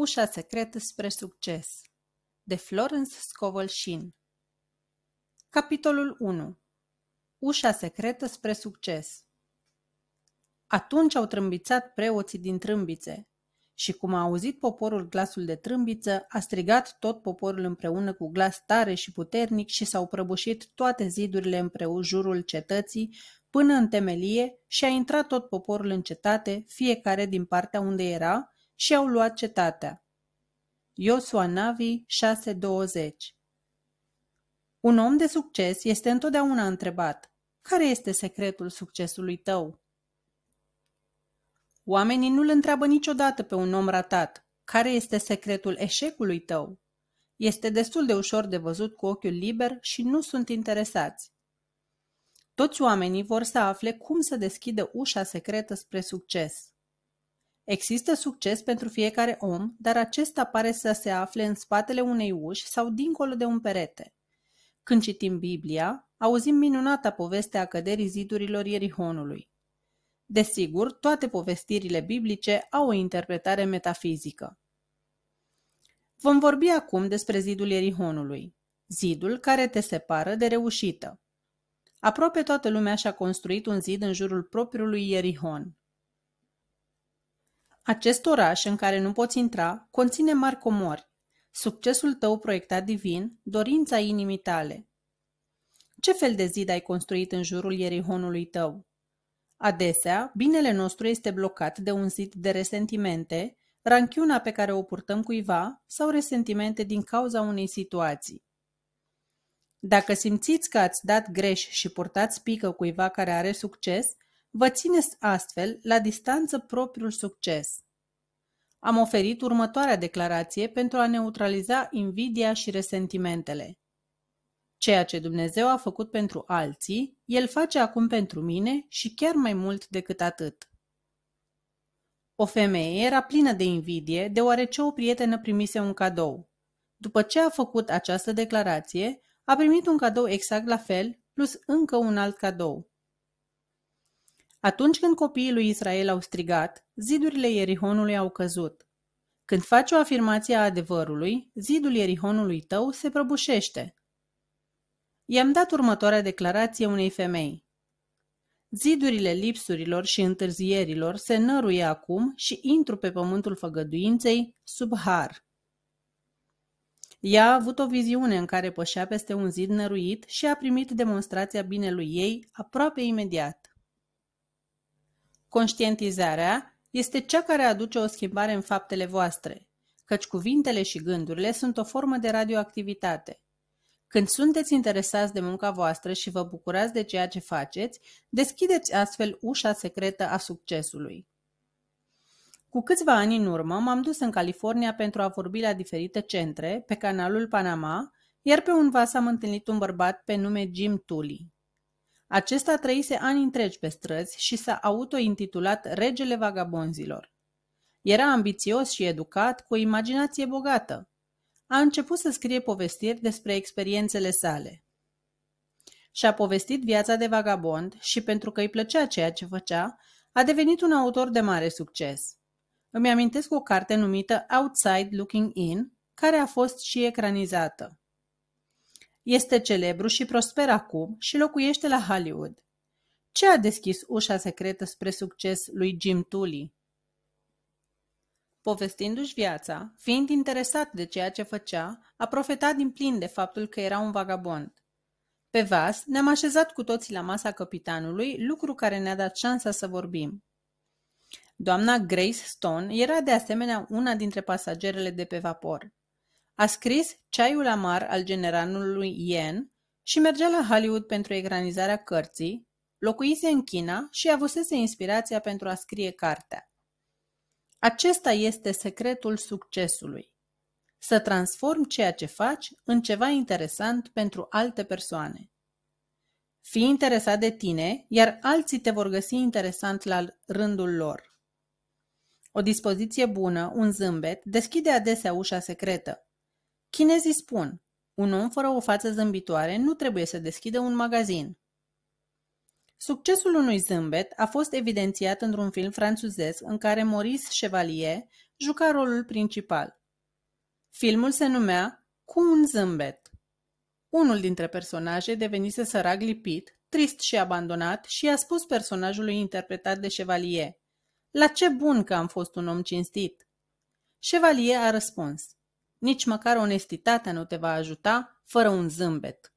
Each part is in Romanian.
Ușa secretă spre succes de Florence Scovel Sheen Capitolul 1 Ușa secretă spre succes Atunci au trâmbițat preoții din trâmbițe și cum a auzit poporul glasul de trâmbiță, a strigat tot poporul împreună cu glas tare și puternic și s-au prăbușit toate zidurile împrejurul cetății până în temelie și a intrat tot poporul în cetate, fiecare din partea unde era, și au luat cetatea. Iosua Navi 6.20 Un om de succes este întotdeauna întrebat, care este secretul succesului tău? Oamenii nu-l întreabă niciodată pe un om ratat, care este secretul eșecului tău? Este destul de ușor de văzut cu ochiul liber și nu sunt interesați. Toți oamenii vor să afle cum să deschidă ușa secretă spre succes. Există succes pentru fiecare om, dar acesta pare să se afle în spatele unei uși sau dincolo de un perete. Când citim Biblia, auzim minunata poveste a căderii zidurilor Ierihonului. Desigur, toate povestirile biblice au o interpretare metafizică. Vom vorbi acum despre zidul Ierihonului, zidul care te separă de reușită. Aproape toată lumea și-a construit un zid în jurul propriului Ierihon, acest oraș în care nu poți intra conține mari comori, succesul tău proiectat divin, dorința inimii tale. Ce fel de zid ai construit în jurul Ierihonului tău? Adesea, binele nostru este blocat de un zid de resentimente, ranchiuna pe care o purtăm cuiva sau resentimente din cauza unei situații. Dacă simțiți că ați dat greș și purtați pică cuiva care are succes, Vă țineți astfel la distanță propriul succes. Am oferit următoarea declarație pentru a neutraliza invidia și resentimentele. Ceea ce Dumnezeu a făcut pentru alții, El face acum pentru mine și chiar mai mult decât atât. O femeie era plină de invidie deoarece o prietenă primise un cadou. După ce a făcut această declarație, a primit un cadou exact la fel, plus încă un alt cadou. Atunci când copiii lui Israel au strigat, zidurile Ierihonului au căzut. Când faci o afirmație a adevărului, zidul Ierihonului tău se prăbușește. I-am dat următoarea declarație unei femei. Zidurile lipsurilor și întârzierilor se năruie acum și intru pe pământul făgăduinței sub har. Ea a avut o viziune în care pășea peste un zid năruit și a primit demonstrația binelui ei aproape imediat. Conștientizarea este cea care aduce o schimbare în faptele voastre, căci cuvintele și gândurile sunt o formă de radioactivitate. Când sunteți interesați de munca voastră și vă bucurați de ceea ce faceți, deschideți astfel ușa secretă a succesului. Cu câțiva ani în urmă m-am dus în California pentru a vorbi la diferite centre, pe canalul Panama, iar pe un vas am întâlnit un bărbat pe nume Jim Tully. Acesta trăise ani întregi pe străzi și s-a autointitulat regele vagabonzilor. Era ambițios și educat, cu imaginație bogată. A început să scrie povestiri despre experiențele sale. Și-a povestit viața de vagabond și pentru că îi plăcea ceea ce făcea, a devenit un autor de mare succes. Îmi amintesc o carte numită Outside Looking In, care a fost și ecranizată. Este celebru și prosper acum și locuiește la Hollywood. Ce a deschis ușa secretă spre succes lui Jim Tully? Povestindu-și viața, fiind interesat de ceea ce făcea, a profetat din plin de faptul că era un vagabond. Pe vas ne-am așezat cu toții la masa capitanului, lucru care ne-a dat șansa să vorbim. Doamna Grace Stone era de asemenea una dintre pasagerele de pe vapor. A scris Ceaiul amar al generalului Yen și mergea la Hollywood pentru ecranizarea cărții, locuise în China și avusese inspirația pentru a scrie cartea. Acesta este secretul succesului. Să transform ceea ce faci în ceva interesant pentru alte persoane. Fii interesat de tine, iar alții te vor găsi interesant la rândul lor. O dispoziție bună, un zâmbet, deschide adesea ușa secretă. Chinezii spun, un om fără o față zâmbitoare nu trebuie să deschidă un magazin. Succesul unui zâmbet a fost evidențiat într-un film franțuzez în care Maurice Chevalier juca rolul principal. Filmul se numea Cu un zâmbet. Unul dintre personaje devenise sărac lipit, trist și abandonat și i-a spus personajului interpretat de Chevalier La ce bun că am fost un om cinstit! Chevalier a răspuns nici măcar onestitatea nu te va ajuta fără un zâmbet.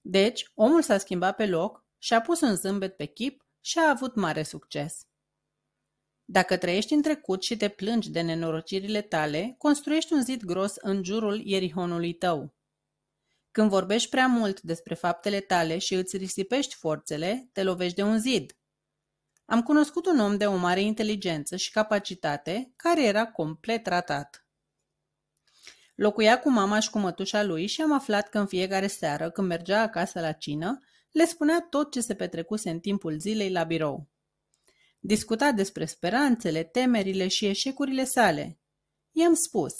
Deci, omul s-a schimbat pe loc și-a pus un zâmbet pe chip și a avut mare succes. Dacă trăiești în trecut și te plângi de nenorocirile tale, construiești un zid gros în jurul ierihonului tău. Când vorbești prea mult despre faptele tale și îți risipești forțele, te lovești de un zid. Am cunoscut un om de o mare inteligență și capacitate care era complet ratat. Locuia cu mama și cu mătușa lui și am aflat că în fiecare seară, când mergea acasă la cină, le spunea tot ce se petrecuse în timpul zilei la birou. Discuta despre speranțele, temerile și eșecurile sale. I-am spus,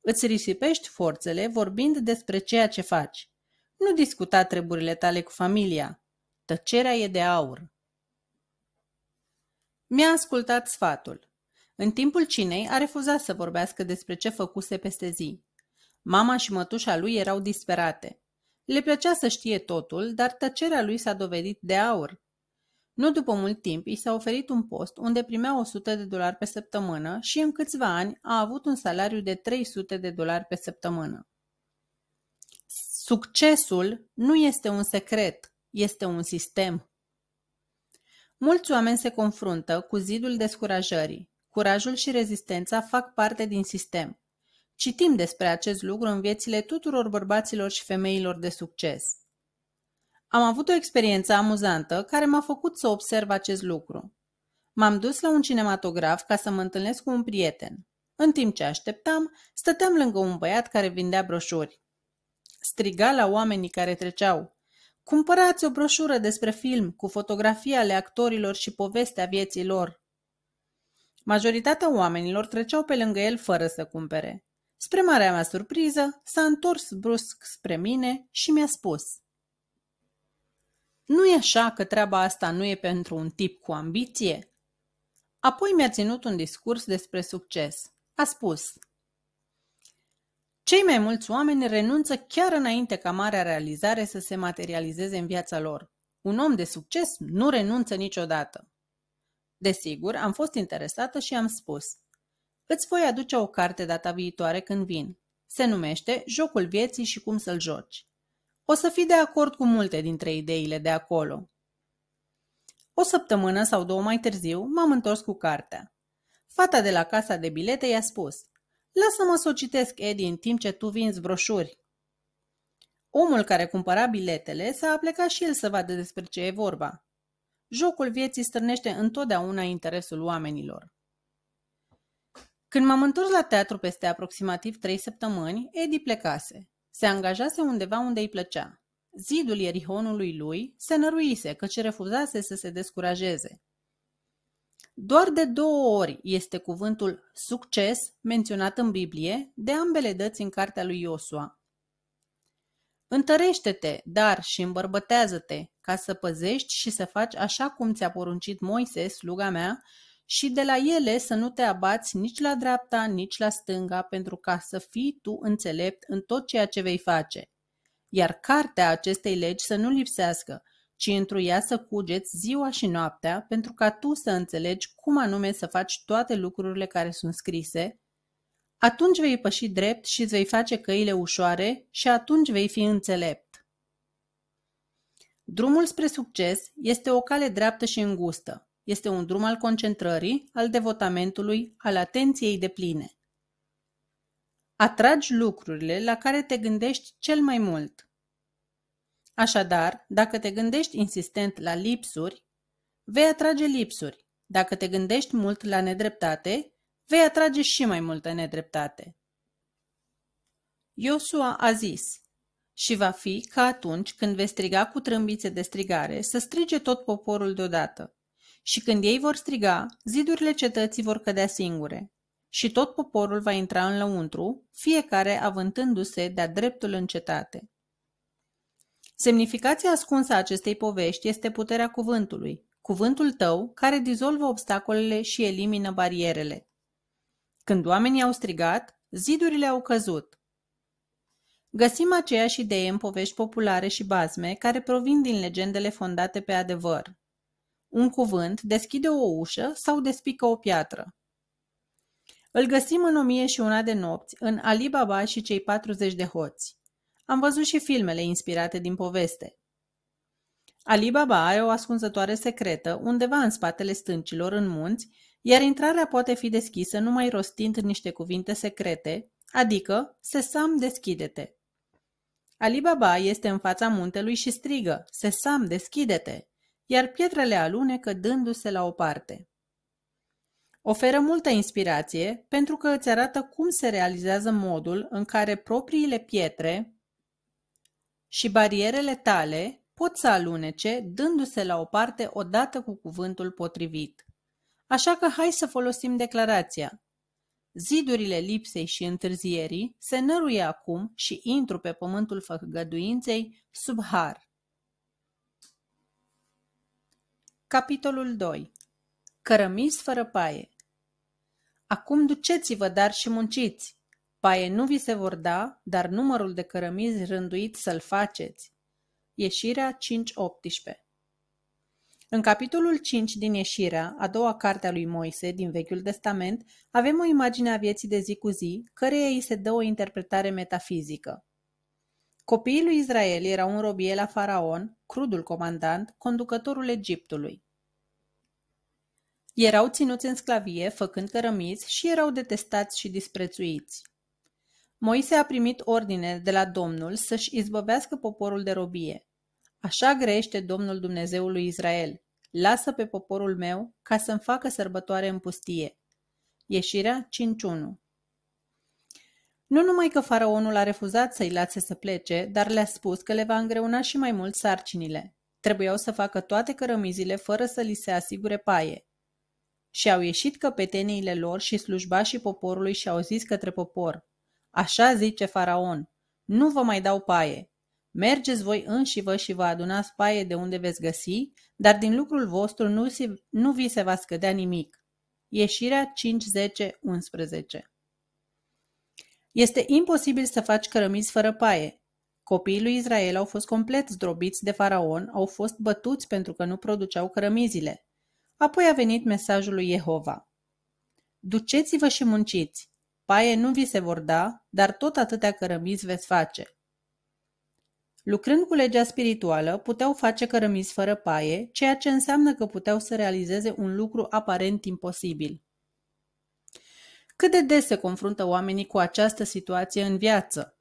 îți risipești forțele vorbind despre ceea ce faci. Nu discuta treburile tale cu familia. Tăcerea e de aur. Mi-a ascultat sfatul. În timpul cinei a refuzat să vorbească despre ce făcuse peste zi. Mama și mătușa lui erau disperate. Le plăcea să știe totul, dar tăcerea lui s-a dovedit de aur. Nu după mult timp i s-a oferit un post unde primea 100 de dolari pe săptămână și în câțiva ani a avut un salariu de 300 de dolari pe săptămână. Succesul nu este un secret, este un sistem. Mulți oameni se confruntă cu zidul descurajării. Curajul și rezistența fac parte din sistem. Citim despre acest lucru în viețile tuturor bărbaților și femeilor de succes. Am avut o experiență amuzantă care m-a făcut să observ acest lucru. M-am dus la un cinematograf ca să mă întâlnesc cu un prieten. În timp ce așteptam, stăteam lângă un băiat care vindea broșuri. Striga la oamenii care treceau. Cumpărați o broșură despre film, cu fotografii ale actorilor și povestea vieții lor. Majoritatea oamenilor treceau pe lângă el fără să cumpere. Spre marea mea surpriză, s-a întors brusc spre mine și mi-a spus Nu e așa că treaba asta nu e pentru un tip cu ambiție? Apoi mi-a ținut un discurs despre succes. A spus Cei mai mulți oameni renunță chiar înainte ca marea realizare să se materializeze în viața lor. Un om de succes nu renunță niciodată. Desigur, am fost interesată și am spus. Îți voi aduce o carte data viitoare când vin. Se numește Jocul vieții și cum să-l joci. O să fii de acord cu multe dintre ideile de acolo. O săptămână sau două mai târziu m-am întors cu cartea. Fata de la casa de bilete i-a spus Lasă-mă să o citesc, Edi, în timp ce tu vinzi broșuri. Omul care cumpăra biletele s-a plecat și el să vadă despre ce e vorba. Jocul vieții strânește întotdeauna interesul oamenilor. Când m-am întors la teatru peste aproximativ trei săptămâni, Eddie plecase. Se angajase undeva unde îi plăcea. Zidul Ierihonului lui se năruise căci refuzase să se descurajeze. Doar de două ori este cuvântul succes menționat în Biblie de ambele dăți în cartea lui Iosua. Întărește-te, dar și îmbărbătează-te, ca să păzești și să faci așa cum ți-a poruncit Moise, sluga mea, și de la ele să nu te abați nici la dreapta, nici la stânga, pentru ca să fii tu înțelept în tot ceea ce vei face. Iar cartea acestei legi să nu lipsească, ci întru ea să cugeți ziua și noaptea, pentru ca tu să înțelegi cum anume să faci toate lucrurile care sunt scrise, atunci vei păși drept și îți vei face căile ușoare și atunci vei fi înțelept. Drumul spre succes este o cale dreaptă și îngustă. Este un drum al concentrării, al devotamentului, al atenției de pline. Atragi lucrurile la care te gândești cel mai mult. Așadar, dacă te gândești insistent la lipsuri, vei atrage lipsuri. Dacă te gândești mult la nedreptate, vei atrage și mai multă nedreptate. Iosua a zis, și va fi ca atunci când vei striga cu trâmbițe de strigare să strige tot poporul deodată. Și când ei vor striga, zidurile cetății vor cădea singure. Și tot poporul va intra în lăuntru, fiecare avântându-se de-a dreptul în cetate. Semnificația ascunsă a acestei povești este puterea cuvântului, cuvântul tău care dizolvă obstacolele și elimină barierele. Când oamenii au strigat, zidurile au căzut, Găsim aceeași idee în povești populare și bazme care provin din legendele fondate pe adevăr. Un cuvânt deschide o ușă sau despică o piatră. Îl găsim în O mie și una de nopți, în Ali Baba și cei 40 de hoți. Am văzut și filmele inspirate din poveste. Ali Baba are o ascunzătoare secretă undeva în spatele stâncilor în munți, iar intrarea poate fi deschisă numai rostind niște cuvinte secrete, adică Sesam, deschide-te. Ali Baba este în fața muntelui și strigă, Sesam, deschide-te! Iar pietrele alunecă dându-se la o parte. Oferă multă inspirație pentru că îți arată cum se realizează modul în care propriile pietre și barierele tale pot să alunece dându-se la o parte odată cu cuvântul potrivit. Așa că hai să folosim declarația zidurile lipsei și întârzierii se năruie acum și intru pe pământul făgăduinței sub har. Capitolul 2. Cărămizi fără paie Acum duceți-vă, dar și munciți. Paie nu vi se vor da, dar numărul de cărămizi rânduit să-l faceți. Ieșirea 5.18 în capitolul 5 din Ieșirea, a doua carte a lui Moise din Vechiul Testament, avem o imagine a vieții de zi cu zi, căreia îi se dă o interpretare metafizică. Copiii lui Israel erau în robie la faraon, crudul comandant, conducătorul Egiptului. Erau ținuți în sclavie, făcând cărămiți și erau detestați și disprețuiți. Moise a primit ordine de la Domnul să-și izbăvească poporul de robie. Așa grește Domnul Dumnezeul lui Israel. Lasă pe poporul meu ca să-mi facă sărbătoare în pustie. Ieșirea 5.1 nu numai că faraonul a refuzat să-i lase să plece, dar le-a spus că le va îngreuna și mai mult sarcinile. Trebuiau să facă toate cărămizile fără să li se asigure paie. Și au ieșit căpeteniile lor și slujbașii poporului și au zis către popor, Așa zice faraon, nu vă mai dau paie, Mergeți voi înși vă și vă adunați paie de unde veți găsi, dar din lucrul vostru nu, se, nu vi se va scădea nimic. Ieșirea 5, 10, 11 Este imposibil să faci cărămizi fără paie. Copiii lui Israel au fost complet zdrobiți de faraon, au fost bătuți pentru că nu produceau cărămizile. Apoi a venit mesajul lui Jehova. Duceți-vă și munciți. Paie nu vi se vor da, dar tot atâtea cărămizi veți face. Lucrând cu legea spirituală, puteau face cărămizi fără paie, ceea ce înseamnă că puteau să realizeze un lucru aparent imposibil. Cât de des se confruntă oamenii cu această situație în viață?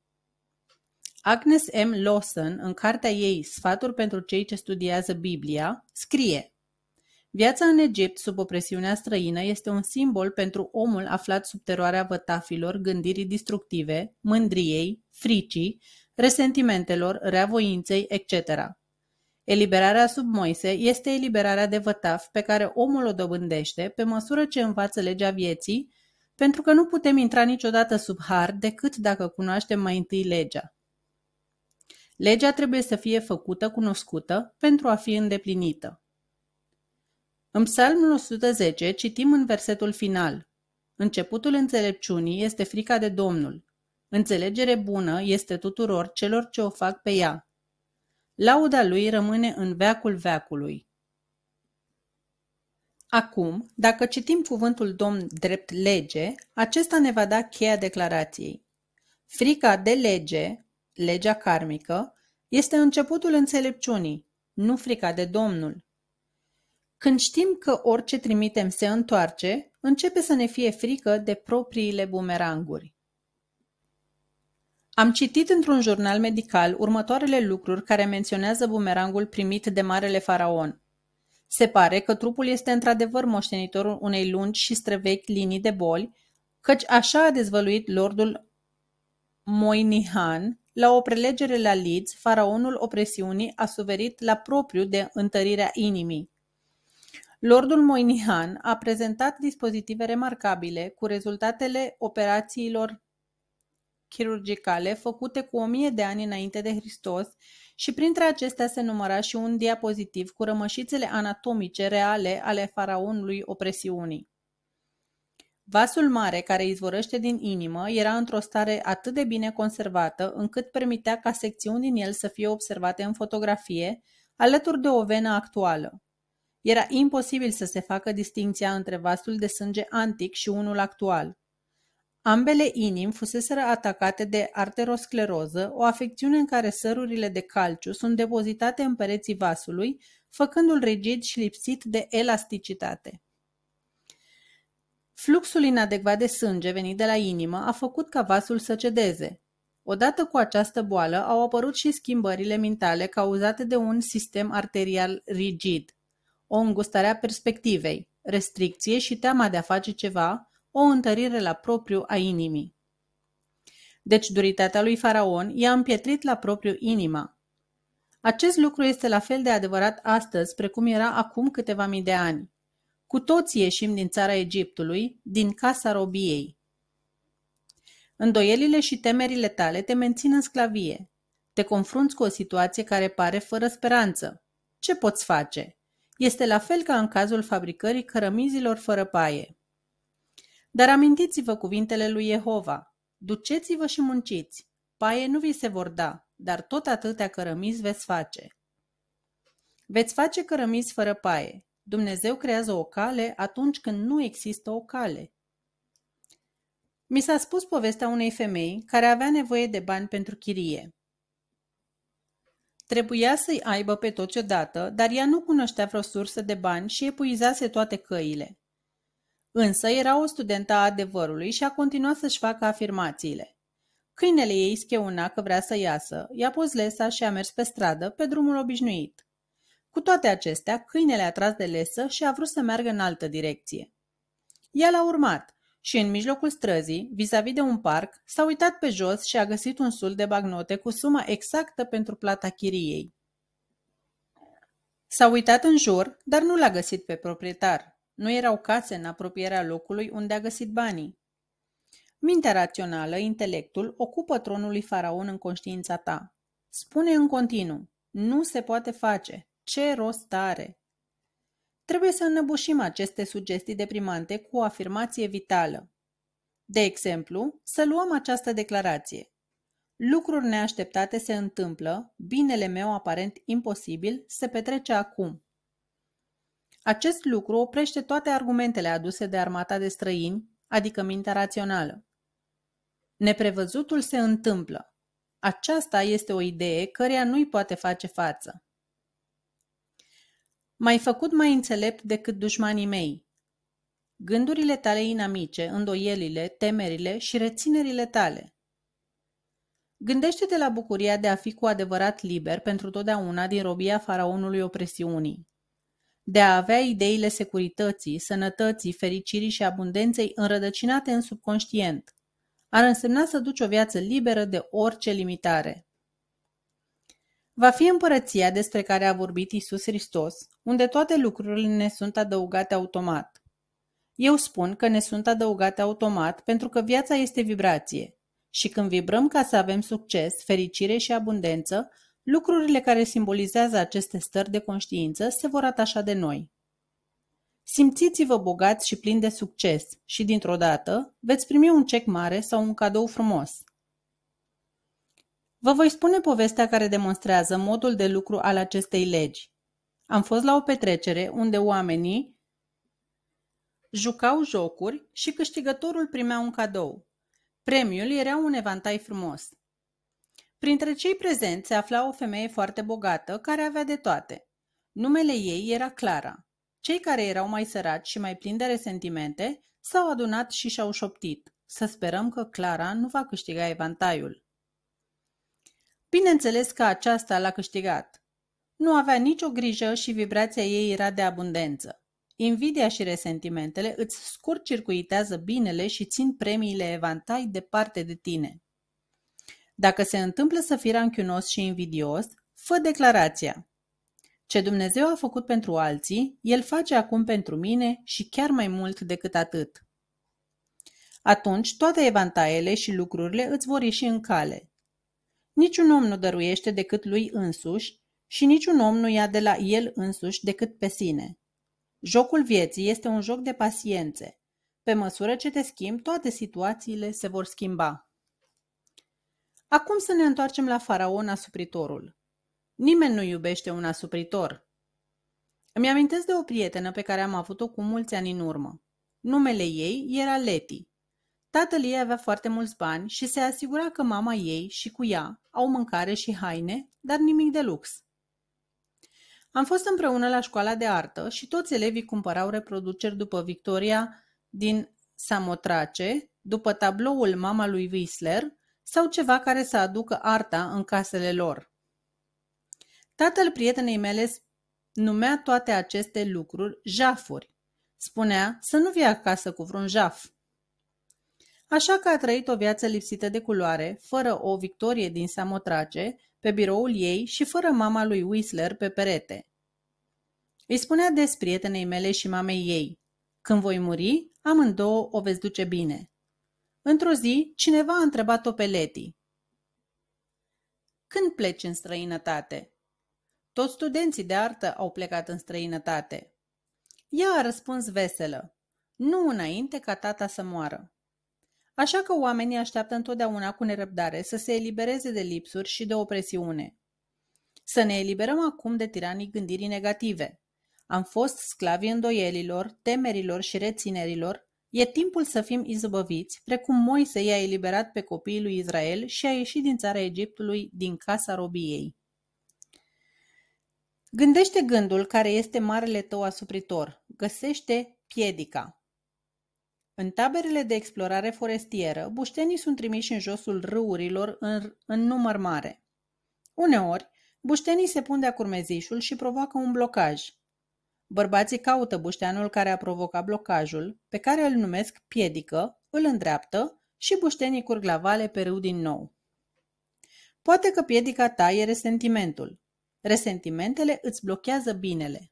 Agnes M. Lawson, în cartea ei Sfaturi pentru cei ce studiază Biblia, scrie Viața în Egipt sub opresiunea străină este un simbol pentru omul aflat sub teroarea vătafilor, gândirii distructive, mândriei, fricii, resentimentelor, reavoinței, etc. Eliberarea sub Moise este eliberarea de vătaf pe care omul o dobândește pe măsură ce învață legea vieții, pentru că nu putem intra niciodată sub har decât dacă cunoaștem mai întâi legea. Legea trebuie să fie făcută cunoscută pentru a fi îndeplinită. În Psalmul 110 citim în versetul final: Începutul înțelepciunii este frica de Domnul. Înțelegere bună este tuturor celor ce o fac pe ea. Lauda lui rămâne în veacul veacului. Acum, dacă citim cuvântul Domn drept lege, acesta ne va da cheia declarației. Frica de lege, legea karmică, este începutul înțelepciunii, nu frica de Domnul. Când știm că orice trimitem se întoarce, începe să ne fie frică de propriile bumeranguri. Am citit într-un jurnal medical următoarele lucruri care menționează bumerangul primit de Marele Faraon. Se pare că trupul este într-adevăr moștenitorul unei lungi și străvechi linii de boli, căci așa a dezvăluit lordul Moynihan la o prelegere la Leeds, faraonul opresiunii a suferit la propriu de întărirea inimii. Lordul Moynihan a prezentat dispozitive remarcabile cu rezultatele operațiilor chirurgicale făcute cu 1000 de ani înainte de Hristos și printre acestea se număra și un diapozitiv cu rămășițele anatomice reale ale faraonului opresiunii. Vasul mare care izvorăște din inimă era într-o stare atât de bine conservată încât permitea ca secțiuni din el să fie observate în fotografie, alături de o venă actuală. Era imposibil să se facă distinția între vasul de sânge antic și unul actual. Ambele inimi fuseseră atacate de arteroscleroză, o afecțiune în care sărurile de calciu sunt depozitate în pereții vasului, făcându-l rigid și lipsit de elasticitate. Fluxul inadecvat de sânge venit de la inimă a făcut ca vasul să cedeze. Odată cu această boală au apărut și schimbările mentale cauzate de un sistem arterial rigid, o îngustare a perspectivei, restricție și teama de a face ceva, o întărire la propriu a inimii. Deci duritatea lui Faraon i-a împietrit la propriu inima. Acest lucru este la fel de adevărat astăzi precum era acum câteva mii de ani. Cu toți ieșim din țara Egiptului, din casa robiei. Îndoielile și temerile tale te mențin în sclavie. Te confrunți cu o situație care pare fără speranță. Ce poți face? Este la fel ca în cazul fabricării cărămizilor fără paie. Dar amintiți-vă cuvintele lui Jehova, duceți-vă și munciți, paie nu vi se vor da, dar tot atâtea cărămizi veți face. Veți face cărămizi fără paie. Dumnezeu creează o cale atunci când nu există o cale. Mi s-a spus povestea unei femei care avea nevoie de bani pentru chirie. Trebuia să-i aibă pe toți odată, dar ea nu cunoștea vreo sursă de bani și epuizase toate căile. Însă era o studentă a adevărului și a continuat să-și facă afirmațiile. Câinele ei scheuna că vrea să iasă, i-a pus lesa și a mers pe stradă, pe drumul obișnuit. Cu toate acestea, câinele a tras de lesă și a vrut să meargă în altă direcție. El a urmat și în mijlocul străzii, vis-a-vis de un parc, s-a uitat pe jos și a găsit un sul de bagnote cu suma exactă pentru plata chiriei. S-a uitat în jur, dar nu l-a găsit pe proprietar. Nu erau case în apropierea locului unde a găsit banii. Mintea rațională, intelectul, ocupă tronul lui faraon în conștiința ta. Spune în continuu, nu se poate face, ce rost are? Trebuie să înnăbușim aceste sugestii deprimante cu o afirmație vitală. De exemplu, să luăm această declarație. Lucruri neașteptate se întâmplă, binele meu aparent imposibil se petrece acum. Acest lucru oprește toate argumentele aduse de armata de străini, adică mintea rațională. Neprevăzutul se întâmplă. Aceasta este o idee căreia nu-i poate face față. Mai făcut mai înțelept decât dușmanii mei. Gândurile tale inamice, îndoielile, temerile și reținerile tale. Gândește-te la bucuria de a fi cu adevărat liber pentru totdeauna din robia faraonului opresiunii de a avea ideile securității, sănătății, fericirii și abundenței înrădăcinate în subconștient. Ar însemna să duci o viață liberă de orice limitare. Va fi împărăția despre care a vorbit Isus Hristos, unde toate lucrurile ne sunt adăugate automat. Eu spun că ne sunt adăugate automat pentru că viața este vibrație și când vibrăm ca să avem succes, fericire și abundență, Lucrurile care simbolizează aceste stări de conștiință se vor atașa de noi. Simțiți-vă bogați și plini de succes și, dintr-o dată, veți primi un cec mare sau un cadou frumos. Vă voi spune povestea care demonstrează modul de lucru al acestei legi. Am fost la o petrecere unde oamenii jucau jocuri și câștigătorul primea un cadou. Premiul era un evantai frumos. Printre cei prezenți se afla o femeie foarte bogată, care avea de toate. Numele ei era Clara. Cei care erau mai săraci și mai plini de resentimente s-au adunat și și-au șoptit. Să sperăm că Clara nu va câștiga evantaiul. Bineînțeles că aceasta l-a câștigat. Nu avea nicio grijă și vibrația ei era de abundență. Invidia și resentimentele îți scurt circuitează binele și țin premiile evantai departe de tine. Dacă se întâmplă să fii ranchiunos și invidios, fă declarația. Ce Dumnezeu a făcut pentru alții, El face acum pentru mine și chiar mai mult decât atât. Atunci toate evantaiele și lucrurile îți vor ieși în cale. Niciun om nu dăruiește decât lui însuși și niciun om nu ia de la el însuși decât pe sine. Jocul vieții este un joc de paciențe. Pe măsură ce te schimbi, toate situațiile se vor schimba. Acum să ne întoarcem la faraon asupritorul. Nimeni nu iubește un asupritor. Îmi amintesc de o prietenă pe care am avut-o cu mulți ani în urmă. Numele ei era Leti. Tatăl ei avea foarte mulți bani și se asigura că mama ei și cu ea au mâncare și haine, dar nimic de lux. Am fost împreună la școala de artă și toți elevii cumpărau reproduceri după Victoria din Samotrace, după tabloul mama lui Whistler, sau ceva care să aducă arta în casele lor. Tatăl prietenei mele numea toate aceste lucruri jafuri. Spunea să nu vii acasă cu vreun jaf. Așa că a trăit o viață lipsită de culoare, fără o victorie din samotrace, pe biroul ei și fără mama lui Whistler pe perete. Îi spunea des prietenei mele și mamei ei, când voi muri, amândouă o veți duce bine. Într-o zi, cineva a întrebat-o pe Leti. Când pleci în străinătate? Toți studenții de artă au plecat în străinătate. Ea a răspuns veselă, nu înainte ca tata să moară. Așa că oamenii așteaptă întotdeauna cu nerăbdare să se elibereze de lipsuri și de opresiune. Să ne eliberăm acum de tiranii gândirii negative. Am fost sclavi îndoielilor, temerilor și reținerilor E timpul să fim izbăviți, precum Moise i-a eliberat pe copiii lui Israel și a ieșit din țara Egiptului, din casa robiei. Gândește gândul care este marele tău asupritor. Găsește piedica. În taberele de explorare forestieră, buștenii sunt trimiși în josul râurilor în, în număr mare. Uneori, buștenii se pun de-a curmezișul și provoacă un blocaj. Bărbații caută bușteanul care a provocat blocajul, pe care îl numesc piedică, îl îndreaptă și buștenii curg la vale pe râu din nou. Poate că piedica ta e resentimentul. Resentimentele îți blochează binele.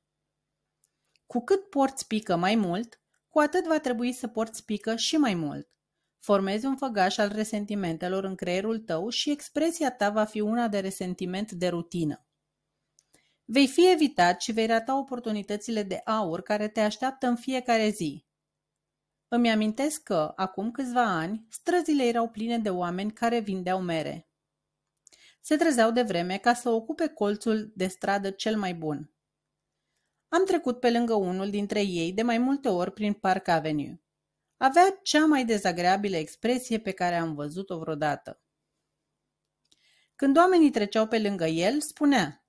Cu cât porți pică mai mult, cu atât va trebui să porți pică și mai mult. Formezi un făgaș al resentimentelor în creierul tău și expresia ta va fi una de resentiment de rutină. Vei fi evitat și vei rata oportunitățile de aur care te așteaptă în fiecare zi. Îmi amintesc că, acum câțiva ani, străzile erau pline de oameni care vindeau mere. Se trezeau de vreme ca să ocupe colțul de stradă cel mai bun. Am trecut pe lângă unul dintre ei de mai multe ori prin Park Avenue. Avea cea mai dezagreabilă expresie pe care am văzut-o vreodată. Când oamenii treceau pe lângă el, spunea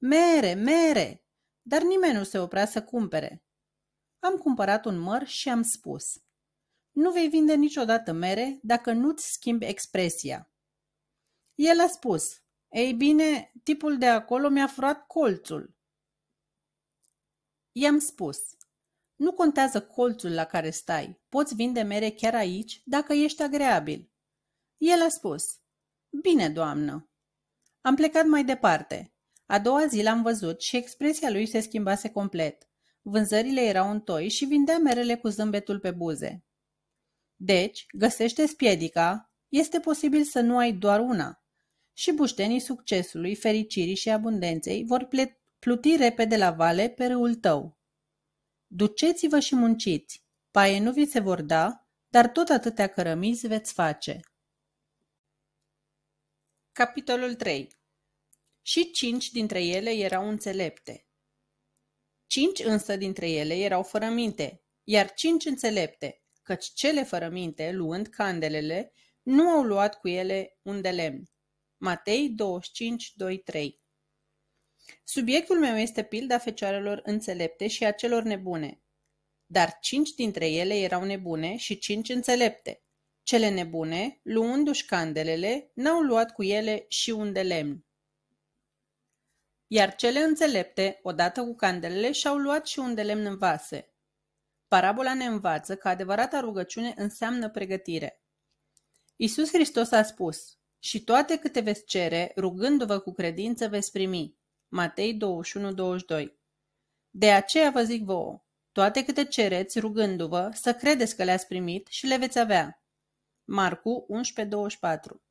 Mere, mere! Dar nimeni nu se oprea să cumpere. Am cumpărat un măr și am spus. Nu vei vinde niciodată mere dacă nu-ți schimbi expresia. El a spus. Ei bine, tipul de acolo mi-a furat colțul. I-am spus. Nu contează colțul la care stai, poți vinde mere chiar aici dacă ești agreabil. El a spus. Bine, doamnă. Am plecat mai departe. A doua zi l-am văzut și expresia lui se schimbase complet. Vânzările erau în toi și vindea merele cu zâmbetul pe buze. Deci, găsește spiedica, este posibil să nu ai doar una. Și buștenii succesului, fericirii și abundenței vor pluti repede la vale pe râul tău. Duceți-vă și munciți, paie nu vi se vor da, dar tot atâtea cărămizi veți face. Capitolul 3 și cinci dintre ele erau înțelepte. Cinci însă dintre ele erau fără minte, iar cinci înțelepte, căci cele fără minte, luând candelele, nu au luat cu ele un de lemn. Matei 25, 2, 3 Subiectul meu este pilda fecioarelor înțelepte și a celor nebune. Dar cinci dintre ele erau nebune și cinci înțelepte. Cele nebune, luându-și candelele, n-au luat cu ele și un de lemn. Iar cele înțelepte, odată cu candelele, și-au luat și un de lemn în vase. Parabola ne învață că adevărata rugăciune înseamnă pregătire. Iisus Hristos a spus, și toate câte veți cere, rugându-vă cu credință, veți primi. Matei 21-22 De aceea vă zic vouă, toate câte cereți, rugându-vă, să credeți că le-ați primit și le veți avea. Marcu 11-24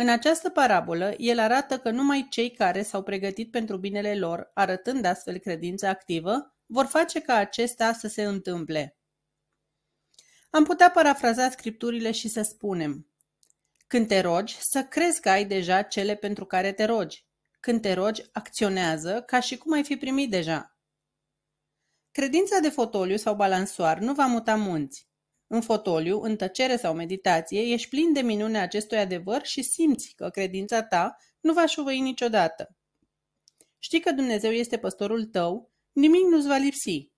în această parabolă, el arată că numai cei care s-au pregătit pentru binele lor, arătând astfel credința activă, vor face ca acesta să se întâmple. Am putea parafraza scripturile și să spunem Când te rogi, să crezi că ai deja cele pentru care te rogi. Când te rogi, acționează ca și cum ai fi primit deja. Credința de fotoliu sau balansoar nu va muta munți. În fotoliu, în tăcere sau meditație, ești plin de minune acestui adevăr și simți că credința ta nu va șuvăi niciodată. Știi că Dumnezeu este păstorul tău, nimic nu-ți va lipsi.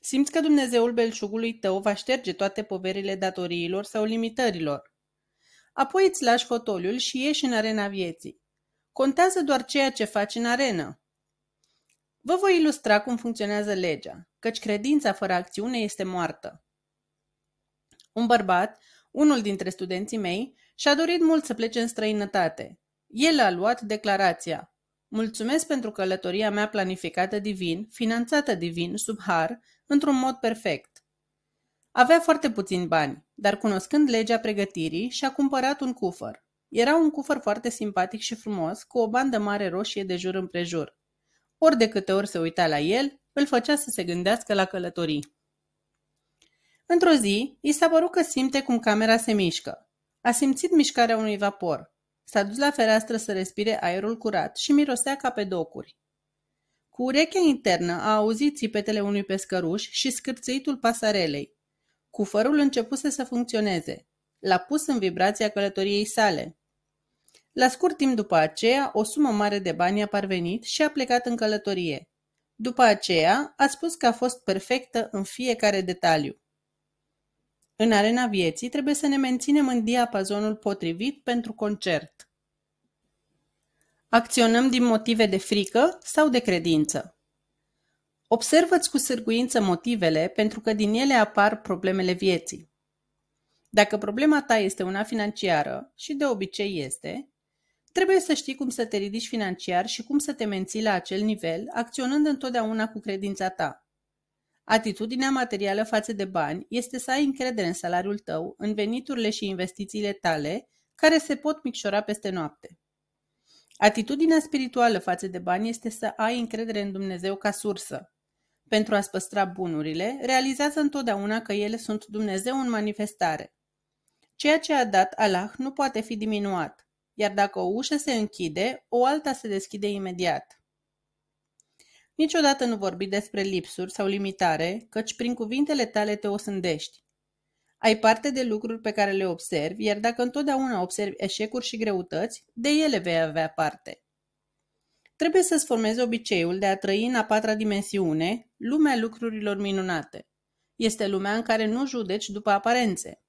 Simți că Dumnezeul belșugului tău va șterge toate poverile datoriilor sau limitărilor. Apoi îți lași fotoliul și ieși în arena vieții. Contează doar ceea ce faci în arenă. Vă voi ilustra cum funcționează legea, căci credința fără acțiune este moartă. Un bărbat, unul dintre studenții mei, și-a dorit mult să plece în străinătate. El a luat declarația. Mulțumesc pentru călătoria mea planificată divin, finanțată divin, sub har, într-un mod perfect. Avea foarte puțini bani, dar cunoscând legea pregătirii, și-a cumpărat un cufăr. Era un cufăr foarte simpatic și frumos, cu o bandă mare roșie de jur împrejur. Ori de câte ori se uita la el, îl făcea să se gândească la călătorii. Într-o zi, i s-a părut că simte cum camera se mișcă. A simțit mișcarea unui vapor. S-a dus la fereastră să respire aerul curat și mirosea ca pe docuri. Cu urechea internă a auzit țipetele unui pescăruș și scârțâitul pasarelei. Cufărul începuse să funcționeze. L-a pus în vibrația călătoriei sale. La scurt timp după aceea, o sumă mare de bani a parvenit și a plecat în călătorie. După aceea, a spus că a fost perfectă în fiecare detaliu. În arena vieții trebuie să ne menținem în diapazonul potrivit pentru concert. Acționăm din motive de frică sau de credință. Observă-ți cu sârguință motivele pentru că din ele apar problemele vieții. Dacă problema ta este una financiară, și de obicei este, trebuie să știi cum să te ridici financiar și cum să te menții la acel nivel, acționând întotdeauna cu credința ta. Atitudinea materială față de bani este să ai încredere în salariul tău, în veniturile și investițiile tale, care se pot micșora peste noapte. Atitudinea spirituală față de bani este să ai încredere în Dumnezeu ca sursă. Pentru a-ți păstra bunurile, realizează întotdeauna că ele sunt Dumnezeu în manifestare. Ceea ce a dat Allah nu poate fi diminuat, iar dacă o ușă se închide, o alta se deschide imediat. Niciodată nu vorbi despre lipsuri sau limitare, căci prin cuvintele tale te osândești. Ai parte de lucruri pe care le observi, iar dacă întotdeauna observi eșecuri și greutăți, de ele vei avea parte. Trebuie să-ți formezi obiceiul de a trăi în a patra dimensiune, lumea lucrurilor minunate. Este lumea în care nu judeci după aparențe.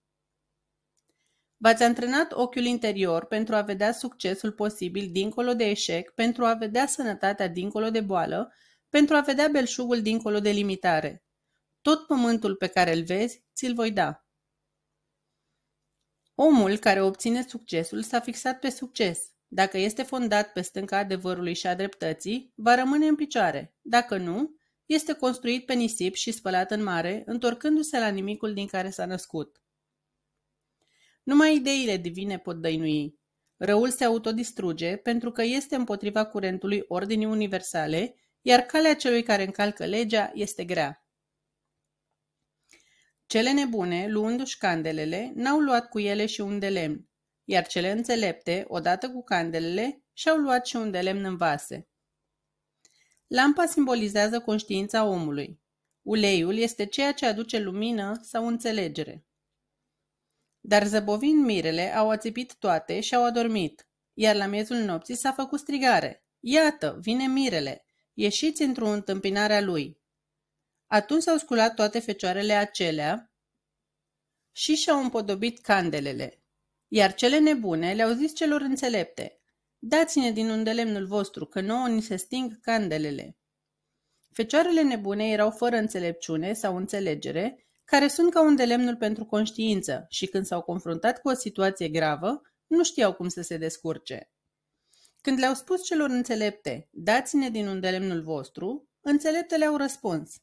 V-ați antrenat ochiul interior pentru a vedea succesul posibil dincolo de eșec, pentru a vedea sănătatea dincolo de boală pentru a vedea belșugul dincolo de limitare. Tot pământul pe care îl vezi, ți-l voi da. Omul care obține succesul s-a fixat pe succes. Dacă este fondat pe stânca adevărului și a dreptății, va rămâne în picioare. Dacă nu, este construit pe nisip și spălat în mare, întorcându-se la nimicul din care s-a născut. Numai ideile divine pot dăinui. Răul se autodistruge pentru că este împotriva curentului ordinii universale iar calea celui care încalcă legea este grea. Cele nebune, luându-și candelele, n-au luat cu ele și un de lemn, iar cele înțelepte, odată cu candelele, și-au luat și un de lemn în vase. Lampa simbolizează conștiința omului. Uleiul este ceea ce aduce lumină sau înțelegere. Dar zăbovind mirele, au ațipit toate și au adormit, iar la miezul nopții s-a făcut strigare. Iată, vine mirele! ieșiți într-o întâmpinare a lui. Atunci s-au sculat toate fecioarele acelea și și-au împodobit candelele, iar cele nebune le-au zis celor înțelepte, dați-ne din undelemnul vostru, că nouă ni se sting candelele. Fecioarele nebune erau fără înțelepciune sau înțelegere, care sunt ca un delemnul pentru conștiință și când s-au confruntat cu o situație gravă, nu știau cum să se descurce. Când le-au spus celor înțelepte, dați-ne din undelemnul vostru, înțeleptele au răspuns.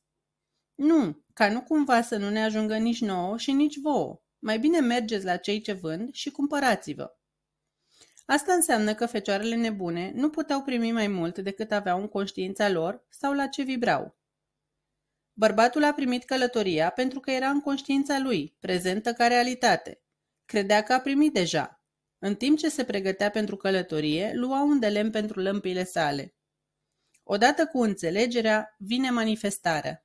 Nu, ca nu cumva să nu ne ajungă nici nouă și nici vouă. Mai bine mergeți la cei ce vând și cumpărați-vă. Asta înseamnă că fecioarele nebune nu puteau primi mai mult decât aveau în conștiința lor sau la ce vibrau. Bărbatul a primit călătoria pentru că era în conștiința lui, prezentă ca realitate. Credea că a primit deja, în timp ce se pregătea pentru călătorie, lua un de lemn pentru lămpile sale. Odată cu înțelegerea, vine manifestarea.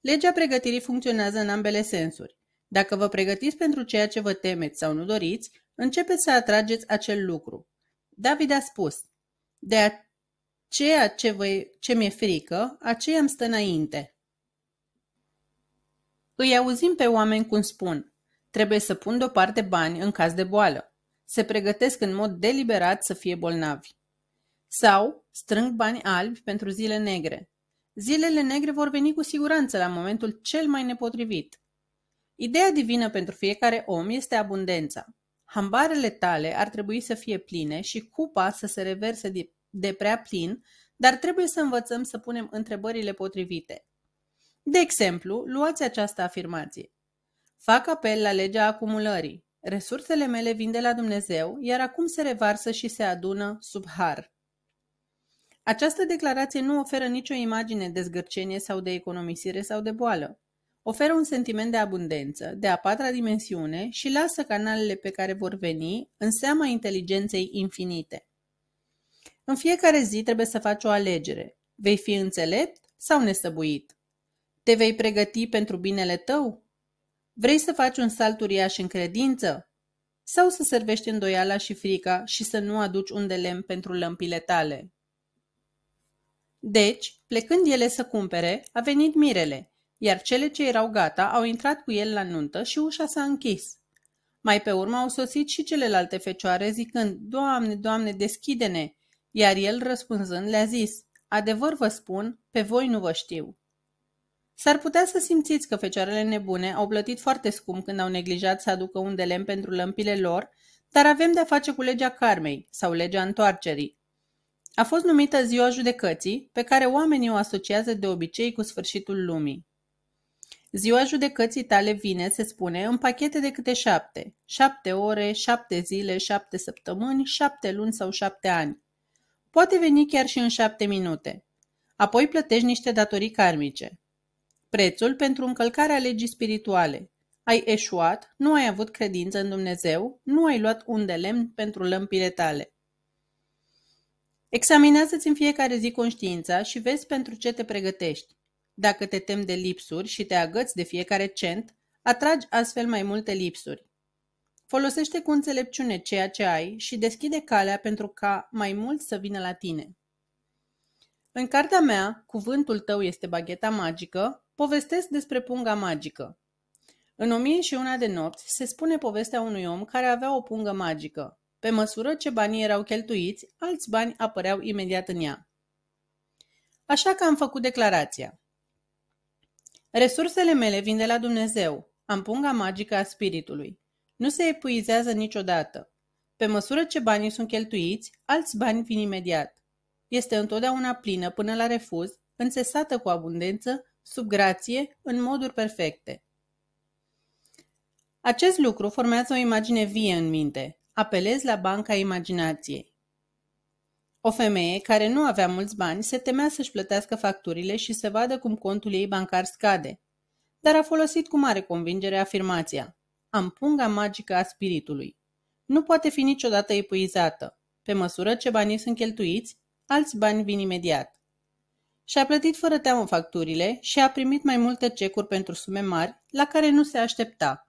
Legea pregătirii funcționează în ambele sensuri. Dacă vă pregătiți pentru ceea ce vă temeți sau nu doriți, începeți să atrageți acel lucru. David a spus, de ceea ce, vă, ce mi-e frică, aceea îmi stă înainte. Îi auzim pe oameni cum spun, Trebuie să pun deoparte bani în caz de boală. Se pregătesc în mod deliberat să fie bolnavi. Sau strâng bani albi pentru zile negre. Zilele negre vor veni cu siguranță la momentul cel mai nepotrivit. Ideea divină pentru fiecare om este abundența. Hambarele tale ar trebui să fie pline și cupa să se reverse de prea plin, dar trebuie să învățăm să punem întrebările potrivite. De exemplu, luați această afirmație. Fac apel la legea acumulării. Resursele mele vin de la Dumnezeu, iar acum se revarsă și se adună sub har. Această declarație nu oferă nicio imagine de zgârcenie sau de economisire sau de boală. Oferă un sentiment de abundență, de a patra dimensiune și lasă canalele pe care vor veni în seama inteligenței infinite. În fiecare zi trebuie să faci o alegere. Vei fi înțelept sau nesăbuit? Te vei pregăti pentru binele tău Vrei să faci un salt uriaș în credință? Sau să servești îndoiala și frica și să nu aduci un de lemn pentru lămpile tale? Deci, plecând ele să cumpere, a venit mirele, iar cele ce erau gata au intrat cu el la nuntă și ușa s-a închis. Mai pe urmă au sosit și celelalte fecioare zicând, Doamne, Doamne, deschide-ne! Iar el răspunzând le-a zis, Adevăr vă spun, pe voi nu vă știu. S-ar putea să simțiți că fecioarele nebune au plătit foarte scump când au neglijat să aducă un de lemn pentru lămpile lor, dar avem de-a face cu legea karmei sau legea întoarcerii. A fost numită ziua judecății, pe care oamenii o asociază de obicei cu sfârșitul lumii. Ziua judecății tale vine, se spune, în pachete de câte șapte. Șapte ore, șapte zile, șapte săptămâni, șapte luni sau șapte ani. Poate veni chiar și în șapte minute. Apoi plătești niște datorii karmice prețul pentru încălcarea legii spirituale. Ai eșuat, nu ai avut credință în Dumnezeu, nu ai luat un de lemn pentru lămpile tale. Examinează-ți în fiecare zi conștiința și vezi pentru ce te pregătești. Dacă te temi de lipsuri și te agăți de fiecare cent, atragi astfel mai multe lipsuri. Folosește cu înțelepciune ceea ce ai și deschide calea pentru ca mai mult să vină la tine. În cartea mea, Cuvântul tău este bagheta magică, Povestesc despre punga magică. În O mie și una de nopți se spune povestea unui om care avea o pungă magică. Pe măsură ce banii erau cheltuiți, alți bani apăreau imediat în ea. Așa că am făcut declarația. Resursele mele vin de la Dumnezeu. Am punga magică a spiritului. Nu se epuizează niciodată. Pe măsură ce banii sunt cheltuiți, alți bani vin imediat. Este întotdeauna plină până la refuz, înțesată cu abundență, sub grație, în moduri perfecte. Acest lucru formează o imagine vie în minte. Apelez la banca imaginației. O femeie care nu avea mulți bani se temea să-și plătească facturile și să vadă cum contul ei bancar scade, dar a folosit cu mare convingere afirmația Am punga magică a spiritului. Nu poate fi niciodată epuizată. Pe măsură ce banii sunt cheltuiți, alți bani vin imediat. Și-a plătit fără teamă facturile și a primit mai multe cecuri pentru sume mari, la care nu se aștepta.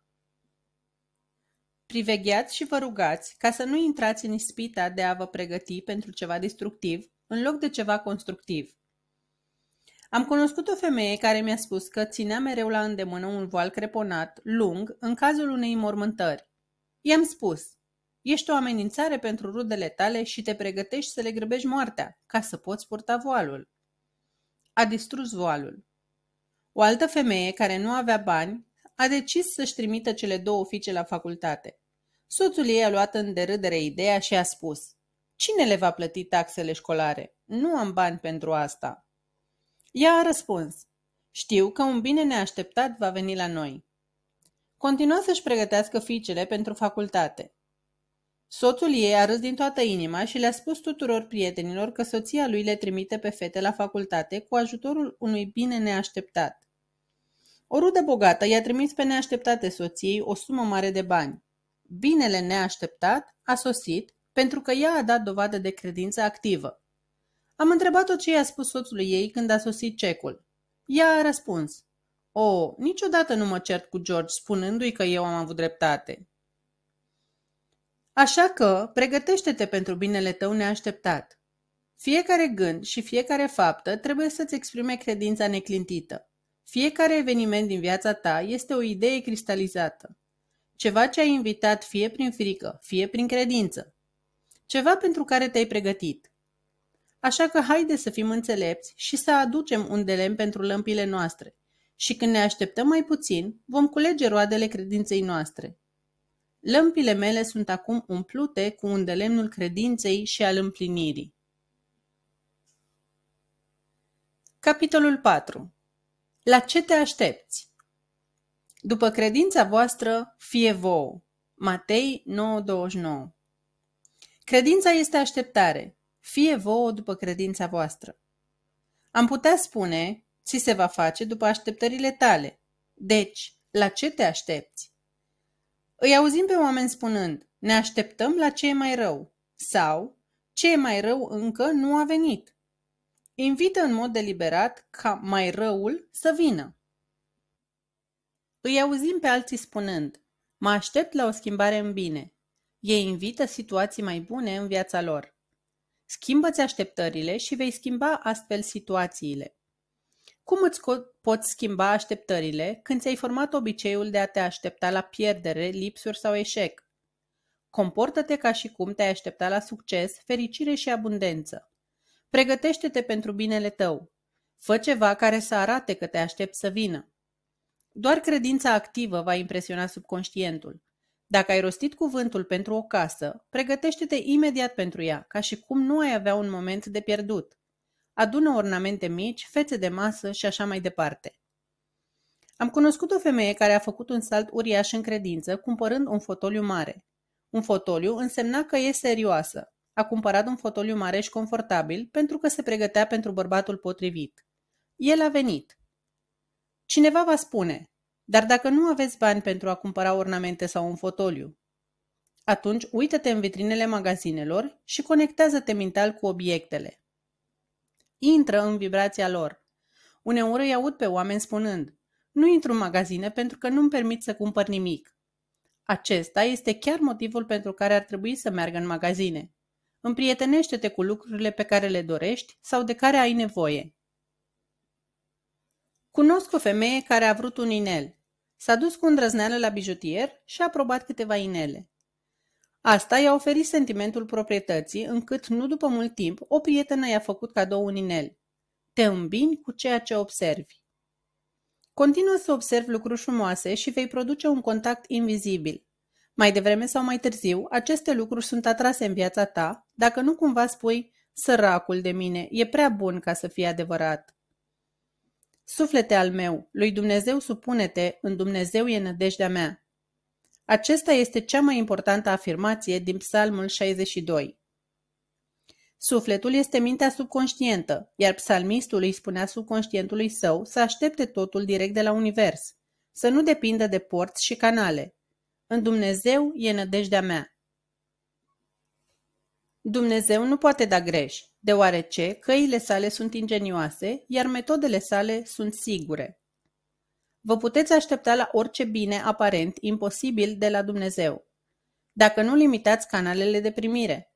Privegheați și vă rugați ca să nu intrați în ispita de a vă pregăti pentru ceva destructiv în loc de ceva constructiv. Am cunoscut o femeie care mi-a spus că ținea mereu la îndemână un voal creponat, lung, în cazul unei mormântări. I-am spus, ești o amenințare pentru rudele tale și te pregătești să le grăbești moartea, ca să poți purta voalul a distrus voalul. O altă femeie care nu avea bani a decis să-și trimită cele două fiice la facultate. Soțul ei a luat în derâdere ideea și a spus Cine le va plăti taxele școlare? Nu am bani pentru asta. Ea a răspuns Știu că un bine neașteptat va veni la noi. Continua să-și pregătească fiicele pentru facultate. Soțul ei a râs din toată inima și le-a spus tuturor prietenilor că soția lui le trimite pe fete la facultate cu ajutorul unui bine neașteptat. O rudă bogată i-a trimis pe neașteptate soției o sumă mare de bani. Binele neașteptat a sosit pentru că ea a dat dovadă de credință activă. Am întrebat-o ce i-a spus soțului ei când a sosit cecul. Ea a răspuns, O, niciodată nu mă cert cu George spunându-i că eu am avut dreptate. Așa că, pregătește-te pentru binele tău neașteptat. Fiecare gând și fiecare faptă trebuie să-ți exprime credința neclintită. Fiecare eveniment din viața ta este o idee cristalizată. Ceva ce ai invitat fie prin frică, fie prin credință. Ceva pentru care te-ai pregătit. Așa că haide să fim înțelepți și să aducem un delem pentru lămpile noastre. Și când ne așteptăm mai puțin, vom culege roadele credinței noastre. Lămpile mele sunt acum umplute cu îndelemnul credinței și al împlinirii. Capitolul 4. La ce te aștepți? După credința voastră, fie vouă. Matei 9:29 Credința este așteptare, fie vouă după credința voastră. Am putea spune, ți se va face după așteptările tale. Deci, la ce te aștepți? Îi auzim pe oameni spunând, ne așteptăm la ce e mai rău sau ce e mai rău încă nu a venit. Invită în mod deliberat ca mai răul să vină. Îi auzim pe alții spunând, mă aștept la o schimbare în bine. Ei invită situații mai bune în viața lor. Schimbă-ți așteptările și vei schimba astfel situațiile. Cum îți poți schimba așteptările când ți-ai format obiceiul de a te aștepta la pierdere, lipsuri sau eșec? Comportă-te ca și cum te-ai aștepta la succes, fericire și abundență. Pregătește-te pentru binele tău. Fă ceva care să arate că te aștept să vină. Doar credința activă va impresiona subconștientul. Dacă ai rostit cuvântul pentru o casă, pregătește-te imediat pentru ea, ca și cum nu ai avea un moment de pierdut adună ornamente mici, fețe de masă și așa mai departe. Am cunoscut o femeie care a făcut un salt uriaș în credință, cumpărând un fotoliu mare. Un fotoliu însemna că e serioasă. A cumpărat un fotoliu mare și confortabil pentru că se pregătea pentru bărbatul potrivit. El a venit. Cineva va spune, dar dacă nu aveți bani pentru a cumpăra ornamente sau un fotoliu, atunci uită-te în vitrinele magazinelor și conectează-te mental cu obiectele intră în vibrația lor. Uneori îi aud pe oameni spunând, nu intru în magazine pentru că nu-mi permit să cumpăr nimic. Acesta este chiar motivul pentru care ar trebui să meargă în magazine. Împrietenește-te cu lucrurile pe care le dorești sau de care ai nevoie. Cunosc o femeie care a vrut un inel. S-a dus cu îndrăzneală la bijutier și a probat câteva inele. Asta i-a oferit sentimentul proprietății, încât nu după mult timp o prietenă i-a făcut cadou un inel. Te îmbini cu ceea ce observi. Continuă să observi lucruri frumoase și vei produce un contact invizibil. Mai devreme sau mai târziu, aceste lucruri sunt atrase în viața ta, dacă nu cumva spui, săracul de mine, e prea bun ca să fie adevărat. Suflete al meu, lui Dumnezeu supune-te, în Dumnezeu e nădejdea mea. Acesta este cea mai importantă afirmație din Psalmul 62. Sufletul este mintea subconștientă, iar psalmistul îi spunea subconștientului său să aștepte totul direct de la univers, să nu depindă de porți și canale. În Dumnezeu e nădejdea mea. Dumnezeu nu poate da greș, deoarece căile sale sunt ingenioase, iar metodele sale sunt sigure. Vă puteți aștepta la orice bine aparent imposibil de la Dumnezeu, dacă nu limitați canalele de primire.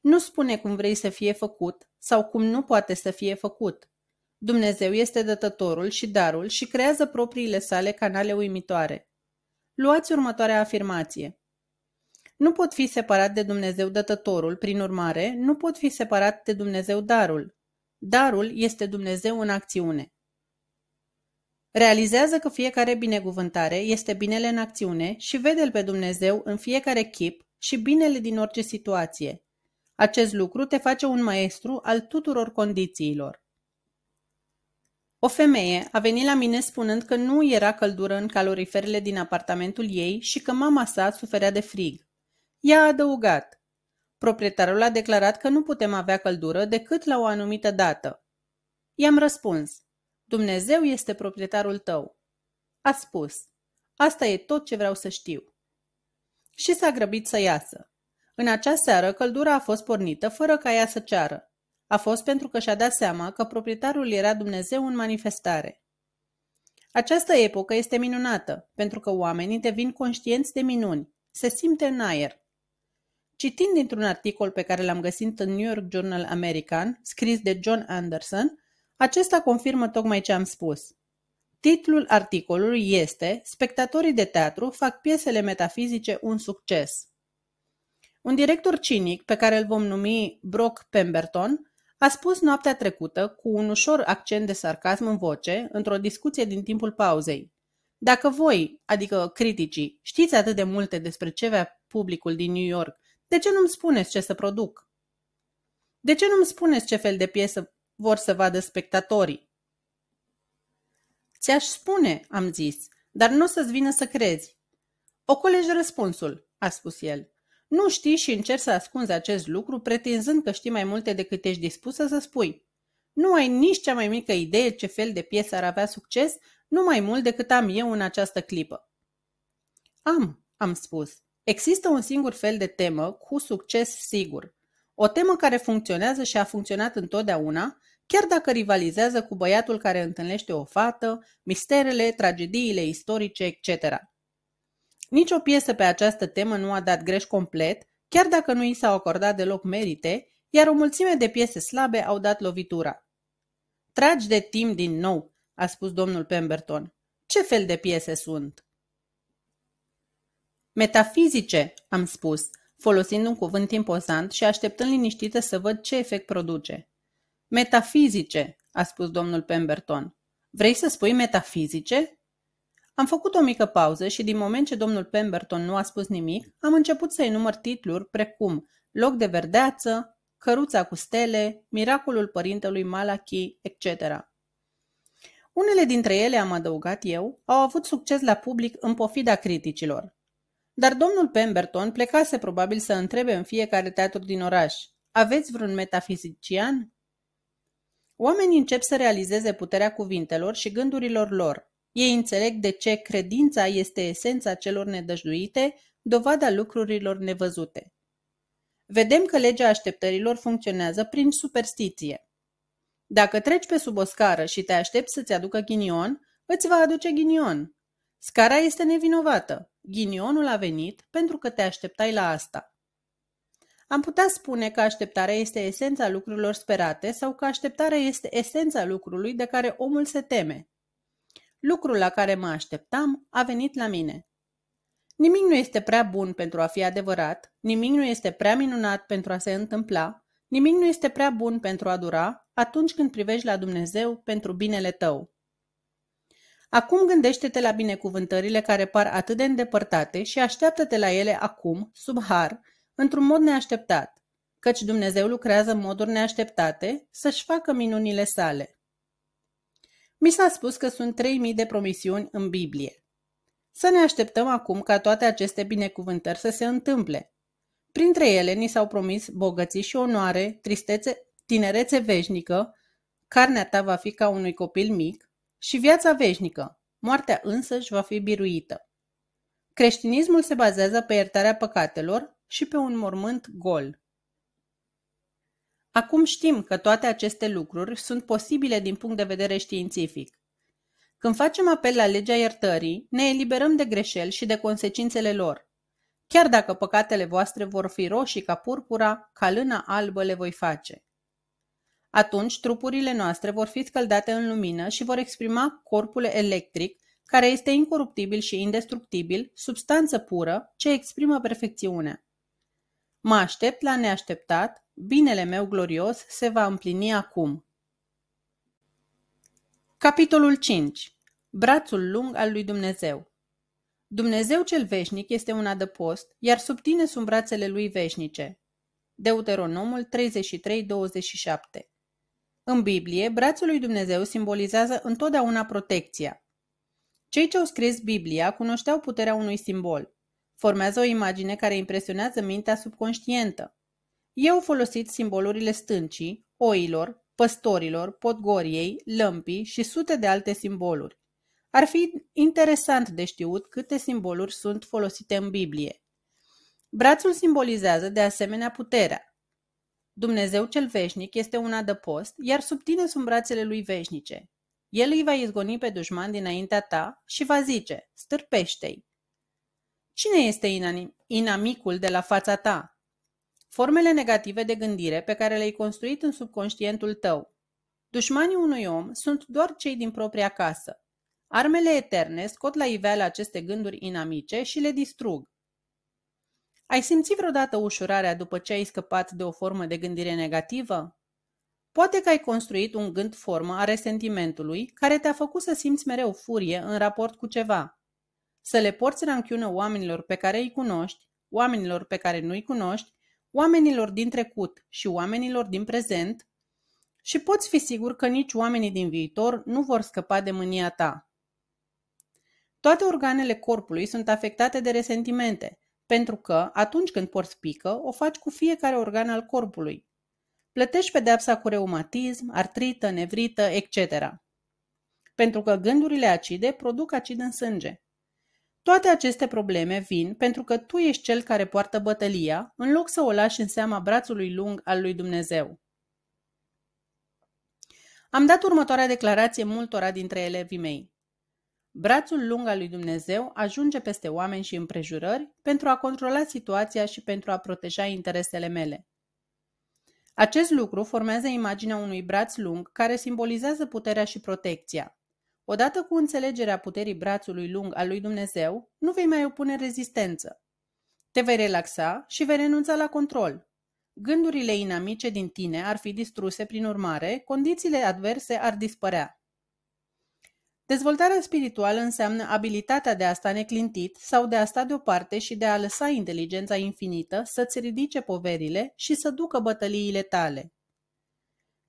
Nu spune cum vrei să fie făcut sau cum nu poate să fie făcut. Dumnezeu este dătătorul și darul și creează propriile sale canale uimitoare. Luați următoarea afirmație. Nu pot fi separat de Dumnezeu dătătorul, prin urmare, nu pot fi separat de Dumnezeu darul. Darul este Dumnezeu în acțiune. Realizează că fiecare binecuvântare este binele în acțiune și vede-L pe Dumnezeu în fiecare chip și binele din orice situație. Acest lucru te face un maestru al tuturor condițiilor. O femeie a venit la mine spunând că nu era căldură în caloriferele din apartamentul ei și că mama sa suferea de frig. Ea a adăugat. Proprietarul a declarat că nu putem avea căldură decât la o anumită dată. I-am răspuns. Dumnezeu este proprietarul tău. A spus, asta e tot ce vreau să știu. Și s-a grăbit să iasă. În acea seară căldura a fost pornită fără ca ea să ceară. A fost pentru că și-a dat seama că proprietarul era Dumnezeu în manifestare. Această epocă este minunată, pentru că oamenii devin conștienți de minuni, se simte în aer. Citind dintr-un articol pe care l-am găsit în New York Journal American, scris de John Anderson, acesta confirmă tocmai ce am spus. Titlul articolului este Spectatorii de teatru fac piesele metafizice un succes. Un director cinic, pe care îl vom numi Brock Pemberton, a spus noaptea trecută, cu un ușor accent de sarcasm în voce, într-o discuție din timpul pauzei. Dacă voi, adică criticii, știți atât de multe despre ce vrea publicul din New York, de ce nu-mi spuneți ce să produc? De ce nu-mi spuneți ce fel de piesă vor să vadă spectatorii. Ți-aș spune, am zis, dar nu o să-ți vină să crezi. Ocolești răspunsul, a spus el. Nu știi și încerci să ascunzi acest lucru pretinzând că știi mai multe decât ești dispusă să spui. Nu ai nici cea mai mică idee ce fel de piesă ar avea succes, nu mai mult decât am eu în această clipă. Am, am spus. Există un singur fel de temă cu succes sigur. O temă care funcționează și a funcționat întotdeauna Chiar dacă rivalizează cu băiatul care întâlnește o fată, misterele, tragediile istorice, etc. Nici o piesă pe această temă nu a dat greș complet, chiar dacă nu i s-au acordat deloc merite, iar o mulțime de piese slabe au dat lovitura. Tragi de timp din nou, a spus domnul Pemberton. Ce fel de piese sunt? Metafizice, am spus, folosind un cuvânt imposant și așteptând liniștită să văd ce efect produce. Metafizice, a spus domnul Pemberton. Vrei să spui metafizice? Am făcut o mică pauză și din moment ce domnul Pemberton nu a spus nimic, am început să enumăr titluri precum Loc de verdeață, Căruța cu stele, Miracolul părintelui Malachi, etc. Unele dintre ele, am adăugat eu, au avut succes la public în pofida criticilor. Dar domnul Pemberton plecase probabil să întrebe în fiecare teatru din oraș, aveți vreun metafizician? Oamenii încep să realizeze puterea cuvintelor și gândurilor lor. Ei înțeleg de ce credința este esența celor nedăjduite, dovada lucrurilor nevăzute. Vedem că legea așteptărilor funcționează prin superstiție. Dacă treci pe sub o scară și te aștepți să-ți aducă ghinion, îți va aduce ghinion. Scara este nevinovată. Ghinionul a venit pentru că te așteptai la asta. Am putea spune că așteptarea este esența lucrurilor sperate sau că așteptarea este esența lucrului de care omul se teme. Lucrul la care mă așteptam a venit la mine. Nimic nu este prea bun pentru a fi adevărat, nimic nu este prea minunat pentru a se întâmpla, nimic nu este prea bun pentru a dura atunci când privești la Dumnezeu pentru binele tău. Acum gândește-te la binecuvântările care par atât de îndepărtate și așteaptă-te la ele acum, sub har, într-un mod neașteptat, căci Dumnezeu lucrează în moduri neașteptate să-și facă minunile sale. Mi s-a spus că sunt 3.000 de promisiuni în Biblie. Să ne așteptăm acum ca toate aceste binecuvântări să se întâmple. Printre ele ni s-au promis bogății și onoare, tristețe, tinerețe veșnică, carnea ta va fi ca unui copil mic și viața veșnică, moartea însă va fi biruită. Creștinismul se bazează pe iertarea păcatelor și pe un mormânt gol. Acum știm că toate aceste lucruri sunt posibile din punct de vedere științific. Când facem apel la legea iertării, ne eliberăm de greșeli și de consecințele lor. Chiar dacă păcatele voastre vor fi roșii ca purpura, ca lâna albă le voi face. Atunci trupurile noastre vor fi scăldate în lumină și vor exprima corpul electric, care este incoruptibil și indestructibil, substanță pură, ce exprimă perfecțiunea. Mă aștept la neașteptat, binele meu glorios se va împlini acum. Capitolul 5. Brațul lung al lui Dumnezeu Dumnezeu cel veșnic este un adăpost, iar sub tine sunt brațele lui veșnice. Deuteronomul 33:27. În Biblie, brațul lui Dumnezeu simbolizează întotdeauna protecția. Cei ce au scris Biblia cunoșteau puterea unui simbol, Formează o imagine care impresionează mintea subconștientă. Eu folosit simbolurile stâncii, oilor, păstorilor, podgoriei, lămpii și sute de alte simboluri. Ar fi interesant de știut câte simboluri sunt folosite în Biblie. Brațul simbolizează de asemenea puterea. Dumnezeu cel veșnic este un adăpost, iar tine sunt brațele lui veșnice. El îi va izgoni pe dușman dinaintea ta și va zice, stârpește-i. Cine este inamicul de la fața ta? Formele negative de gândire pe care le-ai construit în subconștientul tău. Dușmanii unui om sunt doar cei din propria casă. Armele eterne scot la iveală aceste gânduri inamice și le distrug. Ai simțit vreodată ușurarea după ce ai scăpat de o formă de gândire negativă? Poate că ai construit un gând formă a resentimentului care te-a făcut să simți mereu furie în raport cu ceva. Să le porți ranchiună oamenilor pe care îi cunoști, oamenilor pe care nu-i cunoști, oamenilor din trecut și oamenilor din prezent și poți fi sigur că nici oamenii din viitor nu vor scăpa de mânia ta. Toate organele corpului sunt afectate de resentimente, pentru că, atunci când porți pică, o faci cu fiecare organ al corpului. Plătești pedepsa cu reumatism, artrită, nevrită, etc. Pentru că gândurile acide produc acid în sânge. Toate aceste probleme vin pentru că tu ești cel care poartă bătălia, în loc să o lași în seama brațului lung al lui Dumnezeu. Am dat următoarea declarație multora dintre elevii mei. Brațul lung al lui Dumnezeu ajunge peste oameni și împrejurări pentru a controla situația și pentru a proteja interesele mele. Acest lucru formează imaginea unui braț lung care simbolizează puterea și protecția. Odată cu înțelegerea puterii brațului lung al lui Dumnezeu, nu vei mai opune rezistență. Te vei relaxa și vei renunța la control. Gândurile inamice din tine ar fi distruse, prin urmare, condițiile adverse ar dispărea. Dezvoltarea spirituală înseamnă abilitatea de a sta neclintit sau de a sta deoparte și de a lăsa inteligența infinită să-ți ridice poverile și să ducă bătăliile tale.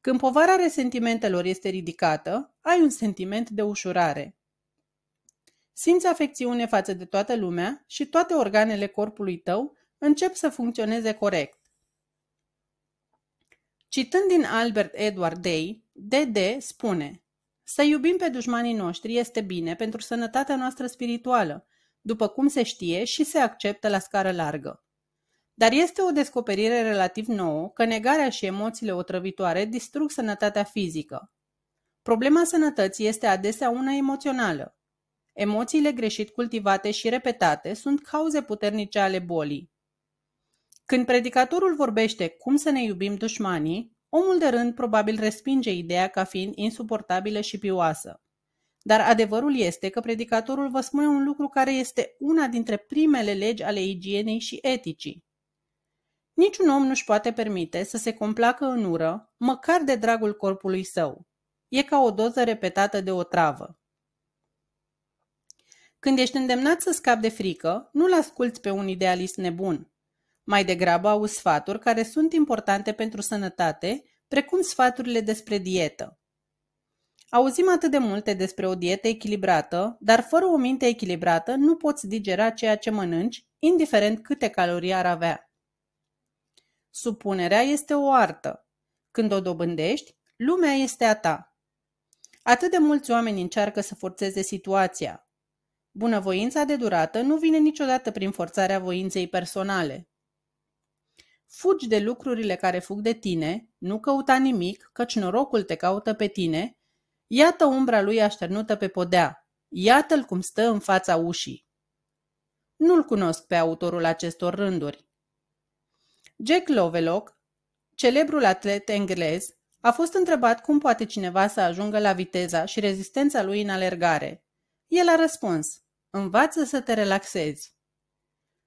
Când povara resentimentelor este ridicată, ai un sentiment de ușurare. Simți afecțiune față de toată lumea și toate organele corpului tău încep să funcționeze corect. Citând din Albert Edward Day, D.D. spune Să iubim pe dușmanii noștri este bine pentru sănătatea noastră spirituală, după cum se știe și se acceptă la scară largă. Dar este o descoperire relativ nouă că negarea și emoțiile otrăvitoare distrug sănătatea fizică. Problema sănătății este adesea una emoțională. Emoțiile greșit cultivate și repetate sunt cauze puternice ale bolii. Când predicatorul vorbește cum să ne iubim dușmanii, omul de rând probabil respinge ideea ca fiind insuportabilă și pioasă. Dar adevărul este că predicatorul vă spune un lucru care este una dintre primele legi ale igienei și eticii. Niciun om nu-și poate permite să se complacă în ură, măcar de dragul corpului său. E ca o doză repetată de o travă. Când ești îndemnat să scapi de frică, nu-l asculți pe un idealist nebun. Mai degrabă auzi sfaturi care sunt importante pentru sănătate, precum sfaturile despre dietă. Auzim atât de multe despre o dietă echilibrată, dar fără o minte echilibrată nu poți digera ceea ce mănânci, indiferent câte calorii ar avea. Supunerea este o artă. Când o dobândești, lumea este a ta. Atât de mulți oameni încearcă să forțeze situația. Bunăvoința de durată nu vine niciodată prin forțarea voinței personale. Fugi de lucrurile care fug de tine, nu căuta nimic, căci norocul te caută pe tine. Iată umbra lui așternută pe podea. Iată-l cum stă în fața ușii. Nu-l cunosc pe autorul acestor rânduri. Jack Lovelock, celebrul atlet englez, a fost întrebat cum poate cineva să ajungă la viteza și rezistența lui în alergare. El a răspuns, învață să te relaxezi.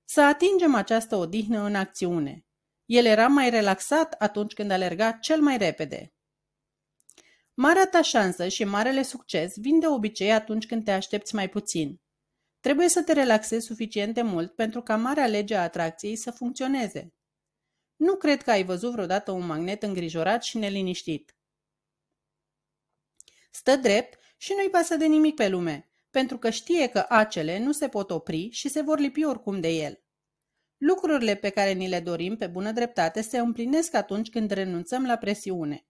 Să atingem această odihnă în acțiune. El era mai relaxat atunci când alerga cel mai repede. Marea ta șansă și marele succes vin de obicei atunci când te aștepți mai puțin. Trebuie să te relaxezi suficient de mult pentru ca marea lege a atracției să funcționeze. Nu cred că ai văzut vreodată un magnet îngrijorat și neliniștit. Stă drept și nu-i pasă de nimic pe lume, pentru că știe că acele nu se pot opri și se vor lipi oricum de el. Lucrurile pe care ni le dorim pe bună dreptate se împlinesc atunci când renunțăm la presiune.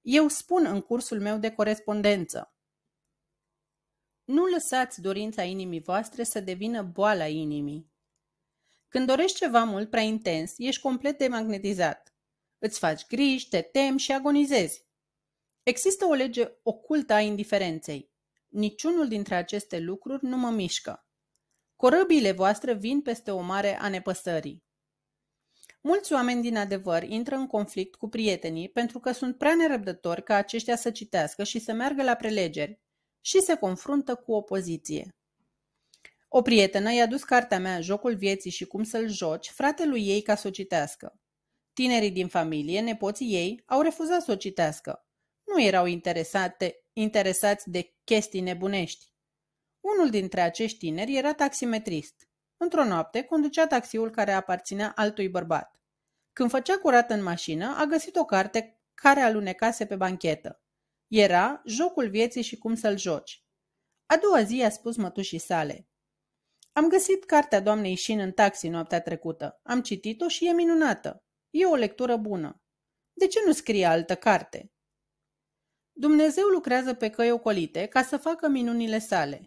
Eu spun în cursul meu de corespondență. Nu lăsați dorința inimii voastre să devină boala inimii. Când dorești ceva mult prea intens, ești complet demagnetizat. Îți faci griji, te temi și agonizezi. Există o lege ocultă a indiferenței. Niciunul dintre aceste lucruri nu mă mișcă. Corăbile voastre vin peste o mare a nepăsării. Mulți oameni din adevăr intră în conflict cu prietenii pentru că sunt prea nerăbdători ca aceștia să citească și să meargă la prelegeri și se confruntă cu opoziție. O prietenă i-a dus cartea mea Jocul vieții și cum să-l joci fratelui ei ca să o citească. Tinerii din familie, nepoții ei, au refuzat să o citească. Nu erau interesate, interesați de chestii nebunești. Unul dintre acești tineri era taximetrist. Într-o noapte conducea taxiul care aparținea altui bărbat. Când făcea curat în mașină, a găsit o carte care alunecase pe banchetă. Era Jocul vieții și cum să-l joci. A doua zi a spus mătușii sale, am găsit cartea doamnei Șin în taxi noaptea trecută. Am citit-o și e minunată. E o lectură bună. De ce nu scrie altă carte? Dumnezeu lucrează pe căi ocolite ca să facă minunile sale.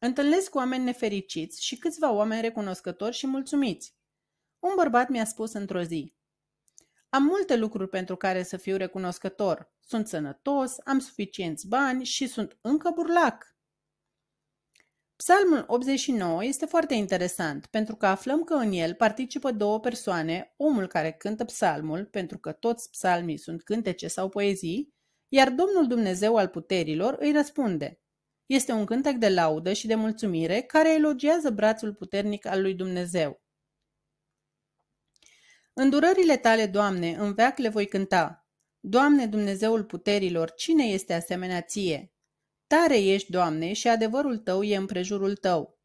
Întâlnesc oameni nefericiți și câțiva oameni recunoscători și mulțumiți. Un bărbat mi-a spus într-o zi. Am multe lucruri pentru care să fiu recunoscător. Sunt sănătos, am suficienți bani și sunt încă burlac. Psalmul 89 este foarte interesant pentru că aflăm că în el participă două persoane, omul care cântă psalmul, pentru că toți psalmii sunt cântece sau poezii, iar Domnul Dumnezeu al puterilor îi răspunde. Este un cântec de laudă și de mulțumire care elogiază brațul puternic al lui Dumnezeu. Îndurările tale, Doamne, în veac le voi cânta. Doamne Dumnezeul puterilor, cine este asemenea ție? Tare ești, Doamne, și adevărul tău e împrejurul tău.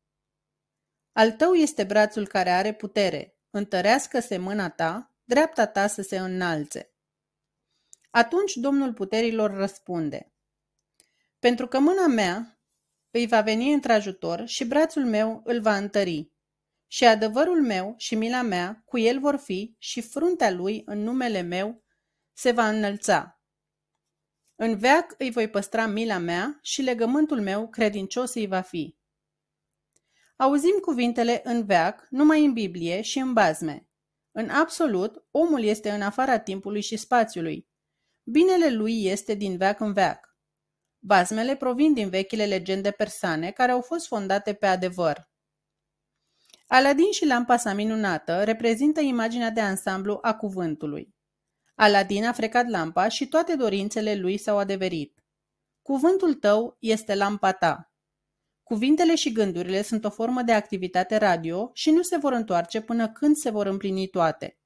Al tău este brațul care are putere, întărească-se mâna ta, dreapta ta să se înalțe. Atunci Domnul puterilor răspunde, pentru că mâna mea îi va veni într-ajutor și brațul meu îl va întări. Și adevărul meu și mila mea cu el vor fi și fruntea lui în numele meu se va înălța. În veac îi voi păstra mila mea și legământul meu credincios îi va fi. Auzim cuvintele în veac numai în Biblie și în bazme. În absolut, omul este în afara timpului și spațiului. Binele lui este din veac în veac. Bazmele provin din vechile legende persane care au fost fondate pe adevăr. Aladin și lampa sa minunată reprezintă imaginea de ansamblu a cuvântului. Aladin a frecat lampa și toate dorințele lui s-au adeverit. Cuvântul tău este lampa ta. Cuvintele și gândurile sunt o formă de activitate radio și nu se vor întoarce până când se vor împlini toate.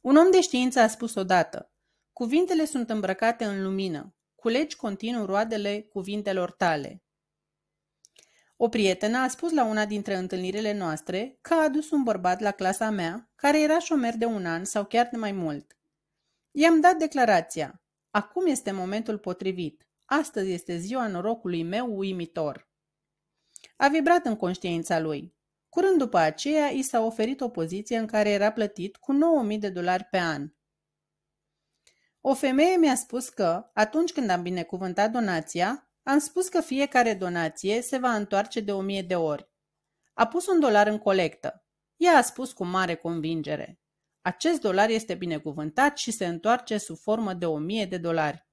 Un om de știință a spus odată, cuvintele sunt îmbrăcate în lumină, culegi continuu roadele cuvintelor tale. O prietenă a spus la una dintre întâlnirile noastre că a adus un bărbat la clasa mea care era șomer de un an sau chiar de mai mult. I-am dat declarația. Acum este momentul potrivit. Astăzi este ziua norocului meu uimitor. A vibrat în conștiința lui. Curând după aceea, i s-a oferit o poziție în care era plătit cu 9.000 de dolari pe an. O femeie mi-a spus că, atunci când am binecuvântat donația, am spus că fiecare donație se va întoarce de o mie de ori. A pus un dolar în colectă. Ea a spus cu mare convingere. Acest dolar este binecuvântat și se întoarce sub formă de o mie de dolari.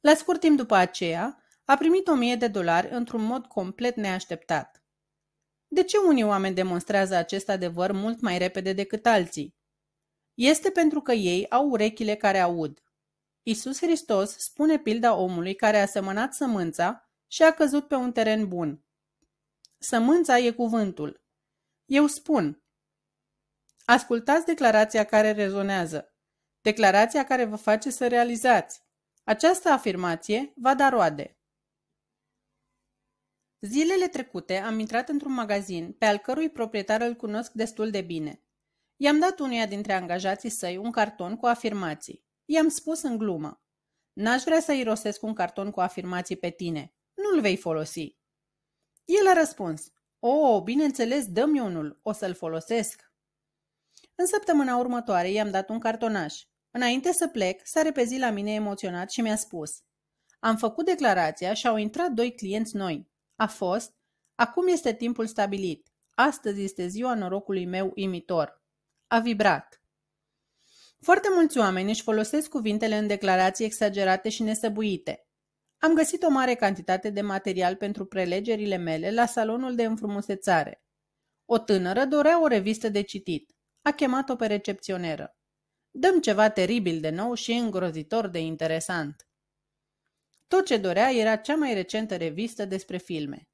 La scurt timp după aceea, a primit o mie de dolari într-un mod complet neașteptat. De ce unii oameni demonstrează acest adevăr mult mai repede decât alții? Este pentru că ei au urechile care aud. Isus Hristos spune pilda omului care a sămănat sămânța și a căzut pe un teren bun. Sămânța e cuvântul. Eu spun. Ascultați declarația care rezonează. Declarația care vă face să realizați. Această afirmație va da roade. Zilele trecute am intrat într-un magazin pe al cărui proprietar îl cunosc destul de bine. I-am dat unuia dintre angajații săi un carton cu afirmații. I-am spus în glumă. N-aș vrea să irosesc un carton cu afirmații pe tine. Nu-l vei folosi. El a răspuns. O, oh, bineînțeles, dă-mi unul. O să-l folosesc. În săptămâna următoare i-am dat un cartonaș. Înainte să plec, s-a repezit la mine emoționat și mi-a spus. Am făcut declarația și au intrat doi clienți noi. A fost, acum este timpul stabilit. Astăzi este ziua norocului meu imitor. A vibrat. Foarte mulți oameni își folosesc cuvintele în declarații exagerate și nesăbuite. Am găsit o mare cantitate de material pentru prelegerile mele la salonul de înfrumusețare. O tânără dorea o revistă de citit. A chemat-o pe recepționeră. Dăm ceva teribil de nou și îngrozitor de interesant. Tot ce dorea era cea mai recentă revistă despre filme.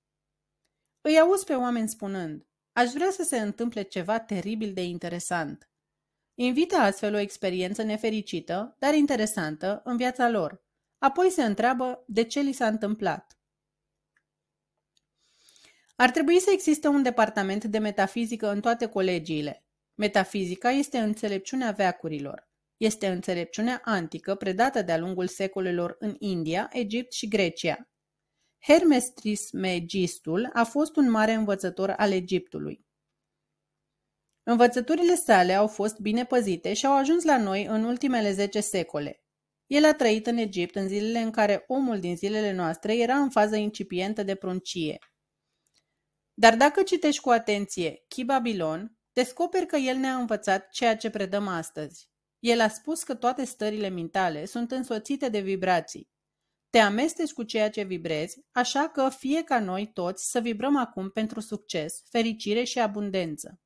Îi auzi pe oameni spunând, aș vrea să se întâmple ceva teribil de interesant. Invită astfel o experiență nefericită, dar interesantă, în viața lor. Apoi se întreabă de ce li s-a întâmplat. Ar trebui să existe un departament de metafizică în toate colegiile. Metafizica este înțelepciunea veacurilor. Este înțelepciunea antică predată de-a lungul secolelor în India, Egipt și Grecia. Hermes Trismegistul a fost un mare învățător al Egiptului. Învățăturile sale au fost bine păzite și au ajuns la noi în ultimele zece secole. El a trăit în Egipt în zilele în care omul din zilele noastre era în fază incipientă de pruncie. Dar dacă citești cu atenție Chi Babilon, descoperi că el ne-a învățat ceea ce predăm astăzi. El a spus că toate stările mentale sunt însoțite de vibrații. Te amesteci cu ceea ce vibrezi, așa că fie ca noi toți să vibrăm acum pentru succes, fericire și abundență.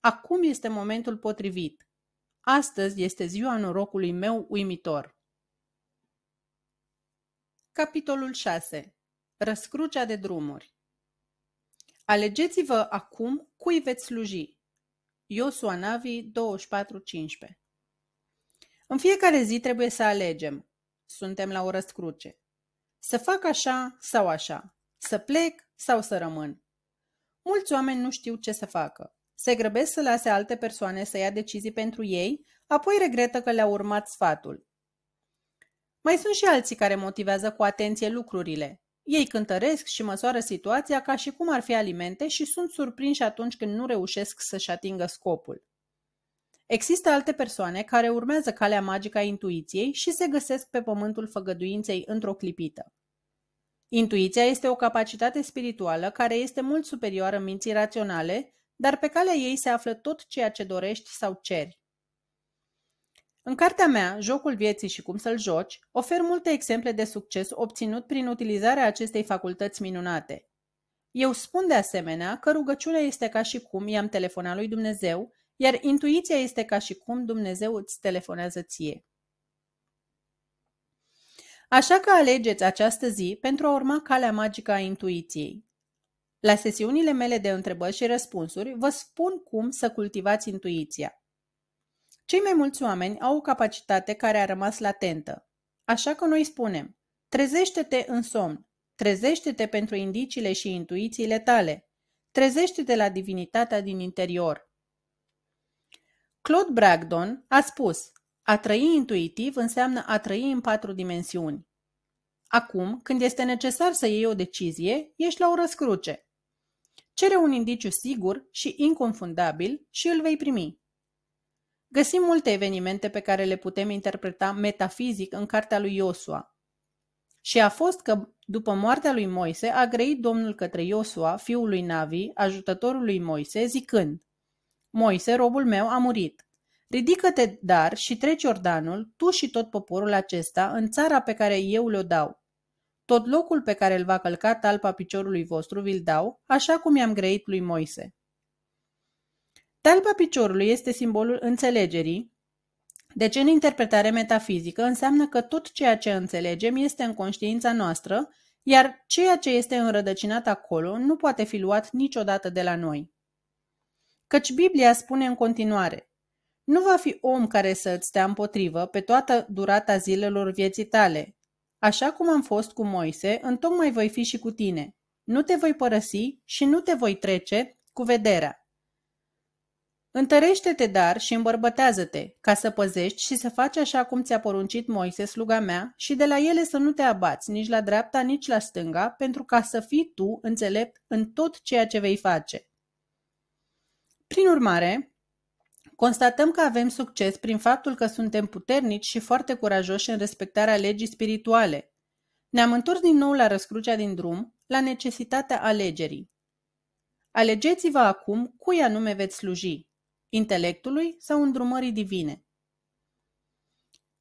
Acum este momentul potrivit. Astăzi este ziua norocului meu uimitor. Capitolul 6. Răscrucea de drumuri Alegeți-vă acum cui veți sluji. Iosua Navi 24.15 În fiecare zi trebuie să alegem. Suntem la o răscruce. Să fac așa sau așa. Să plec sau să rămân. Mulți oameni nu știu ce să facă. Se grăbesc să lase alte persoane să ia decizii pentru ei, apoi regretă că le-au urmat sfatul. Mai sunt și alții care motivează cu atenție lucrurile. Ei cântăresc și măsoară situația ca și cum ar fi alimente și sunt surprinși atunci când nu reușesc să-și atingă scopul. Există alte persoane care urmează calea magică a intuiției și se găsesc pe pământul făgăduinței într-o clipită. Intuiția este o capacitate spirituală care este mult superioară minții raționale dar pe calea ei se află tot ceea ce dorești sau ceri. În cartea mea, Jocul vieții și cum să-l joci, ofer multe exemple de succes obținut prin utilizarea acestei facultăți minunate. Eu spun de asemenea că rugăciunea este ca și cum i-am telefonat lui Dumnezeu, iar intuiția este ca și cum Dumnezeu îți telefonează ție. Așa că alegeți această zi pentru a urma calea magică a intuiției. La sesiunile mele de întrebări și răspunsuri vă spun cum să cultivați intuiția. Cei mai mulți oameni au o capacitate care a rămas latentă. Așa că noi spunem, trezește-te în somn, trezește-te pentru indiciile și intuițiile tale, trezește-te la divinitatea din interior. Claude Bragdon a spus, a trăi intuitiv înseamnă a trăi în patru dimensiuni. Acum, când este necesar să iei o decizie, ești la o răscruce. Cere un indiciu sigur și inconfundabil și îl vei primi. Găsim multe evenimente pe care le putem interpreta metafizic în cartea lui Iosua. Și a fost că, după moartea lui Moise, a greit Domnul către Iosua, fiul lui Navi, ajutătorul lui Moise, zicând, Moise, robul meu, a murit. Ridică-te, dar, și treci Ordanul, tu și tot poporul acesta, în țara pe care eu le-o dau, tot locul pe care îl va călca talpa piciorului vostru vi-l dau, așa cum i-am greit lui Moise. Talpa piciorului este simbolul înțelegerii, deci în interpretare metafizică înseamnă că tot ceea ce înțelegem este în conștiința noastră, iar ceea ce este înrădăcinat acolo nu poate fi luat niciodată de la noi. Căci Biblia spune în continuare, nu va fi om care să îți stea împotrivă pe toată durata zilelor vieții tale, Așa cum am fost cu Moise, întocmai voi fi și cu tine. Nu te voi părăsi și nu te voi trece cu vederea. Întărește-te dar și îmbărbătează-te, ca să păzești și să faci așa cum ți-a poruncit Moise, sluga mea, și de la ele să nu te abați nici la dreapta, nici la stânga, pentru ca să fii tu înțelept în tot ceea ce vei face. Prin urmare, Constatăm că avem succes prin faptul că suntem puternici și foarte curajoși în respectarea legii spirituale. Ne-am întors din nou la răscrucea din drum, la necesitatea alegerii. Alegeți-vă acum cui anume veți sluji, intelectului sau îndrumării divine.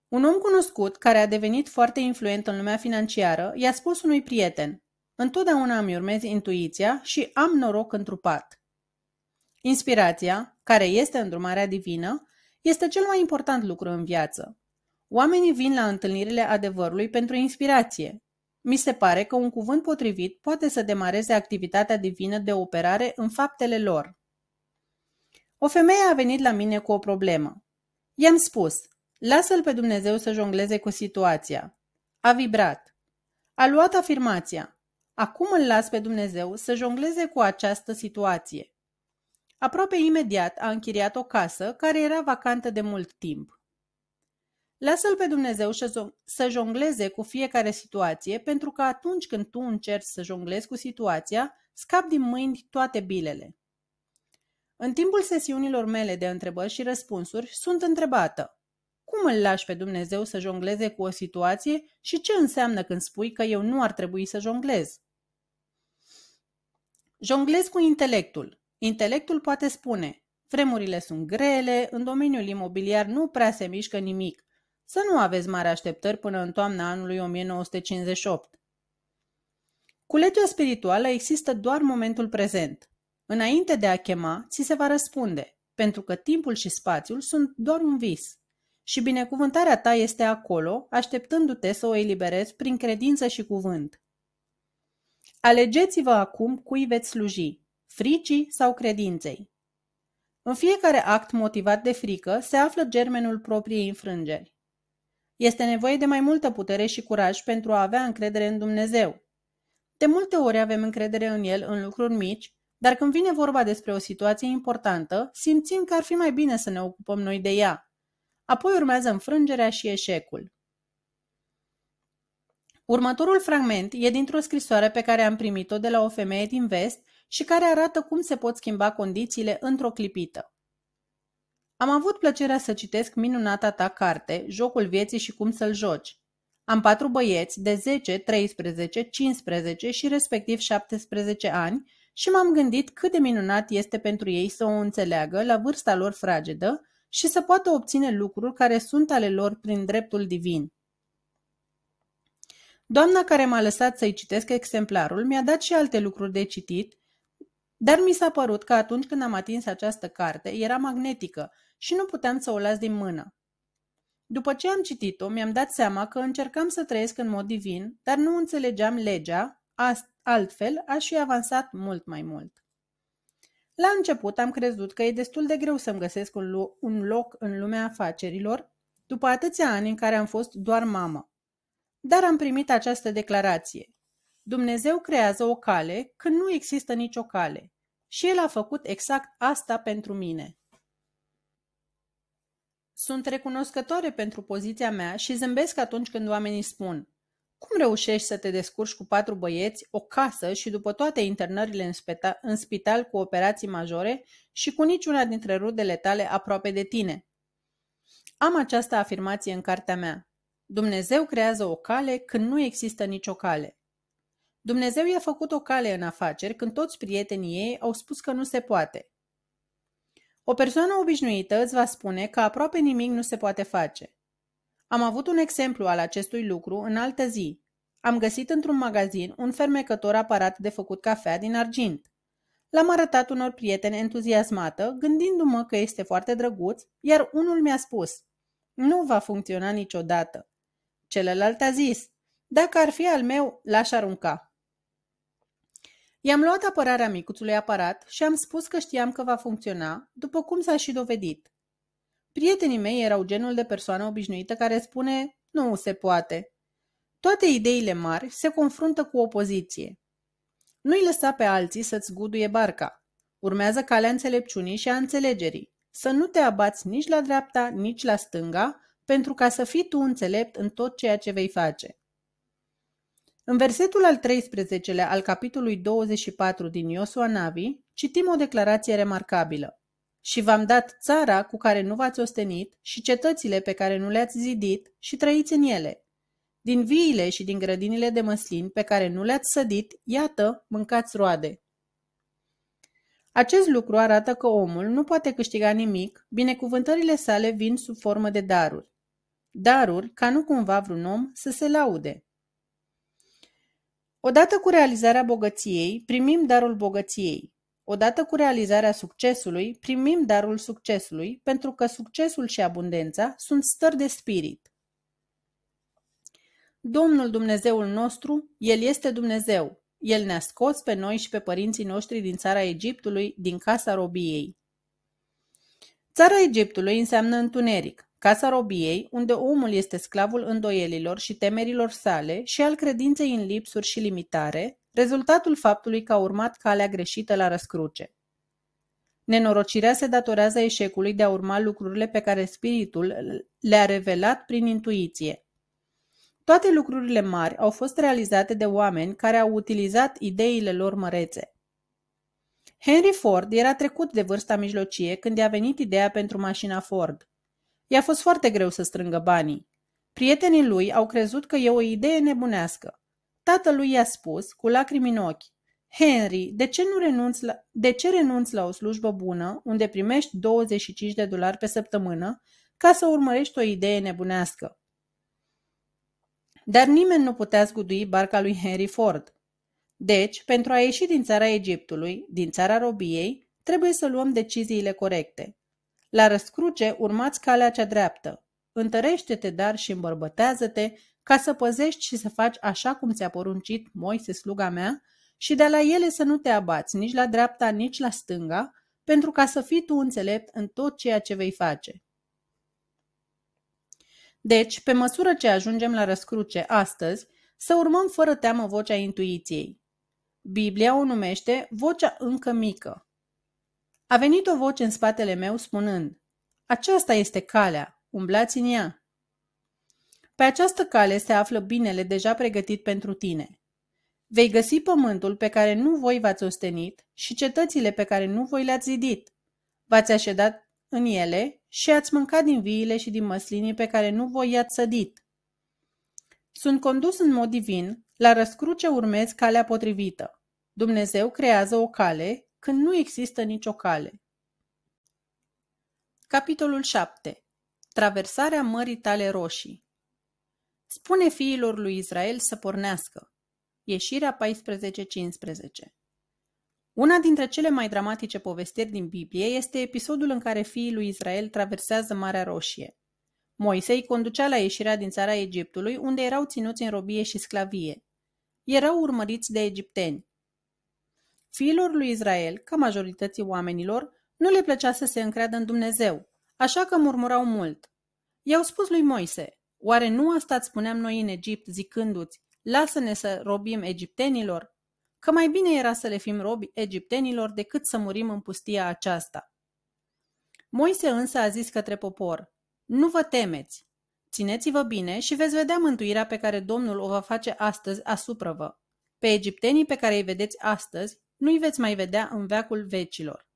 Un om cunoscut, care a devenit foarte influent în lumea financiară, i-a spus unui prieten, Întotdeauna îmi urmez intuiția și am noroc întrupat. Inspirația, care este îndrumarea divină, este cel mai important lucru în viață. Oamenii vin la întâlnirile adevărului pentru inspirație. Mi se pare că un cuvânt potrivit poate să demareze activitatea divină de operare în faptele lor. O femeie a venit la mine cu o problemă. I-am spus, lasă-l pe Dumnezeu să jongleze cu situația. A vibrat. A luat afirmația. Acum îl las pe Dumnezeu să jongleze cu această situație. Aproape imediat a închiriat o casă care era vacantă de mult timp. Lasă-l pe Dumnezeu să jongleze cu fiecare situație, pentru că atunci când tu încerci să jonglezi cu situația, scap din mâini toate bilele. În timpul sesiunilor mele de întrebări și răspunsuri, sunt întrebată. Cum îl lași pe Dumnezeu să jongleze cu o situație și ce înseamnă când spui că eu nu ar trebui să jonglez? Jonglez cu intelectul. Intelectul poate spune, vremurile sunt grele, în domeniul imobiliar nu prea se mișcă nimic, să nu aveți mari așteptări până în toamna anului 1958. Cu legea spirituală există doar momentul prezent. Înainte de a chema, ți se va răspunde, pentru că timpul și spațiul sunt doar un vis. Și binecuvântarea ta este acolo, așteptându-te să o eliberezi prin credință și cuvânt. Alegeți-vă acum cui veți sluji, fricii sau credinței. În fiecare act motivat de frică se află germenul propriei înfrângeri. Este nevoie de mai multă putere și curaj pentru a avea încredere în Dumnezeu. De multe ori avem încredere în El în lucruri mici, dar când vine vorba despre o situație importantă, simțim că ar fi mai bine să ne ocupăm noi de ea. Apoi urmează înfrângerea și eșecul. Următorul fragment e dintr-o scrisoare pe care am primit-o de la o femeie din vest și care arată cum se pot schimba condițiile într-o clipită. Am avut plăcerea să citesc minunata ta carte, Jocul vieții și cum să-l joci. Am patru băieți de 10, 13, 15 și respectiv 17 ani și m-am gândit cât de minunat este pentru ei să o înțeleagă la vârsta lor fragedă și să poată obține lucruri care sunt ale lor prin dreptul divin. Doamna care m-a lăsat să-i citesc exemplarul mi-a dat și alte lucruri de citit dar mi s-a părut că atunci când am atins această carte, era magnetică și nu puteam să o las din mână. După ce am citit-o, mi-am dat seama că încercam să trăiesc în mod divin, dar nu înțelegeam legea, altfel aș fi avansat mult mai mult. La început am crezut că e destul de greu să-mi găsesc un, lo- un loc în lumea afacerilor, după atâția ani în care am fost doar mamă. Dar am primit această declarație. Dumnezeu creează o cale când nu există nicio cale. Și El a făcut exact asta pentru mine. Sunt recunoscătoare pentru poziția mea și zâmbesc atunci când oamenii spun Cum reușești să te descurci cu patru băieți, o casă și după toate internările în, în spital cu operații majore și cu niciuna dintre rudele tale aproape de tine? Am această afirmație în cartea mea. Dumnezeu creează o cale când nu există nicio cale. Dumnezeu i-a făcut o cale în afaceri când toți prietenii ei au spus că nu se poate. O persoană obișnuită îți va spune că aproape nimic nu se poate face. Am avut un exemplu al acestui lucru în altă zi. Am găsit într-un magazin un fermecător aparat de făcut cafea din argint. L-am arătat unor prieteni entuziasmată, gândindu-mă că este foarte drăguț, iar unul mi-a spus, nu va funcționa niciodată. Celălalt a zis, dacă ar fi al meu, l-aș arunca. I-am luat apărarea micuțului aparat și am spus că știam că va funcționa, după cum s-a și dovedit. Prietenii mei erau genul de persoană obișnuită care spune, nu se poate. Toate ideile mari se confruntă cu opoziție. Nu-i lăsa pe alții să-ți guduie barca. Urmează calea înțelepciunii și a înțelegerii. Să nu te abați nici la dreapta, nici la stânga, pentru ca să fii tu înțelept în tot ceea ce vei face. În versetul al 13-lea al capitolului 24 din Iosua Navi, citim o declarație remarcabilă. Și v-am dat țara cu care nu v-ați ostenit și cetățile pe care nu le-ați zidit și trăiți în ele. Din viile și din grădinile de măslin pe care nu le-ați sădit, iată, mâncați roade. Acest lucru arată că omul nu poate câștiga nimic, binecuvântările sale vin sub formă de daruri. Daruri ca nu cumva vreun om să se laude. Odată cu realizarea bogăției, primim darul bogăției. Odată cu realizarea succesului, primim darul succesului, pentru că succesul și abundența sunt stări de spirit. Domnul Dumnezeul nostru, El este Dumnezeu. El ne-a scos pe noi și pe părinții noștri din țara Egiptului, din casa robiei. Țara Egiptului înseamnă întuneric, Casa robiei, unde omul este sclavul îndoielilor și temerilor sale și al credinței în lipsuri și limitare, rezultatul faptului că a urmat calea greșită la răscruce. Nenorocirea se datorează eșecului de a urma lucrurile pe care spiritul le-a revelat prin intuiție. Toate lucrurile mari au fost realizate de oameni care au utilizat ideile lor mărețe. Henry Ford era trecut de vârsta mijlocie când i-a venit ideea pentru mașina Ford. I-a fost foarte greu să strângă banii. Prietenii lui au crezut că e o idee nebunească. Tatălui i-a spus, cu lacrimi în ochi, Henry, de ce, nu renunți la, de ce renunți la o slujbă bună, unde primești 25 de dolari pe săptămână, ca să urmărești o idee nebunească? Dar nimeni nu putea zgudui barca lui Henry Ford. Deci, pentru a ieși din țara Egiptului, din țara robiei, trebuie să luăm deciziile corecte. La răscruce urmați calea cea dreaptă. Întărește-te, dar și îmbărbătează-te, ca să păzești și să faci așa cum ți-a poruncit Moise, sluga mea, și de la ele să nu te abați nici la dreapta, nici la stânga, pentru ca să fii tu înțelept în tot ceea ce vei face. Deci, pe măsură ce ajungem la răscruce astăzi, să urmăm fără teamă vocea intuiției. Biblia o numește vocea încă mică. A venit o voce în spatele meu spunând, aceasta este calea, umblați în ea. Pe această cale se află binele deja pregătit pentru tine. Vei găsi pământul pe care nu voi v-ați ostenit și cetățile pe care nu voi le-ați zidit. V-ați aședat în ele și ați mâncat din viile și din măslinii pe care nu voi i-ați sădit. Sunt condus în mod divin, la răscruce urmez calea potrivită. Dumnezeu creează o cale când nu există nicio cale. Capitolul 7. Traversarea Mării tale roșii Spune fiilor lui Israel să pornească. Ieșirea 14.15 Una dintre cele mai dramatice povestiri din Biblie este episodul în care fiii lui Israel traversează Marea Roșie. Moise îi conducea la ieșirea din țara Egiptului, unde erau ținuți în robie și sclavie. Erau urmăriți de egipteni. Fiilor lui Israel, ca majorității oamenilor, nu le plăcea să se încreadă în Dumnezeu, așa că murmurau mult. I-au spus lui Moise, oare nu asta îți spuneam noi în Egipt zicându-ți, lasă-ne să robim egiptenilor? Că mai bine era să le fim robi egiptenilor decât să murim în pustia aceasta. Moise însă a zis către popor, nu vă temeți, țineți-vă bine și veți vedea mântuirea pe care Domnul o va face astăzi asupra vă. Pe egiptenii pe care îi vedeți astăzi nu-i veți mai vedea în veacul vecilor.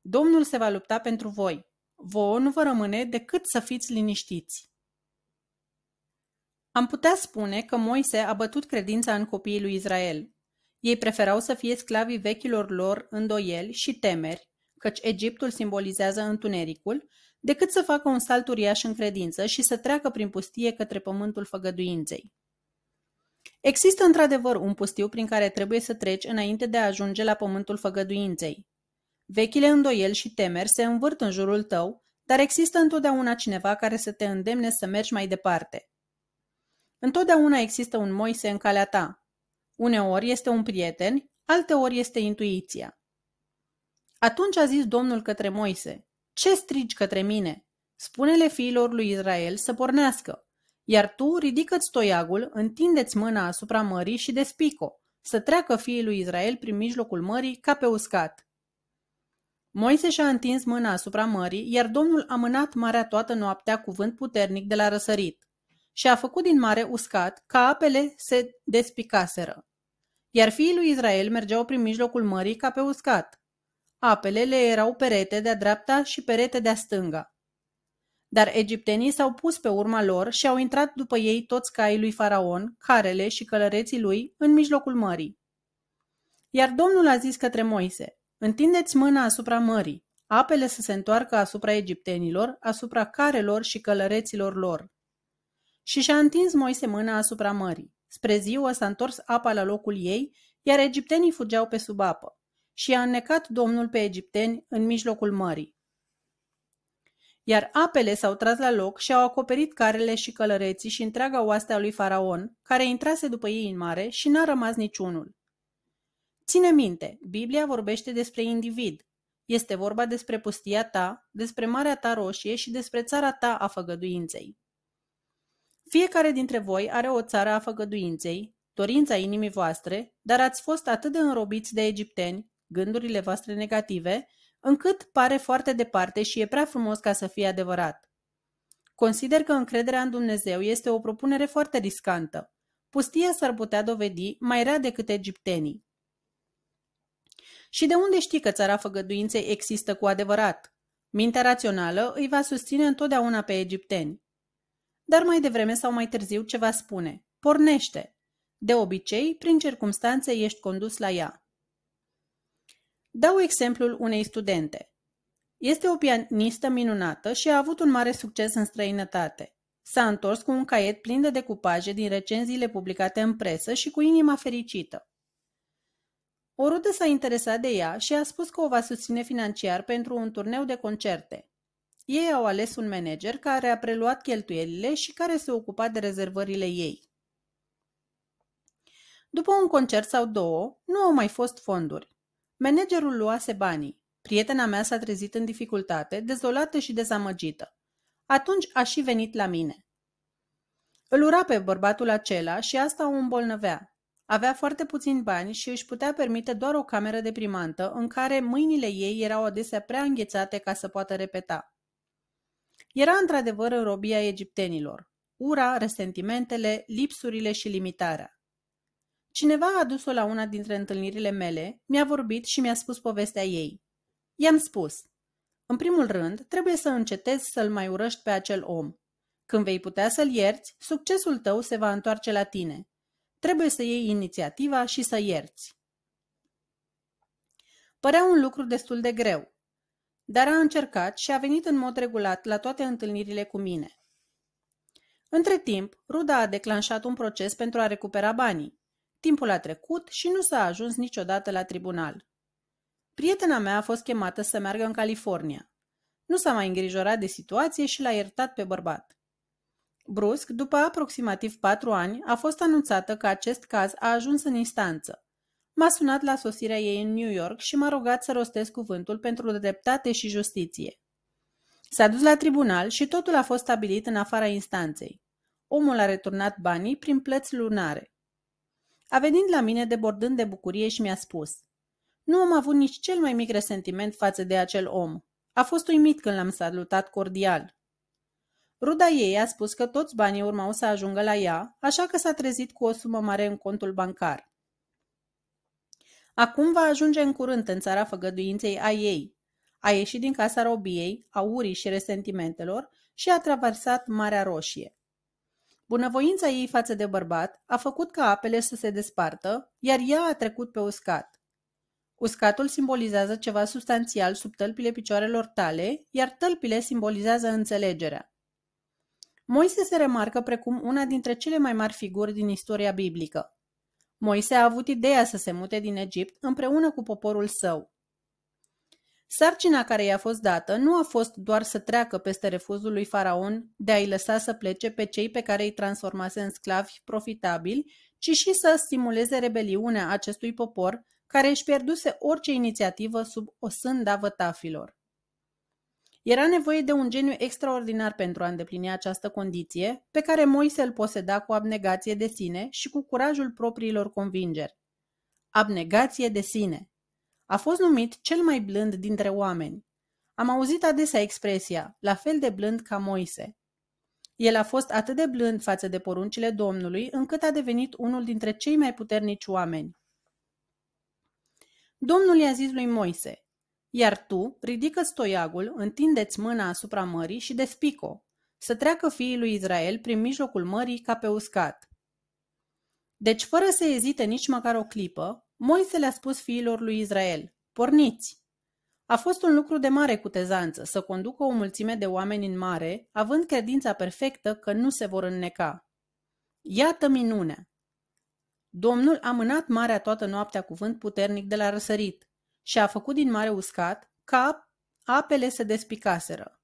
Domnul se va lupta pentru voi. Voi nu vă rămâne decât să fiți liniștiți. Am putea spune că Moise a bătut credința în copiii lui Israel. Ei preferau să fie sclavii vechilor lor îndoieli și temeri, căci Egiptul simbolizează întunericul, decât să facă un salt uriaș în credință și să treacă prin pustie către pământul făgăduinței. Există într-adevăr un pustiu prin care trebuie să treci înainte de a ajunge la pământul făgăduinței. Vechile îndoieli și temeri se învârt în jurul tău, dar există întotdeauna cineva care să te îndemne să mergi mai departe. Întotdeauna există un Moise în calea ta. Uneori este un prieten, alteori este intuiția. Atunci a zis Domnul către Moise, ce strigi către mine? Spune-le fiilor lui Israel să pornească. Iar tu ridică-ți toiagul, întinde-ți mâna asupra mării și despico, să treacă fiii lui Israel prin mijlocul mării ca pe uscat. Moise și-a întins mâna asupra mării, iar Domnul a mânat marea toată noaptea cu vânt puternic de la răsărit și a făcut din mare uscat ca apele se despicaseră. Iar fiii lui Israel mergeau prin mijlocul mării ca pe uscat. Apele le erau perete de-a dreapta și perete de-a stânga. Dar egiptenii s-au pus pe urma lor și au intrat după ei toți caii lui Faraon, carele și călăreții lui, în mijlocul mării. Iar Domnul a zis către Moise, Întindeți mâna asupra mării, apele să se întoarcă asupra egiptenilor, asupra carelor și călăreților lor. Și și-a întins Moise mâna asupra mării. Spre ziua s-a întors apa la locul ei, iar egiptenii fugeau pe sub apă. Și a înnecat Domnul pe egipteni în mijlocul mării iar apele s-au tras la loc și au acoperit carele și călăreții și întreaga oaste a lui Faraon, care intrase după ei în mare și n-a rămas niciunul. Ține minte, Biblia vorbește despre individ. Este vorba despre pustia ta, despre marea ta roșie și despre țara ta a făgăduinței. Fiecare dintre voi are o țară a făgăduinței, dorința inimii voastre, dar ați fost atât de înrobiți de egipteni, gândurile voastre negative, încât pare foarte departe și e prea frumos ca să fie adevărat. Consider că încrederea în Dumnezeu este o propunere foarte riscantă. Pustia s-ar putea dovedi mai rea decât egiptenii. Și de unde știi că țara făgăduinței există cu adevărat? Mintea rațională îi va susține întotdeauna pe egipteni. Dar mai devreme sau mai târziu ce va spune? Pornește! De obicei, prin circumstanțe ești condus la ea. Dau exemplul unei studente. Este o pianistă minunată și a avut un mare succes în străinătate. S-a întors cu un caiet plin de decupaje din recenziile publicate în presă și cu inima fericită. O rudă s-a interesat de ea și a spus că o va susține financiar pentru un turneu de concerte. Ei au ales un manager care a preluat cheltuielile și care se ocupa de rezervările ei. După un concert sau două, nu au mai fost fonduri. Managerul luase banii. Prietena mea s-a trezit în dificultate, dezolată și dezamăgită. Atunci a și venit la mine. Îl ura pe bărbatul acela și asta o îmbolnăvea. Avea foarte puțini bani și își putea permite doar o cameră deprimantă în care mâinile ei erau adesea prea înghețate ca să poată repeta. Era într-adevăr în robia egiptenilor. Ura, resentimentele, lipsurile și limitarea. Cineva a adus-o la una dintre întâlnirile mele, mi-a vorbit și mi-a spus povestea ei. I-am spus, în primul rând, trebuie să încetezi să-l mai urăști pe acel om. Când vei putea să-l ierți, succesul tău se va întoarce la tine. Trebuie să iei inițiativa și să ierți. Părea un lucru destul de greu, dar a încercat și a venit în mod regulat la toate întâlnirile cu mine. Între timp, Ruda a declanșat un proces pentru a recupera banii. Timpul a trecut și nu s-a ajuns niciodată la tribunal. Prietena mea a fost chemată să meargă în California. Nu s-a mai îngrijorat de situație și l-a iertat pe bărbat. Brusc, după aproximativ patru ani, a fost anunțată că acest caz a ajuns în instanță. M-a sunat la sosirea ei în New York și m-a rugat să rostesc cuvântul pentru dreptate și justiție. S-a dus la tribunal și totul a fost stabilit în afara instanței. Omul a returnat banii prin plăți lunare. A venit la mine debordând de bucurie și mi-a spus Nu am avut nici cel mai mic resentiment față de acel om. A fost uimit când l-am salutat cordial. Ruda ei a spus că toți banii urmau să ajungă la ea, așa că s-a trezit cu o sumă mare în contul bancar. Acum va ajunge în curând în țara făgăduinței a ei. A ieșit din casa robiei, a urii și resentimentelor și a traversat Marea Roșie. Bunăvoința ei față de bărbat a făcut ca apele să se despartă, iar ea a trecut pe uscat. Uscatul simbolizează ceva substanțial sub tălpile picioarelor tale, iar tălpile simbolizează înțelegerea. Moise se remarcă precum una dintre cele mai mari figuri din istoria biblică. Moise a avut ideea să se mute din Egipt împreună cu poporul său. Sarcina care i-a fost dată nu a fost doar să treacă peste refuzul lui Faraon de a-i lăsa să plece pe cei pe care îi transformase în sclavi profitabili, ci și să stimuleze rebeliunea acestui popor care își pierduse orice inițiativă sub o sânda vătafilor. Era nevoie de un geniu extraordinar pentru a îndeplini această condiție, pe care Moise îl poseda cu abnegație de sine și cu curajul propriilor convingeri. Abnegație de sine – a fost numit cel mai blând dintre oameni. Am auzit adesea expresia, la fel de blând ca Moise. El a fost atât de blând față de poruncile Domnului, încât a devenit unul dintre cei mai puternici oameni. Domnul i-a zis lui Moise, iar tu ridică stoiagul, întindeți mâna asupra mării și despic-o, să treacă fiii lui Israel prin mijlocul mării ca pe uscat. Deci, fără să ezite nici măcar o clipă, Moise le-a spus fiilor lui Israel, porniți! A fost un lucru de mare cutezanță să conducă o mulțime de oameni în mare, având credința perfectă că nu se vor înneca. Iată minunea! Domnul a mânat marea toată noaptea cu vânt puternic de la răsărit și a făcut din mare uscat ca apele se despicaseră.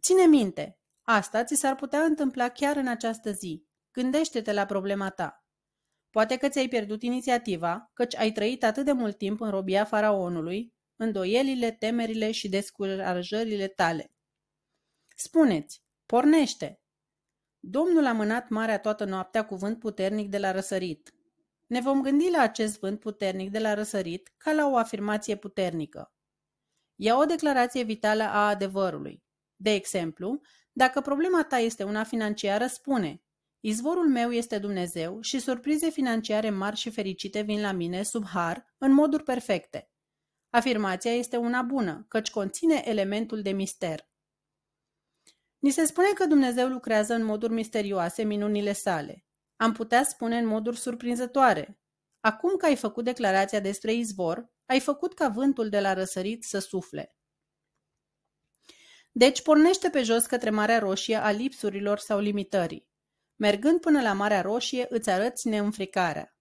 Ține minte, asta ți s-ar putea întâmpla chiar în această zi. Gândește-te la problema ta. Poate că ți-ai pierdut inițiativa, căci ai trăit atât de mult timp în robia faraonului, îndoielile, temerile și descurajările tale. Spuneți, pornește! Domnul a mânat marea toată noaptea cu vânt puternic de la răsărit. Ne vom gândi la acest vânt puternic de la răsărit ca la o afirmație puternică. Ia o declarație vitală a adevărului. De exemplu, dacă problema ta este una financiară, spune Izvorul meu este Dumnezeu și surprize financiare mari și fericite vin la mine sub har, în moduri perfecte. Afirmația este una bună, căci conține elementul de mister. Ni se spune că Dumnezeu lucrează în moduri misterioase minunile sale. Am putea spune în moduri surprinzătoare. Acum că ai făcut declarația despre izvor, ai făcut ca vântul de la răsărit să sufle. Deci pornește pe jos către Marea Roșie a lipsurilor sau limitării. Mergând până la Marea Roșie, îți arăți neînfricarea.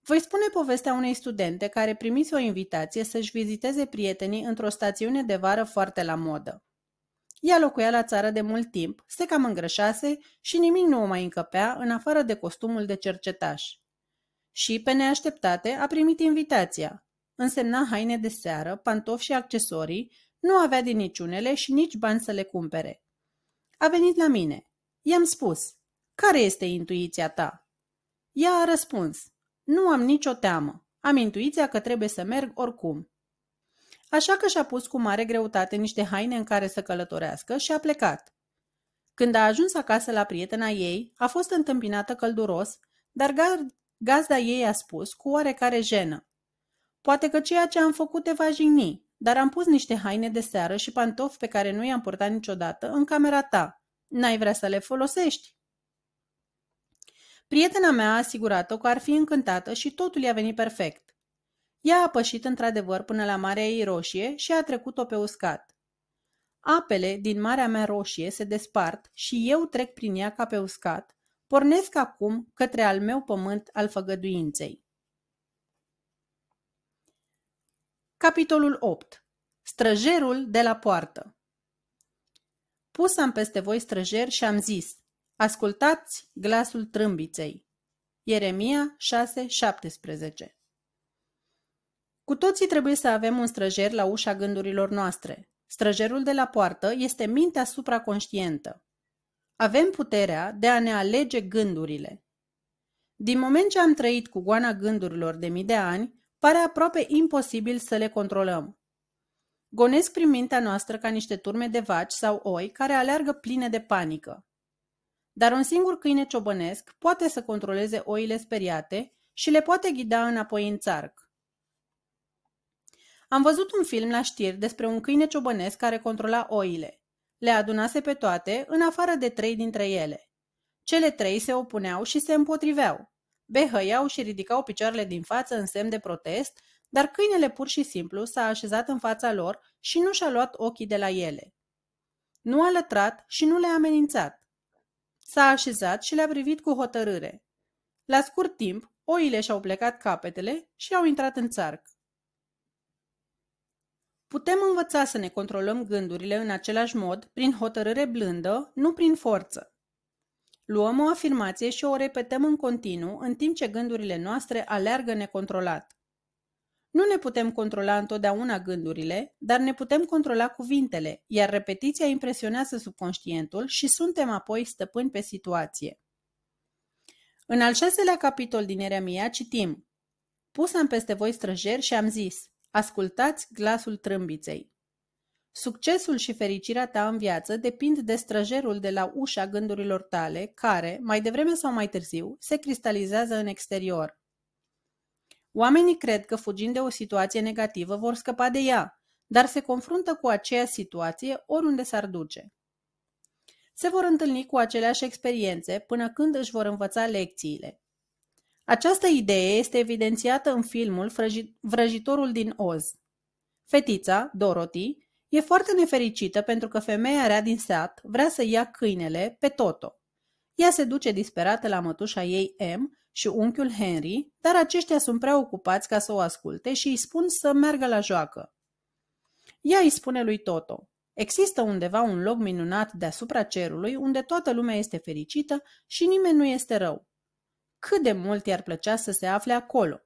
Voi spune povestea unei studente care primise o invitație să-și viziteze prietenii într-o stațiune de vară foarte la modă. Ea locuia la țară de mult timp, se cam îngrășase și nimic nu o mai încăpea în afară de costumul de cercetaș. Și, pe neașteptate, a primit invitația. Însemna haine de seară, pantofi și accesorii, nu avea din niciunele și nici bani să le cumpere. A venit la mine. I-am spus, care este intuiția ta? Ea a răspuns, nu am nicio teamă, am intuiția că trebuie să merg oricum. Așa că și-a pus cu mare greutate niște haine în care să călătorească și a plecat. Când a ajuns acasă la prietena ei, a fost întâmpinată călduros, dar gazda ei a spus cu oarecare jenă. Poate că ceea ce am făcut te va jigni, dar am pus niște haine de seară și pantofi pe care nu i-am purtat niciodată în camera ta. N-ai vrea să le folosești. Prietena mea a asigurat-o că ar fi încântată și totul i-a venit perfect. Ea a pășit într-adevăr până la Marea ei Roșie și a trecut-o pe uscat. Apele din Marea mea Roșie se despart și eu trec prin ea ca pe uscat, pornesc acum către al meu pământ al făgăduinței. Capitolul 8. Străjerul de la poartă Pus am peste voi străjeri și am zis, ascultați glasul trâmbiței. Ieremia 6:17 Cu toții trebuie să avem un străjer la ușa gândurilor noastre. Străjerul de la poartă este mintea supraconștientă. Avem puterea de a ne alege gândurile. Din moment ce am trăit cu goana gândurilor de mii de ani, pare aproape imposibil să le controlăm. Gonesc prin mintea noastră ca niște turme de vaci sau oi care aleargă pline de panică. Dar un singur câine ciobănesc poate să controleze oile speriate și le poate ghida înapoi în țarc. Am văzut un film la știri despre un câine ciobănesc care controla oile. Le adunase pe toate, în afară de trei dintre ele. Cele trei se opuneau și se împotriveau. Behăiau și ridicau picioarele din față în semn de protest dar câinele pur și simplu s-a așezat în fața lor și nu și-a luat ochii de la ele. Nu a lătrat și nu le-a amenințat. S-a așezat și le-a privit cu hotărâre. La scurt timp, oile și-au plecat capetele și au intrat în țarc. Putem învăța să ne controlăm gândurile în același mod, prin hotărâre blândă, nu prin forță. Luăm o afirmație și o repetăm în continuu, în timp ce gândurile noastre aleargă necontrolat. Nu ne putem controla întotdeauna gândurile, dar ne putem controla cuvintele, iar repetiția impresionează subconștientul și suntem apoi stăpâni pe situație. În al șaselea capitol din Eremia citim Pus am peste voi străjeri și am zis, ascultați glasul trâmbiței. Succesul și fericirea ta în viață depind de străjerul de la ușa gândurilor tale, care, mai devreme sau mai târziu, se cristalizează în exterior. Oamenii cred că fugind de o situație negativă vor scăpa de ea, dar se confruntă cu aceeași situație oriunde s-ar duce. Se vor întâlni cu aceleași experiențe până când își vor învăța lecțiile. Această idee este evidențiată în filmul Vrăjitorul din Oz. Fetița, Dorothy, e foarte nefericită pentru că femeia rea din sat vrea să ia câinele pe Toto. Ea se duce disperată la mătușa ei M și unchiul Henry, dar aceștia sunt prea ocupați ca să o asculte și îi spun să meargă la joacă. Ea îi spune lui Toto, există undeva un loc minunat deasupra cerului unde toată lumea este fericită și nimeni nu este rău. Cât de mult i-ar plăcea să se afle acolo!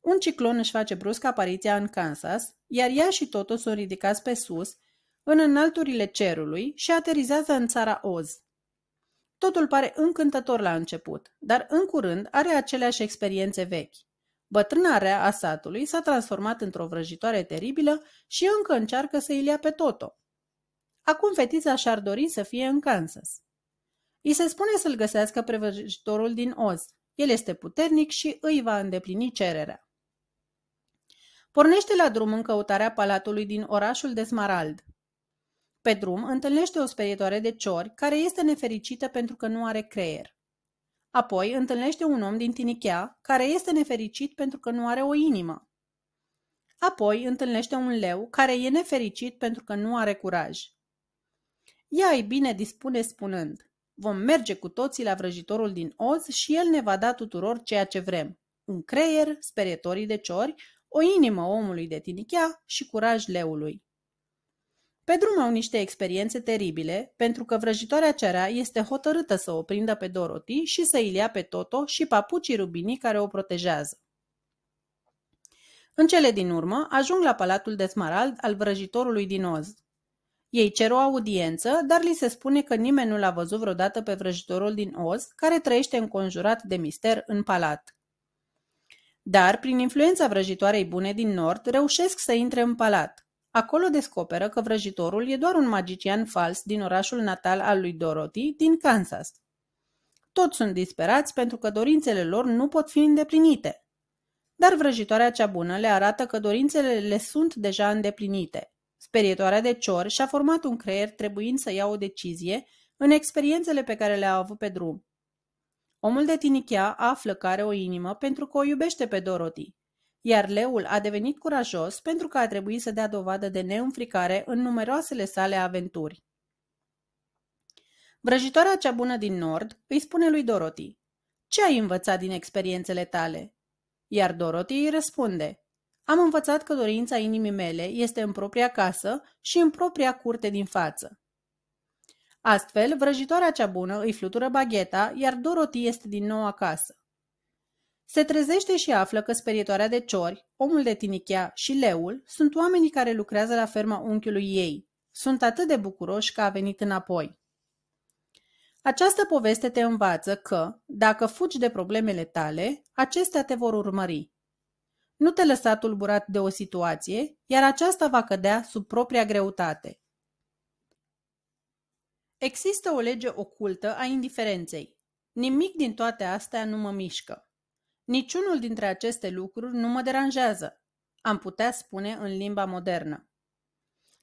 Un ciclon își face brusc apariția în Kansas, iar ea și Toto sunt ridicați pe sus, în înalturile cerului și aterizează în țara Oz. Totul pare încântător la început, dar în curând are aceleași experiențe vechi. Bătrâna rea a satului s-a transformat într-o vrăjitoare teribilă și încă încearcă să îi ia pe Toto. Acum fetița și-ar dori să fie în Kansas. I se spune să-l găsească prevăjitorul din Oz. El este puternic și îi va îndeplini cererea. Pornește la drum în căutarea palatului din orașul de Smarald. Pe drum întâlnește o sperietoare de ciori care este nefericită pentru că nu are creier. Apoi întâlnește un om din Tinichea care este nefericit pentru că nu are o inimă. Apoi întâlnește un leu care e nefericit pentru că nu are curaj. Ea îi bine dispune spunând, vom merge cu toții la vrăjitorul din Oz și el ne va da tuturor ceea ce vrem. Un creier, sperietorii de ciori, o inimă omului de tinichea și curaj leului. Pe drum au niște experiențe teribile, pentru că vrăjitoarea cerea este hotărâtă să o prindă pe Dorothy și să îi ia pe Toto și papucii rubinii care o protejează. În cele din urmă, ajung la palatul de smarald al vrăjitorului din Oz. Ei cer o audiență, dar li se spune că nimeni nu l-a văzut vreodată pe vrăjitorul din Oz, care trăiește înconjurat de mister în palat. Dar, prin influența vrăjitoarei bune din nord, reușesc să intre în palat. Acolo descoperă că vrăjitorul e doar un magician fals din orașul natal al lui Dorothy, din Kansas. Toți sunt disperați pentru că dorințele lor nu pot fi îndeplinite. Dar vrăjitoarea cea bună le arată că dorințele le sunt deja îndeplinite. Sperietoarea de cior și-a format un creier trebuind să ia o decizie în experiențele pe care le-a avut pe drum. Omul de tinichea află că are o inimă pentru că o iubește pe Dorothy iar leul a devenit curajos pentru că a trebuit să dea dovadă de neînfricare în numeroasele sale aventuri. Vrăjitoarea cea bună din nord îi spune lui Dorothy, Ce ai învățat din experiențele tale? Iar Dorothy îi răspunde, Am învățat că dorința inimii mele este în propria casă și în propria curte din față. Astfel, vrăjitoarea cea bună îi flutură bagheta, iar Dorothy este din nou acasă. Se trezește și află că sperietoarea de ciori, omul de tinichea și leul sunt oamenii care lucrează la ferma unchiului ei. Sunt atât de bucuroși că a venit înapoi. Această poveste te învață că, dacă fugi de problemele tale, acestea te vor urmări. Nu te lăsa tulburat de o situație, iar aceasta va cădea sub propria greutate. Există o lege ocultă a indiferenței. Nimic din toate astea nu mă mișcă. Niciunul dintre aceste lucruri nu mă deranjează, am putea spune în limba modernă.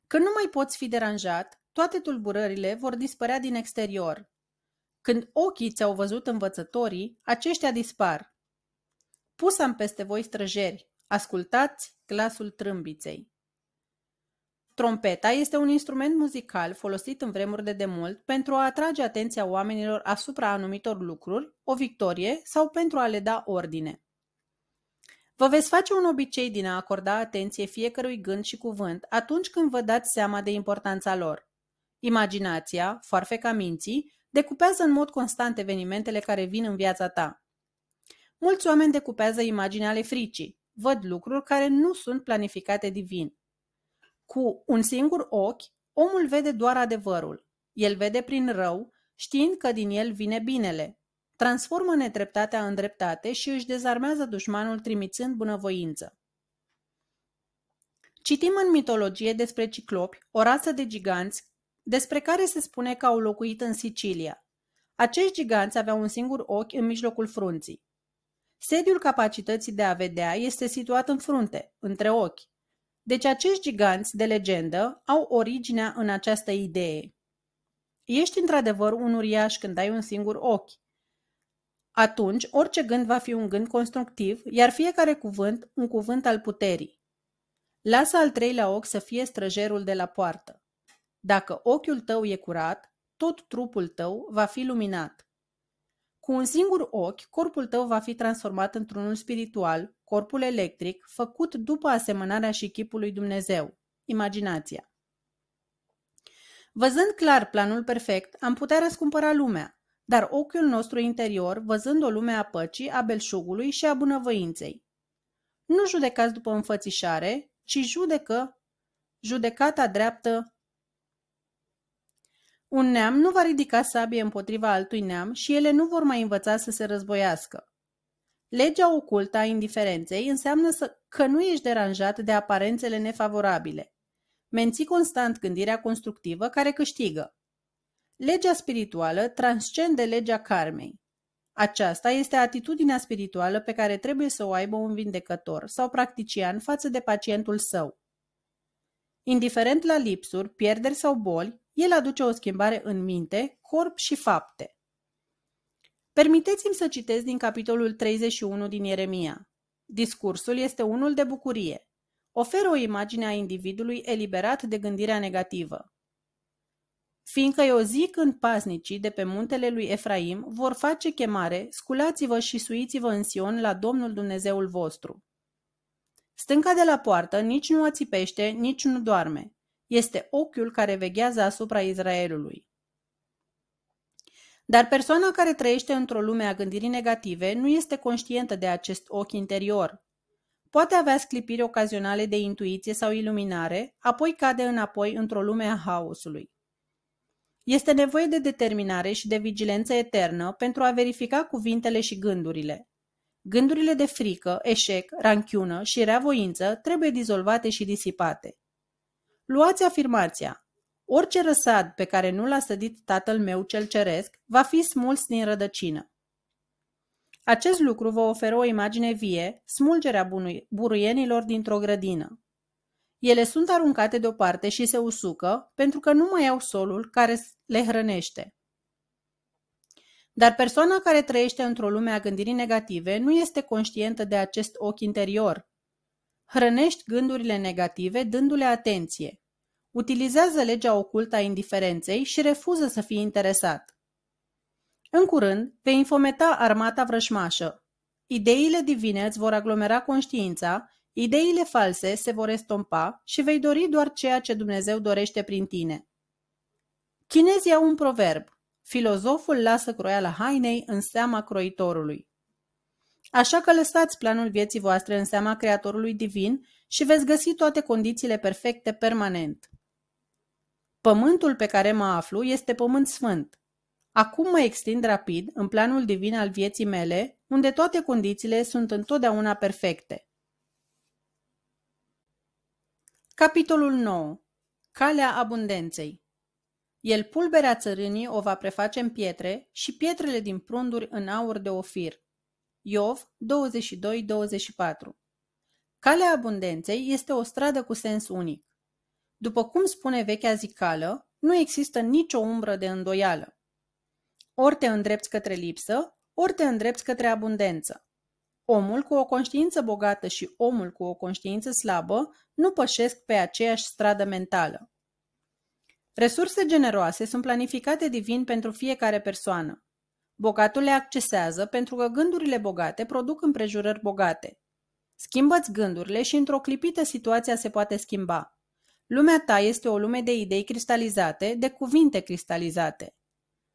Când nu mai poți fi deranjat, toate tulburările vor dispărea din exterior. Când ochii ți-au văzut învățătorii, aceștia dispar. Pusam peste voi străjeri, ascultați glasul trâmbiței. Trompeta este un instrument muzical folosit în vremuri de demult pentru a atrage atenția oamenilor asupra anumitor lucruri, o victorie sau pentru a le da ordine. Vă veți face un obicei din a acorda atenție fiecărui gând și cuvânt atunci când vă dați seama de importanța lor. Imaginația, foarfeca minții, decupează în mod constant evenimentele care vin în viața ta. Mulți oameni decupează imagini ale fricii, văd lucruri care nu sunt planificate divin. Cu un singur ochi, omul vede doar adevărul. El vede prin rău, știind că din el vine binele. Transformă netreptatea în dreptate și își dezarmează dușmanul trimițând bunăvoință. Citim în mitologie despre ciclopi, o rasă de giganți, despre care se spune că au locuit în Sicilia. Acești giganți aveau un singur ochi în mijlocul frunții. Sediul capacității de a vedea este situat în frunte, între ochi. Deci acești giganți de legendă au originea în această idee. Ești într-adevăr un uriaș când ai un singur ochi. Atunci, orice gând va fi un gând constructiv, iar fiecare cuvânt un cuvânt al puterii. Lasă al treilea ochi să fie străjerul de la poartă. Dacă ochiul tău e curat, tot trupul tău va fi luminat. Cu un singur ochi, corpul tău va fi transformat într-unul spiritual, corpul electric, făcut după asemănarea și chipul lui Dumnezeu, imaginația. Văzând clar planul perfect, am putea răscumpăra lumea, dar ochiul nostru interior, văzând o lume a păcii, a belșugului și a bunăvoinței. Nu judecați după înfățișare, ci judecă judecata dreaptă. Un neam nu va ridica sabie împotriva altui neam și ele nu vor mai învăța să se războiască. Legea ocultă a indiferenței înseamnă să, că nu ești deranjat de aparențele nefavorabile. Menții constant gândirea constructivă care câștigă. Legea spirituală transcende legea karmei. Aceasta este atitudinea spirituală pe care trebuie să o aibă un vindecător sau practician față de pacientul său. Indiferent la lipsuri, pierderi sau boli, el aduce o schimbare în minte, corp și fapte. Permiteți-mi să citesc din capitolul 31 din Ieremia. Discursul este unul de bucurie. Oferă o imagine a individului eliberat de gândirea negativă. Fiindcă eu zic când paznicii de pe muntele lui Efraim vor face chemare, sculați-vă și suiți-vă în Sion la Domnul Dumnezeul vostru. Stânca de la poartă nici nu ațipește, nici nu doarme. Este ochiul care veghează asupra Israelului. Dar persoana care trăiește într-o lume a gândirii negative nu este conștientă de acest ochi interior. Poate avea sclipiri ocazionale de intuiție sau iluminare, apoi cade înapoi într-o lume a haosului. Este nevoie de determinare și de vigilență eternă pentru a verifica cuvintele și gândurile. Gândurile de frică, eșec, ranchiună și reavoință trebuie dizolvate și disipate. Luați afirmația Orice răsad pe care nu l-a sădit tatăl meu cel ceresc va fi smuls din rădăcină. Acest lucru vă oferă o imagine vie, smulgerea buruienilor dintr-o grădină. Ele sunt aruncate deoparte și se usucă pentru că nu mai au solul care le hrănește. Dar persoana care trăiește într-o lume a gândirii negative nu este conștientă de acest ochi interior. Hrănești gândurile negative dându-le atenție. Utilizează legea ocultă a indiferenței și refuză să fie interesat. În curând, vei infometa armata vrășmașă. Ideile divine îți vor aglomera conștiința, ideile false se vor estompa și vei dori doar ceea ce Dumnezeu dorește prin tine. Chinezii au un proverb. Filozoful lasă croiala hainei în seama croitorului. Așa că lăsați planul vieții voastre în seama Creatorului Divin și veți găsi toate condițiile perfecte permanent. Pământul pe care mă aflu este pământ sfânt. Acum mă extind rapid în planul divin al vieții mele, unde toate condițiile sunt întotdeauna perfecte. Capitolul 9. Calea abundenței El pulberea țărânii o va preface în pietre și pietrele din prunduri în aur de ofir. Iov 22-24 Calea abundenței este o stradă cu sens unic. După cum spune vechea zicală, nu există nicio umbră de îndoială. Ori te îndrepți către lipsă, ori te îndrepți către abundență. Omul cu o conștiință bogată și omul cu o conștiință slabă nu pășesc pe aceeași stradă mentală. Resurse generoase sunt planificate divin pentru fiecare persoană. Bogatul le accesează pentru că gândurile bogate produc împrejurări bogate. Schimbăți gândurile și într-o clipită situația se poate schimba. Lumea ta este o lume de idei cristalizate, de cuvinte cristalizate.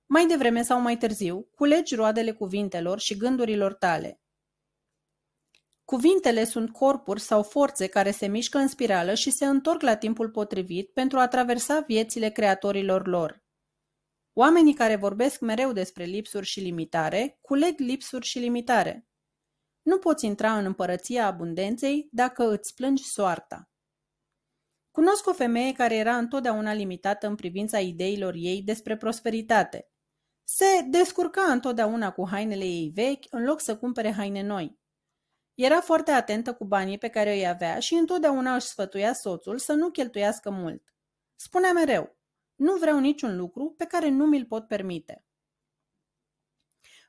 Mai devreme sau mai târziu, culegi roadele cuvintelor și gândurilor tale. Cuvintele sunt corpuri sau forțe care se mișcă în spirală și se întorc la timpul potrivit pentru a traversa viețile creatorilor lor. Oamenii care vorbesc mereu despre lipsuri și limitare, culeg lipsuri și limitare. Nu poți intra în împărăția abundenței dacă îți plângi soarta. Cunosc o femeie care era întotdeauna limitată în privința ideilor ei despre prosperitate. Se descurca întotdeauna cu hainele ei vechi în loc să cumpere haine noi. Era foarte atentă cu banii pe care îi avea și întotdeauna își sfătuia soțul să nu cheltuiască mult. Spunea mereu, nu vreau niciun lucru pe care nu mi-l pot permite.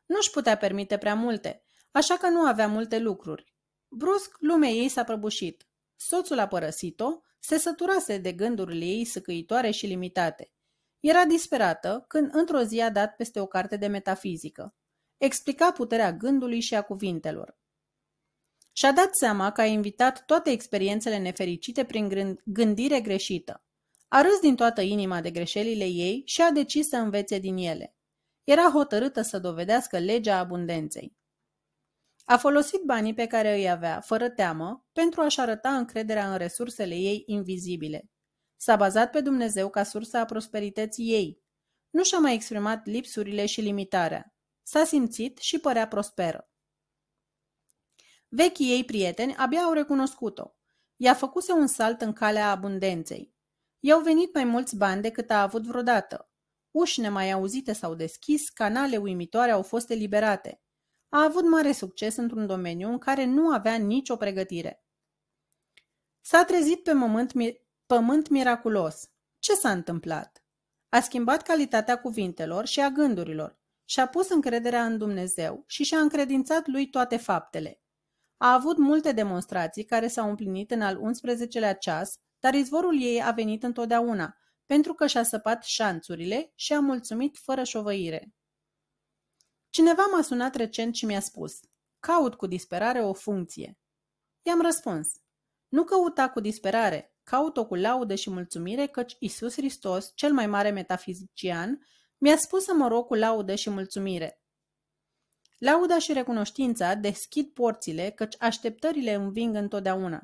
Nu-și putea permite prea multe, așa că nu avea multe lucruri. Brusc, lumea ei s-a prăbușit. Soțul a părăsit-o, se săturase de gândurile ei săcăitoare și limitate. Era disperată când într-o zi a dat peste o carte de metafizică. Explica puterea gândului și a cuvintelor. Și-a dat seama că a invitat toate experiențele nefericite prin gândire greșită. A râs din toată inima de greșelile ei și a decis să învețe din ele. Era hotărâtă să dovedească legea abundenței. A folosit banii pe care îi avea, fără teamă, pentru a-și arăta încrederea în resursele ei invizibile. S-a bazat pe Dumnezeu ca sursa a prosperității ei. Nu și-a mai exprimat lipsurile și limitarea. S-a simțit și părea prosperă. Vechii ei prieteni abia au recunoscut-o. I-a făcuse un salt în calea abundenței. I-au venit mai mulți bani decât a avut vreodată. Uși nemai auzite s-au deschis, canale uimitoare au fost eliberate a avut mare succes într-un domeniu în care nu avea nicio pregătire. S-a trezit pe moment, mi- pământ miraculos. Ce s-a întâmplat? A schimbat calitatea cuvintelor și a gândurilor și-a pus încrederea în Dumnezeu și și-a încredințat lui toate faptele. A avut multe demonstrații care s-au împlinit în al 11-lea ceas, dar izvorul ei a venit întotdeauna, pentru că și-a săpat șanțurile și a mulțumit fără șovăire. Cineva m-a sunat recent și mi-a spus, caut cu disperare o funcție. I-am răspuns, nu căuta cu disperare, caut-o cu laudă și mulțumire căci Isus Hristos, cel mai mare metafizician, mi-a spus să mă rog cu laudă și mulțumire. Lauda și recunoștința deschid porțile căci așteptările înving întotdeauna.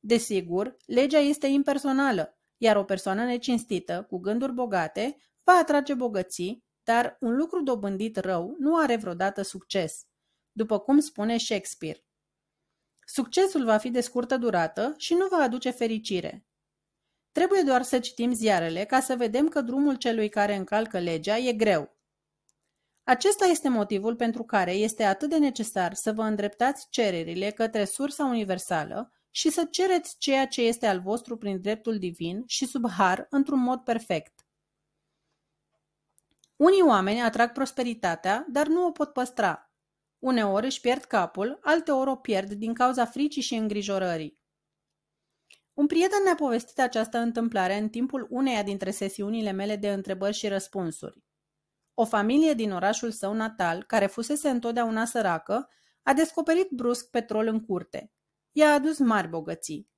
Desigur, legea este impersonală, iar o persoană necinstită, cu gânduri bogate, va atrage bogății, dar un lucru dobândit rău nu are vreodată succes, după cum spune Shakespeare. Succesul va fi de scurtă durată și nu va aduce fericire. Trebuie doar să citim ziarele ca să vedem că drumul celui care încalcă legea e greu. Acesta este motivul pentru care este atât de necesar să vă îndreptați cererile către sursa universală și să cereți ceea ce este al vostru prin dreptul divin și sub har într-un mod perfect. Unii oameni atrag prosperitatea, dar nu o pot păstra. Uneori își pierd capul, alteori o pierd din cauza fricii și îngrijorării. Un prieten ne-a povestit această întâmplare în timpul uneia dintre sesiunile mele de întrebări și răspunsuri. O familie din orașul său natal, care fusese întotdeauna săracă, a descoperit brusc petrol în curte. I-a adus mari bogății.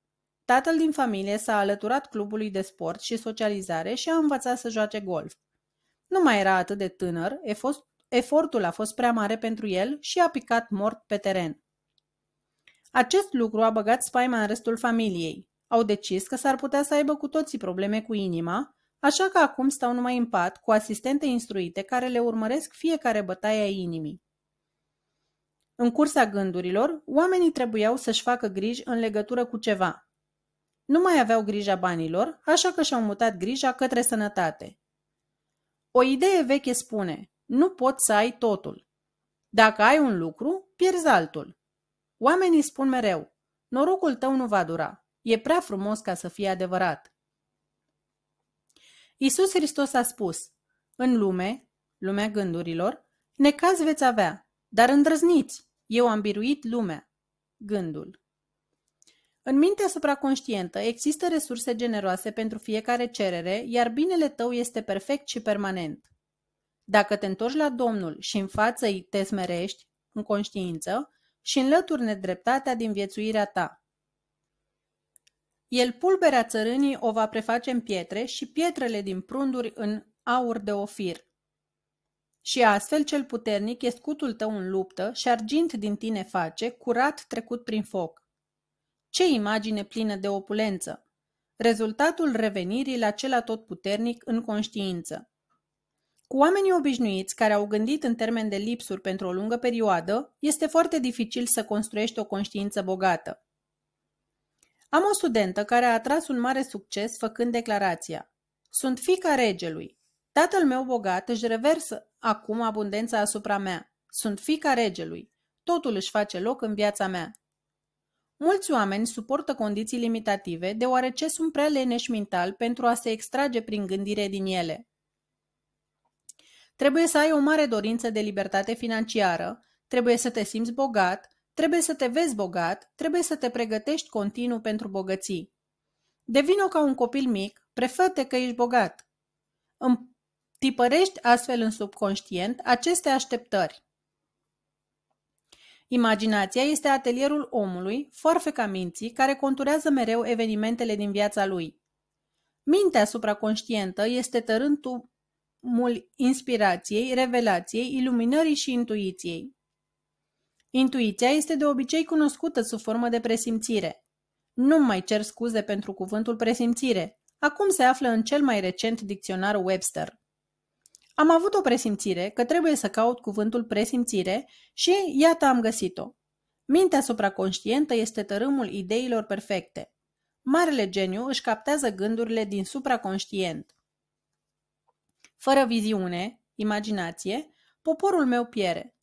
Tatăl din familie s-a alăturat clubului de sport și socializare și a învățat să joace golf. Nu mai era atât de tânăr, efortul a fost prea mare pentru el și a picat mort pe teren. Acest lucru a băgat spaima în restul familiei. Au decis că s-ar putea să aibă cu toții probleme cu inima, așa că acum stau numai în pat cu asistente instruite care le urmăresc fiecare bătaie a inimii. În cursa gândurilor, oamenii trebuiau să-și facă griji în legătură cu ceva. Nu mai aveau grija banilor, așa că și-au mutat grija către sănătate. O idee veche spune, nu poți să ai totul. Dacă ai un lucru, pierzi altul. Oamenii spun mereu, norocul tău nu va dura, e prea frumos ca să fie adevărat. Isus Hristos a spus, în lume, lumea gândurilor, necaz veți avea, dar îndrăzniți, eu am biruit lumea, gândul. În mintea supraconștientă există resurse generoase pentru fiecare cerere, iar binele tău este perfect și permanent. Dacă te întorci la Domnul și în față îi te smerești, în conștiință, și înlături nedreptatea din viețuirea ta. El pulberea țărânii o va preface în pietre și pietrele din prunduri în aur de ofir. Și astfel cel puternic e scutul tău în luptă și argint din tine face, curat trecut prin foc. Ce imagine plină de opulență! Rezultatul revenirii la cel puternic în conștiință. Cu oamenii obișnuiți care au gândit în termen de lipsuri pentru o lungă perioadă, este foarte dificil să construiești o conștiință bogată. Am o studentă care a atras un mare succes făcând declarația Sunt fica regelui. Tatăl meu bogat își reversă acum abundența asupra mea. Sunt fica regelui. Totul își face loc în viața mea. Mulți oameni suportă condiții limitative deoarece sunt prea leneși mental pentru a se extrage prin gândire din ele. Trebuie să ai o mare dorință de libertate financiară, trebuie să te simți bogat, trebuie să te vezi bogat, trebuie să te pregătești continuu pentru bogății. Devino ca un copil mic, prefăte că ești bogat. Tipărești astfel în subconștient aceste așteptări. Imaginația este atelierul omului, forfeca minții, care conturează mereu evenimentele din viața lui. Mintea supraconștientă este tărântul inspirației, revelației, iluminării și intuiției. Intuiția este de obicei cunoscută sub formă de presimțire. Nu mai cer scuze pentru cuvântul presimțire. Acum se află în cel mai recent dicționar Webster. Am avut o presimțire că trebuie să caut cuvântul presimțire și iată am găsit-o. Mintea supraconștientă este tărâmul ideilor perfecte. Marele geniu își captează gândurile din supraconștient. Fără viziune, imaginație, poporul meu piere.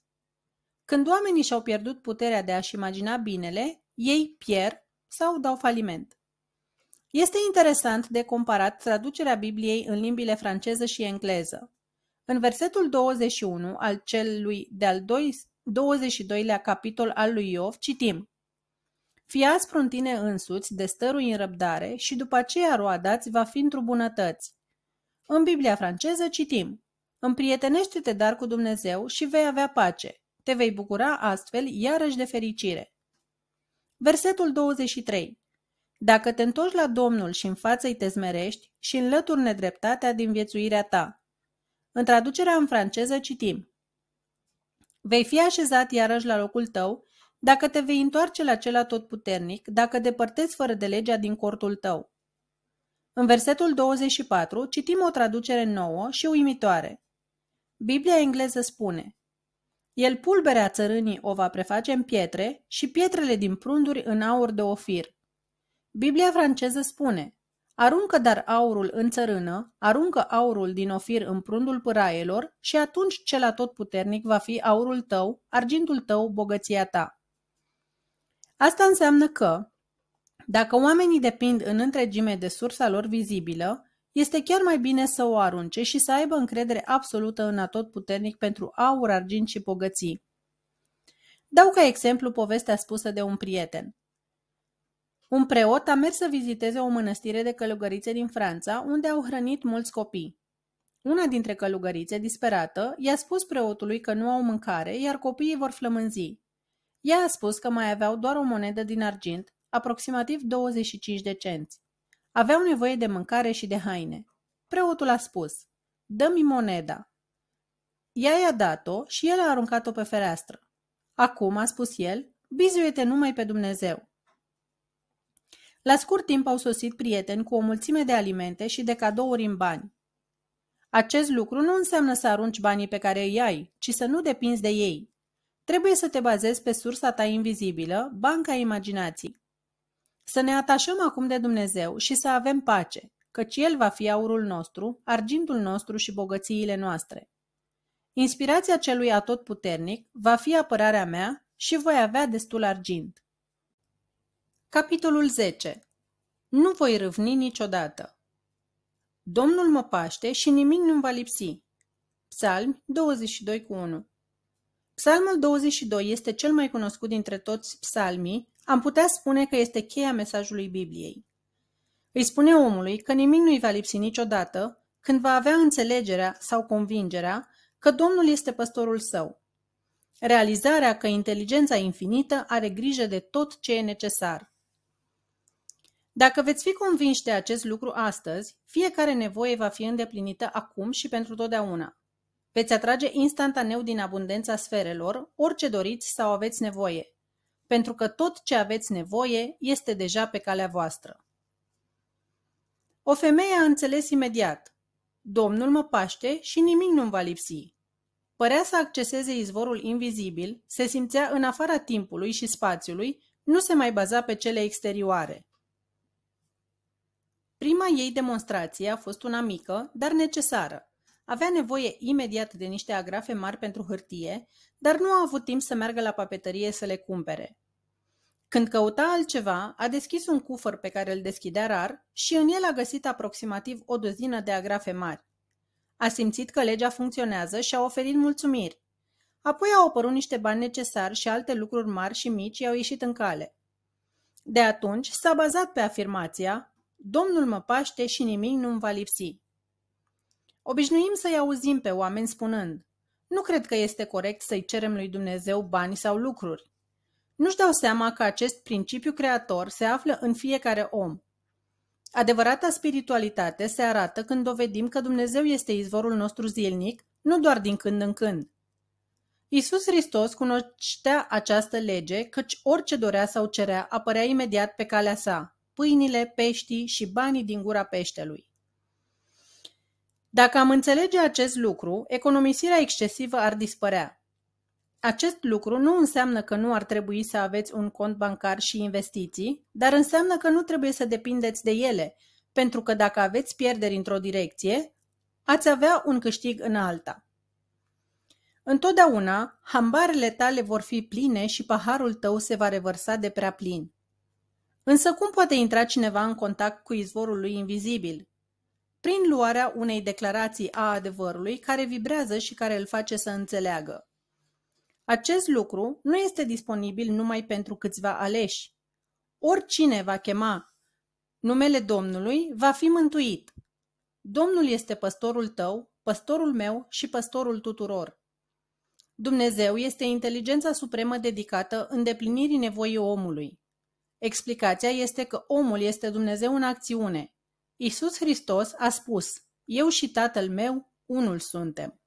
Când oamenii și-au pierdut puterea de a-și imagina binele, ei pierd sau dau faliment. Este interesant de comparat traducerea Bibliei în limbile franceză și engleză. În versetul 21 al celui de-al 22-lea capitol al lui Iov citim Fii aspru în tine însuți, în răbdare și după aceea roadați va fi într-o bunătăți. În Biblia franceză citim Împrietenește-te dar cu Dumnezeu și vei avea pace. Te vei bucura astfel iarăși de fericire. Versetul 23 Dacă te întorci la Domnul și în față îi te zmerești și înlături nedreptatea din viețuirea ta, în traducerea în franceză citim Vei fi așezat iarăși la locul tău dacă te vei întoarce la cel puternic dacă depărtezi fără de legea din cortul tău. În versetul 24 citim o traducere nouă și uimitoare. Biblia engleză spune El pulberea țărânii o va preface în pietre și pietrele din prunduri în aur de ofir. Biblia franceză spune Aruncă dar aurul în țărână, aruncă aurul din ofir în prundul pâraielor și atunci cel atotputernic va fi aurul tău, argintul tău, bogăția ta. Asta înseamnă că, dacă oamenii depind în întregime de sursa lor vizibilă, este chiar mai bine să o arunce și să aibă încredere absolută în atotputernic pentru aur, argint și bogății. Dau ca exemplu povestea spusă de un prieten. Un preot a mers să viziteze o mănăstire de călugărițe din Franța, unde au hrănit mulți copii. Una dintre călugărițe, disperată, i-a spus preotului că nu au mâncare, iar copiii vor flămânzi. Ea a spus că mai aveau doar o monedă din argint, aproximativ 25 de cenți. Aveau nevoie de mâncare și de haine. Preotul a spus, dă-mi moneda. Ea i-a dat-o și el a aruncat-o pe fereastră. Acum, a spus el, bizuie-te numai pe Dumnezeu. La scurt timp au sosit prieteni cu o mulțime de alimente și de cadouri în bani. Acest lucru nu înseamnă să arunci banii pe care îi ai, ci să nu depinzi de ei. Trebuie să te bazezi pe sursa ta invizibilă, banca imaginației. Să ne atașăm acum de Dumnezeu și să avem pace, căci El va fi aurul nostru, argintul nostru și bogățiile noastre. Inspirația celui atotputernic va fi apărarea mea și voi avea destul argint. Capitolul 10. Nu voi râvni niciodată. Domnul mă paște și nimic nu-mi va lipsi. Psalmi 22 cu 1 Psalmul 22 este cel mai cunoscut dintre toți psalmii, am putea spune că este cheia mesajului Bibliei. Îi spune omului că nimic nu-i va lipsi niciodată când va avea înțelegerea sau convingerea că Domnul este păstorul său. Realizarea că inteligența infinită are grijă de tot ce e necesar. Dacă veți fi convinși de acest lucru astăzi, fiecare nevoie va fi îndeplinită acum și pentru totdeauna. Veți atrage instantaneu din abundența sferelor orice doriți sau aveți nevoie, pentru că tot ce aveți nevoie este deja pe calea voastră. O femeie a înțeles imediat. Domnul mă paște și nimic nu-mi va lipsi. Părea să acceseze izvorul invizibil, se simțea în afara timpului și spațiului, nu se mai baza pe cele exterioare. Prima ei demonstrație a fost una mică, dar necesară. Avea nevoie imediat de niște agrafe mari pentru hârtie, dar nu a avut timp să meargă la papetărie să le cumpere. Când căuta altceva, a deschis un cufăr pe care îl deschidea rar și în el a găsit aproximativ o dozină de agrafe mari. A simțit că legea funcționează și a oferit mulțumiri. Apoi au apărut niște bani necesari și alte lucruri mari și mici i-au ieșit în cale. De atunci s-a bazat pe afirmația Domnul mă paște și nimic nu-mi va lipsi. Obișnuim să-i auzim pe oameni spunând, nu cred că este corect să-i cerem lui Dumnezeu bani sau lucruri. Nu-și dau seama că acest principiu creator se află în fiecare om. Adevărata spiritualitate se arată când dovedim că Dumnezeu este izvorul nostru zilnic, nu doar din când în când. Iisus Hristos cunoștea această lege, căci orice dorea sau cerea apărea imediat pe calea sa pâinile, peștii și banii din gura peștelui. Dacă am înțelege acest lucru, economisirea excesivă ar dispărea. Acest lucru nu înseamnă că nu ar trebui să aveți un cont bancar și investiții, dar înseamnă că nu trebuie să depindeți de ele, pentru că dacă aveți pierderi într-o direcție, ați avea un câștig în alta. Întotdeauna, hambarele tale vor fi pline și paharul tău se va revărsa de prea plin. Însă cum poate intra cineva în contact cu izvorul lui invizibil? Prin luarea unei declarații a adevărului care vibrează și care îl face să înțeleagă. Acest lucru nu este disponibil numai pentru câțiva aleși. Oricine va chema numele Domnului va fi mântuit. Domnul este păstorul tău, păstorul meu și păstorul tuturor. Dumnezeu este inteligența supremă dedicată îndeplinirii nevoii omului. Explicația este că omul este Dumnezeu în acțiune. Isus Hristos a spus, eu și Tatăl meu unul suntem.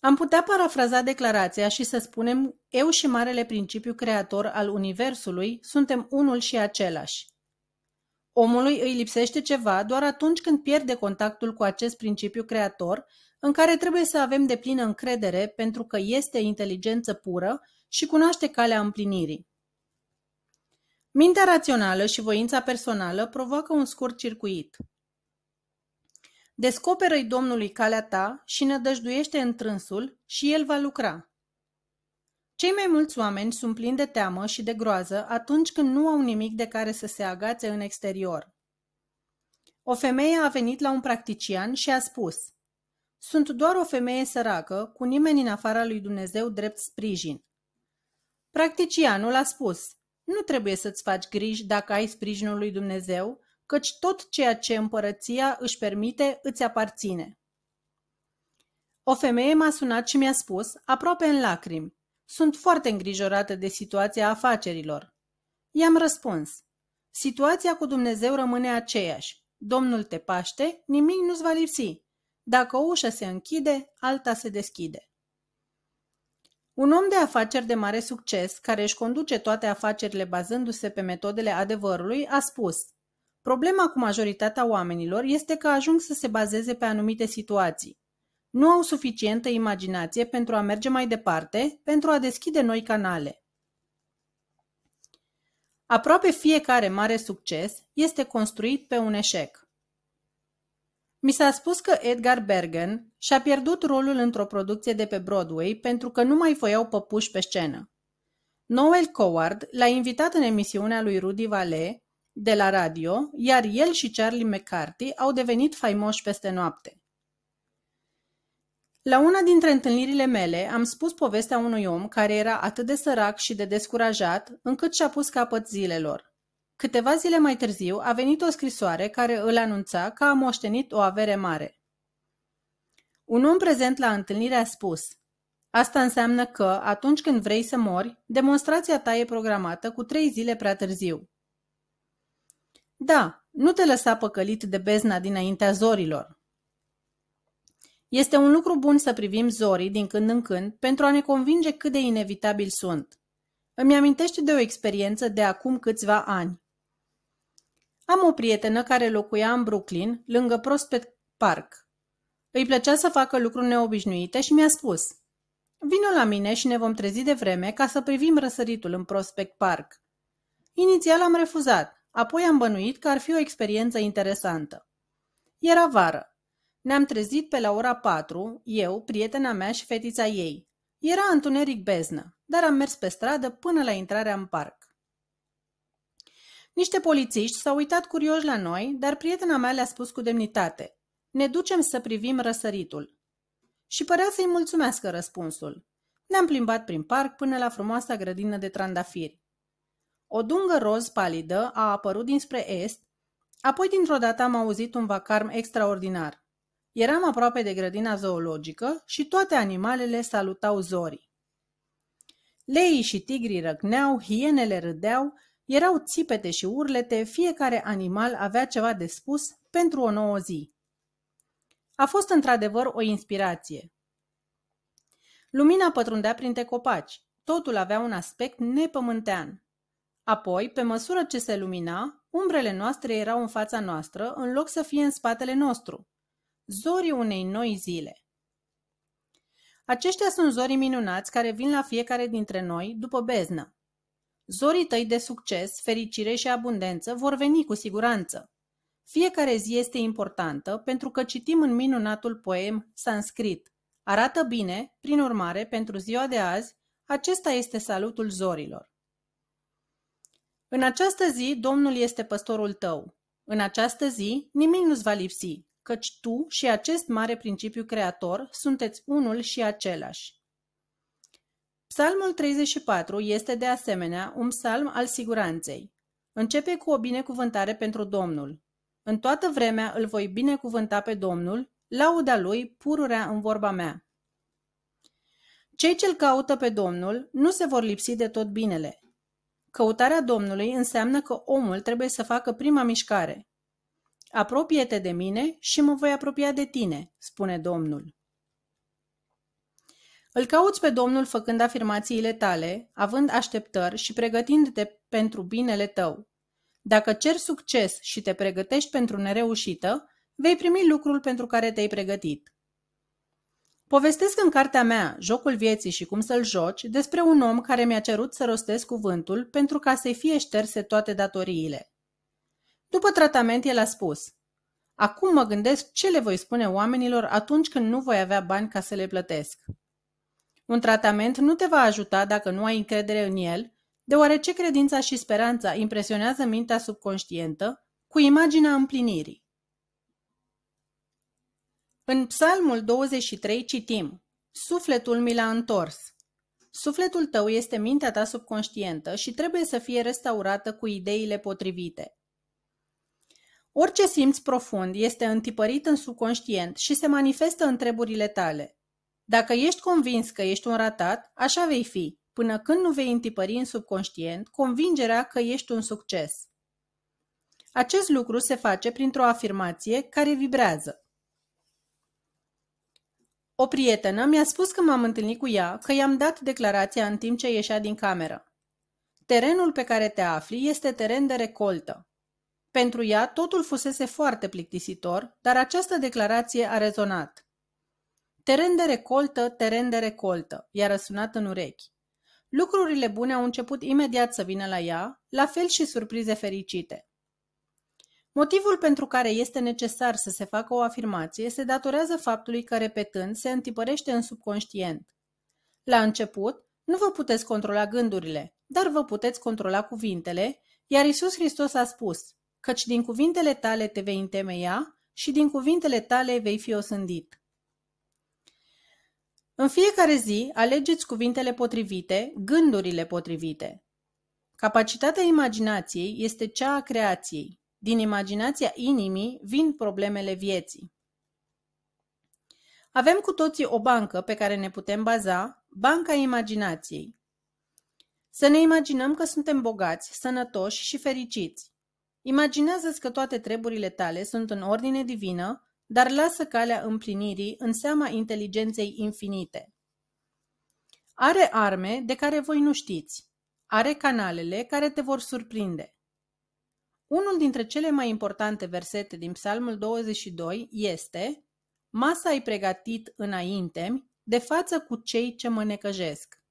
Am putea parafraza declarația și să spunem, eu și Marele Principiu Creator al Universului suntem unul și același. Omului îi lipsește ceva doar atunci când pierde contactul cu acest principiu creator, în care trebuie să avem deplină încredere pentru că este inteligență pură și cunoaște calea împlinirii. Mintea rațională și voința personală provoacă un scurt circuit. Descoperă-i Domnului calea ta și nădăjduiește în trânsul și el va lucra. Cei mai mulți oameni sunt plini de teamă și de groază atunci când nu au nimic de care să se agațe în exterior. O femeie a venit la un practician și a spus Sunt doar o femeie săracă, cu nimeni în afara lui Dumnezeu drept sprijin. Practicianul a spus nu trebuie să-ți faci griji dacă ai sprijinul lui Dumnezeu, căci tot ceea ce împărăția își permite îți aparține. O femeie m-a sunat și mi-a spus, aproape în lacrimi, sunt foarte îngrijorată de situația afacerilor. I-am răspuns, situația cu Dumnezeu rămâne aceeași. Domnul te paște, nimic nu-ți va lipsi. Dacă o ușă se închide, alta se deschide. Un om de afaceri de mare succes, care își conduce toate afacerile bazându-se pe metodele adevărului, a spus Problema cu majoritatea oamenilor este că ajung să se bazeze pe anumite situații. Nu au suficientă imaginație pentru a merge mai departe, pentru a deschide noi canale. Aproape fiecare mare succes este construit pe un eșec. Mi s-a spus că Edgar Bergen și-a pierdut rolul într-o producție de pe Broadway pentru că nu mai voiau păpuși pe scenă. Noel Coward l-a invitat în emisiunea lui Rudy Vale de la radio, iar el și Charlie McCarthy au devenit faimoși peste noapte. La una dintre întâlnirile mele am spus povestea unui om care era atât de sărac și de descurajat încât și-a pus capăt zilelor. Câteva zile mai târziu a venit o scrisoare care îl anunța că a moștenit o avere mare. Un om prezent la întâlnire a spus Asta înseamnă că, atunci când vrei să mori, demonstrația ta e programată cu trei zile prea târziu. Da, nu te lăsa păcălit de bezna dinaintea zorilor. Este un lucru bun să privim zorii din când în când pentru a ne convinge cât de inevitabil sunt. Îmi amintește de o experiență de acum câțiva ani. Am o prietenă care locuia în Brooklyn, lângă Prospect Park. Îi plăcea să facă lucruri neobișnuite și mi-a spus Vino la mine și ne vom trezi de vreme ca să privim răsăritul în Prospect Park. Inițial am refuzat, apoi am bănuit că ar fi o experiență interesantă. Era vară. Ne-am trezit pe la ora 4, eu, prietena mea și fetița ei. Era întuneric beznă, dar am mers pe stradă până la intrarea în parc. Niște polițiști s-au uitat curioși la noi, dar prietena mea le-a spus cu demnitate. Ne ducem să privim răsăritul. Și părea să-i mulțumească răspunsul. Ne-am plimbat prin parc până la frumoasa grădină de trandafiri. O dungă roz palidă a apărut dinspre est, apoi dintr-o dată am auzit un vacarm extraordinar. Eram aproape de grădina zoologică și toate animalele salutau zorii. Leii și tigrii răcneau, hienele râdeau erau țipete și urlete, fiecare animal avea ceva de spus pentru o nouă zi. A fost într-adevăr o inspirație. Lumina pătrundea printre copaci. Totul avea un aspect nepământean. Apoi, pe măsură ce se lumina, umbrele noastre erau în fața noastră, în loc să fie în spatele nostru. Zorii unei noi zile. Aceștia sunt zorii minunați care vin la fiecare dintre noi după beznă. Zorii tăi de succes, fericire și abundență vor veni cu siguranță. Fiecare zi este importantă pentru că citim în minunatul poem sanscrit. Arată bine, prin urmare, pentru ziua de azi, acesta este salutul zorilor. În această zi, Domnul este păstorul tău. În această zi, nimic nu-ți va lipsi, căci tu și acest mare principiu creator sunteți unul și același. Psalmul 34 este de asemenea un psalm al siguranței. Începe cu o binecuvântare pentru Domnul. În toată vremea îl voi binecuvânta pe Domnul, lauda lui pururea în vorba mea. Cei ce-l caută pe Domnul nu se vor lipsi de tot binele. Căutarea Domnului înseamnă că omul trebuie să facă prima mișcare. Apropie-te de mine și mă voi apropia de tine, spune Domnul. Îl cauți pe Domnul făcând afirmațiile tale, având așteptări și pregătindu-te pentru binele tău. Dacă ceri succes și te pregătești pentru nereușită, vei primi lucrul pentru care te-ai pregătit. Povestesc în cartea mea, Jocul vieții și cum să-l joci, despre un om care mi-a cerut să rostesc cuvântul pentru ca să-i fie șterse toate datoriile. După tratament, el a spus, Acum mă gândesc ce le voi spune oamenilor atunci când nu voi avea bani ca să le plătesc. Un tratament nu te va ajuta dacă nu ai încredere în el, deoarece credința și speranța impresionează mintea subconștientă cu imaginea împlinirii. În Psalmul 23 citim Sufletul mi l-a întors. Sufletul tău este mintea ta subconștientă și trebuie să fie restaurată cu ideile potrivite. Orice simț profund este întipărit în subconștient și se manifestă în treburile tale. Dacă ești convins că ești un ratat, așa vei fi, până când nu vei întipări în subconștient convingerea că ești un succes. Acest lucru se face printr-o afirmație care vibrează. O prietenă mi-a spus că m-am întâlnit cu ea că i-am dat declarația în timp ce ieșea din cameră. Terenul pe care te afli este teren de recoltă. Pentru ea totul fusese foarte plictisitor, dar această declarație a rezonat. Teren de recoltă, teren de recoltă, i-a răsunat în urechi. Lucrurile bune au început imediat să vină la ea, la fel și surprize fericite. Motivul pentru care este necesar să se facă o afirmație se datorează faptului că repetând se întipărește în subconștient. La început, nu vă puteți controla gândurile, dar vă puteți controla cuvintele, iar Isus Hristos a spus, căci din cuvintele tale te vei întemeia și din cuvintele tale vei fi osândit. În fiecare zi, alegeți cuvintele potrivite, gândurile potrivite. Capacitatea imaginației este cea a creației. Din imaginația inimii vin problemele vieții. Avem cu toții o bancă pe care ne putem baza, banca imaginației. Să ne imaginăm că suntem bogați, sănătoși și fericiți. Imaginează-ți că toate treburile tale sunt în ordine divină dar lasă calea împlinirii în seama inteligenței infinite. Are arme de care voi nu știți. Are canalele care te vor surprinde. Unul dintre cele mai importante versete din Psalmul 22 este Masa ai pregătit înainte de față cu cei ce mă necăjesc.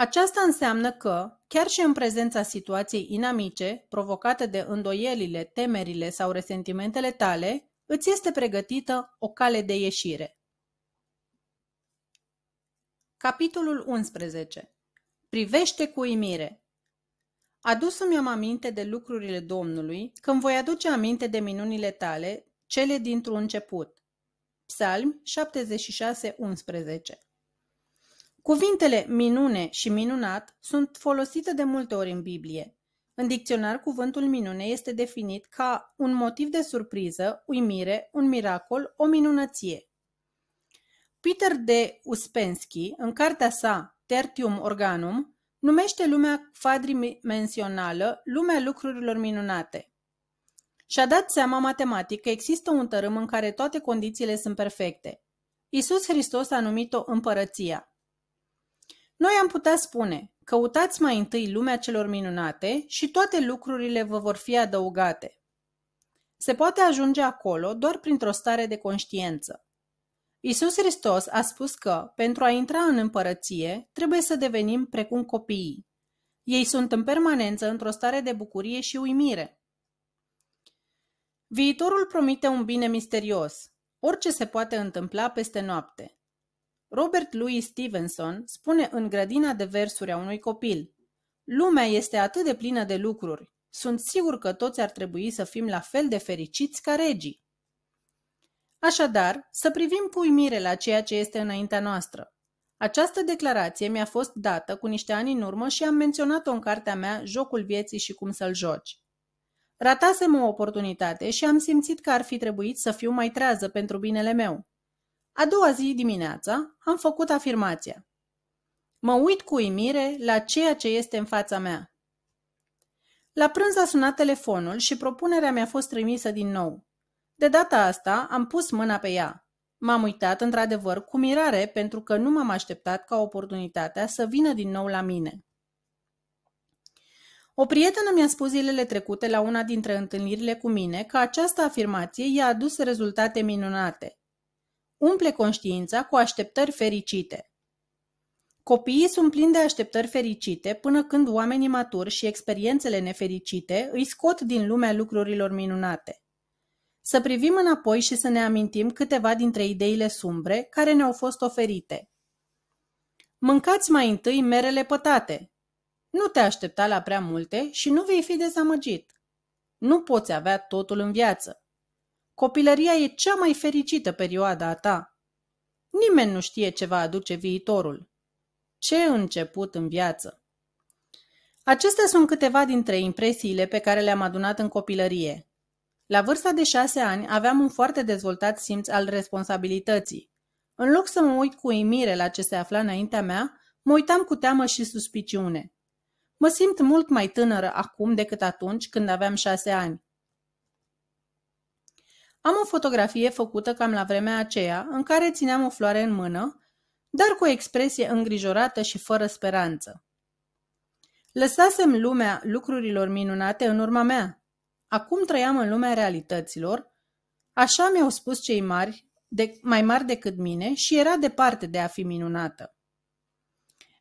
Aceasta înseamnă că, chiar și în prezența situației inamice, provocate de îndoielile, temerile sau resentimentele tale, îți este pregătită o cale de ieșire. Capitolul 11. Privește cu uimire. Adus-mi am aminte de lucrurile Domnului, când voi aduce aminte de minunile tale, cele dintr-un început. Psalm 76, 11 Cuvintele minune și minunat sunt folosite de multe ori în Biblie. În dicționar, cuvântul minune este definit ca un motiv de surpriză, uimire, un miracol, o minunăție. Peter de Uspensky, în cartea sa Tertium Organum, numește lumea quadrimensională lumea lucrurilor minunate. Și-a dat seama matematic că există un tărâm în care toate condițiile sunt perfecte. Isus Hristos a numit-o împărăția – noi am putea spune, căutați mai întâi lumea celor minunate și toate lucrurile vă vor fi adăugate. Se poate ajunge acolo doar printr-o stare de conștiență. Isus Hristos a spus că, pentru a intra în împărăție, trebuie să devenim precum copiii. Ei sunt în permanență într-o stare de bucurie și uimire. Viitorul promite un bine misterios, orice se poate întâmpla peste noapte. Robert Louis Stevenson spune în grădina de versuri a unui copil Lumea este atât de plină de lucruri. Sunt sigur că toți ar trebui să fim la fel de fericiți ca regii. Așadar, să privim cu uimire la ceea ce este înaintea noastră. Această declarație mi-a fost dată cu niște ani în urmă și am menționat-o în cartea mea Jocul vieții și cum să-l joci. Ratasem o oportunitate și am simțit că ar fi trebuit să fiu mai trează pentru binele meu. A doua zi dimineața am făcut afirmația. Mă uit cu uimire la ceea ce este în fața mea. La prânz a sunat telefonul și propunerea mi-a fost trimisă din nou. De data asta am pus mâna pe ea. M-am uitat într-adevăr cu mirare pentru că nu m-am așteptat ca oportunitatea să vină din nou la mine. O prietenă mi-a spus zilele trecute la una dintre întâlnirile cu mine că această afirmație i-a adus rezultate minunate umple conștiința cu așteptări fericite. Copiii sunt plini de așteptări fericite până când oamenii maturi și experiențele nefericite îi scot din lumea lucrurilor minunate. Să privim înapoi și să ne amintim câteva dintre ideile sumbre care ne-au fost oferite. Mâncați mai întâi merele pătate. Nu te aștepta la prea multe și nu vei fi dezamăgit. Nu poți avea totul în viață. Copilăria e cea mai fericită perioadă a ta. Nimeni nu știe ce va aduce viitorul. Ce început în viață! Acestea sunt câteva dintre impresiile pe care le-am adunat în copilărie. La vârsta de șase ani aveam un foarte dezvoltat simț al responsabilității. În loc să mă uit cu uimire la ce se afla înaintea mea, mă uitam cu teamă și suspiciune. Mă simt mult mai tânără acum decât atunci când aveam șase ani. Am o fotografie făcută cam la vremea aceea, în care țineam o floare în mână, dar cu o expresie îngrijorată și fără speranță. Lăsasem lumea lucrurilor minunate în urma mea. Acum trăiam în lumea realităților, așa mi-au spus cei mari, de, mai mari decât mine, și era departe de a fi minunată.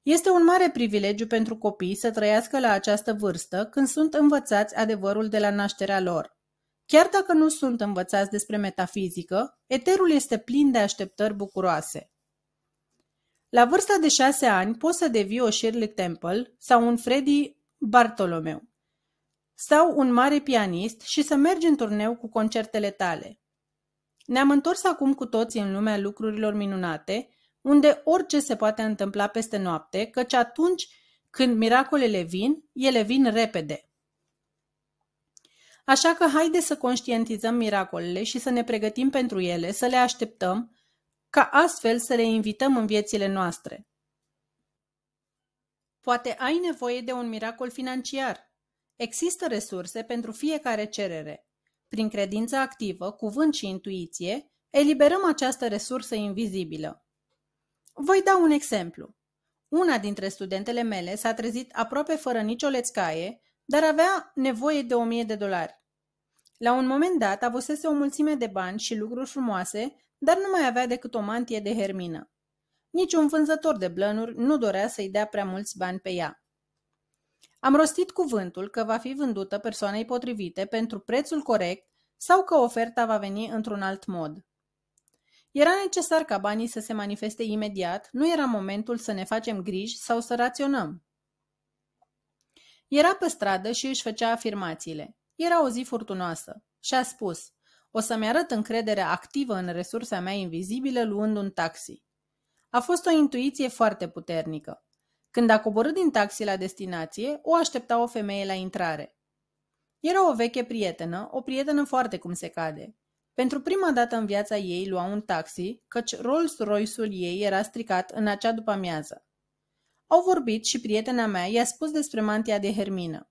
Este un mare privilegiu pentru copii să trăiască la această vârstă când sunt învățați adevărul de la nașterea lor. Chiar dacă nu sunt învățați despre metafizică, eterul este plin de așteptări bucuroase. La vârsta de șase ani poți să devii o Shirley Temple sau un Freddy Bartolomeu sau un mare pianist și să mergi în turneu cu concertele tale. Ne-am întors acum cu toții în lumea lucrurilor minunate, unde orice se poate întâmpla peste noapte, căci atunci când miracolele vin, ele vin repede. Așa că haide să conștientizăm miracolele și să ne pregătim pentru ele, să le așteptăm, ca astfel să le invităm în viețile noastre. Poate ai nevoie de un miracol financiar. Există resurse pentru fiecare cerere. Prin credință activă, cuvânt și intuiție, eliberăm această resursă invizibilă. Voi da un exemplu. Una dintre studentele mele s-a trezit aproape fără nicio lețcaie, dar avea nevoie de 1000 de dolari. La un moment dat avusese o mulțime de bani și lucruri frumoase, dar nu mai avea decât o mantie de hermină. Niciun vânzător de blănuri nu dorea să-i dea prea mulți bani pe ea. Am rostit cuvântul că va fi vândută persoanei potrivite pentru prețul corect sau că oferta va veni într-un alt mod. Era necesar ca banii să se manifeste imediat, nu era momentul să ne facem griji sau să raționăm. Era pe stradă și își făcea afirmațiile. Era o zi furtunoasă și a spus, o să-mi arăt încrederea activă în resursa mea invizibilă luând un taxi. A fost o intuiție foarte puternică. Când a coborât din taxi la destinație, o aștepta o femeie la intrare. Era o veche prietenă, o prietenă foarte cum se cade. Pentru prima dată în viața ei lua un taxi, căci Rolls-Royce-ul ei era stricat în acea după-amiază. Au vorbit și prietena mea i-a spus despre mantia de hermină.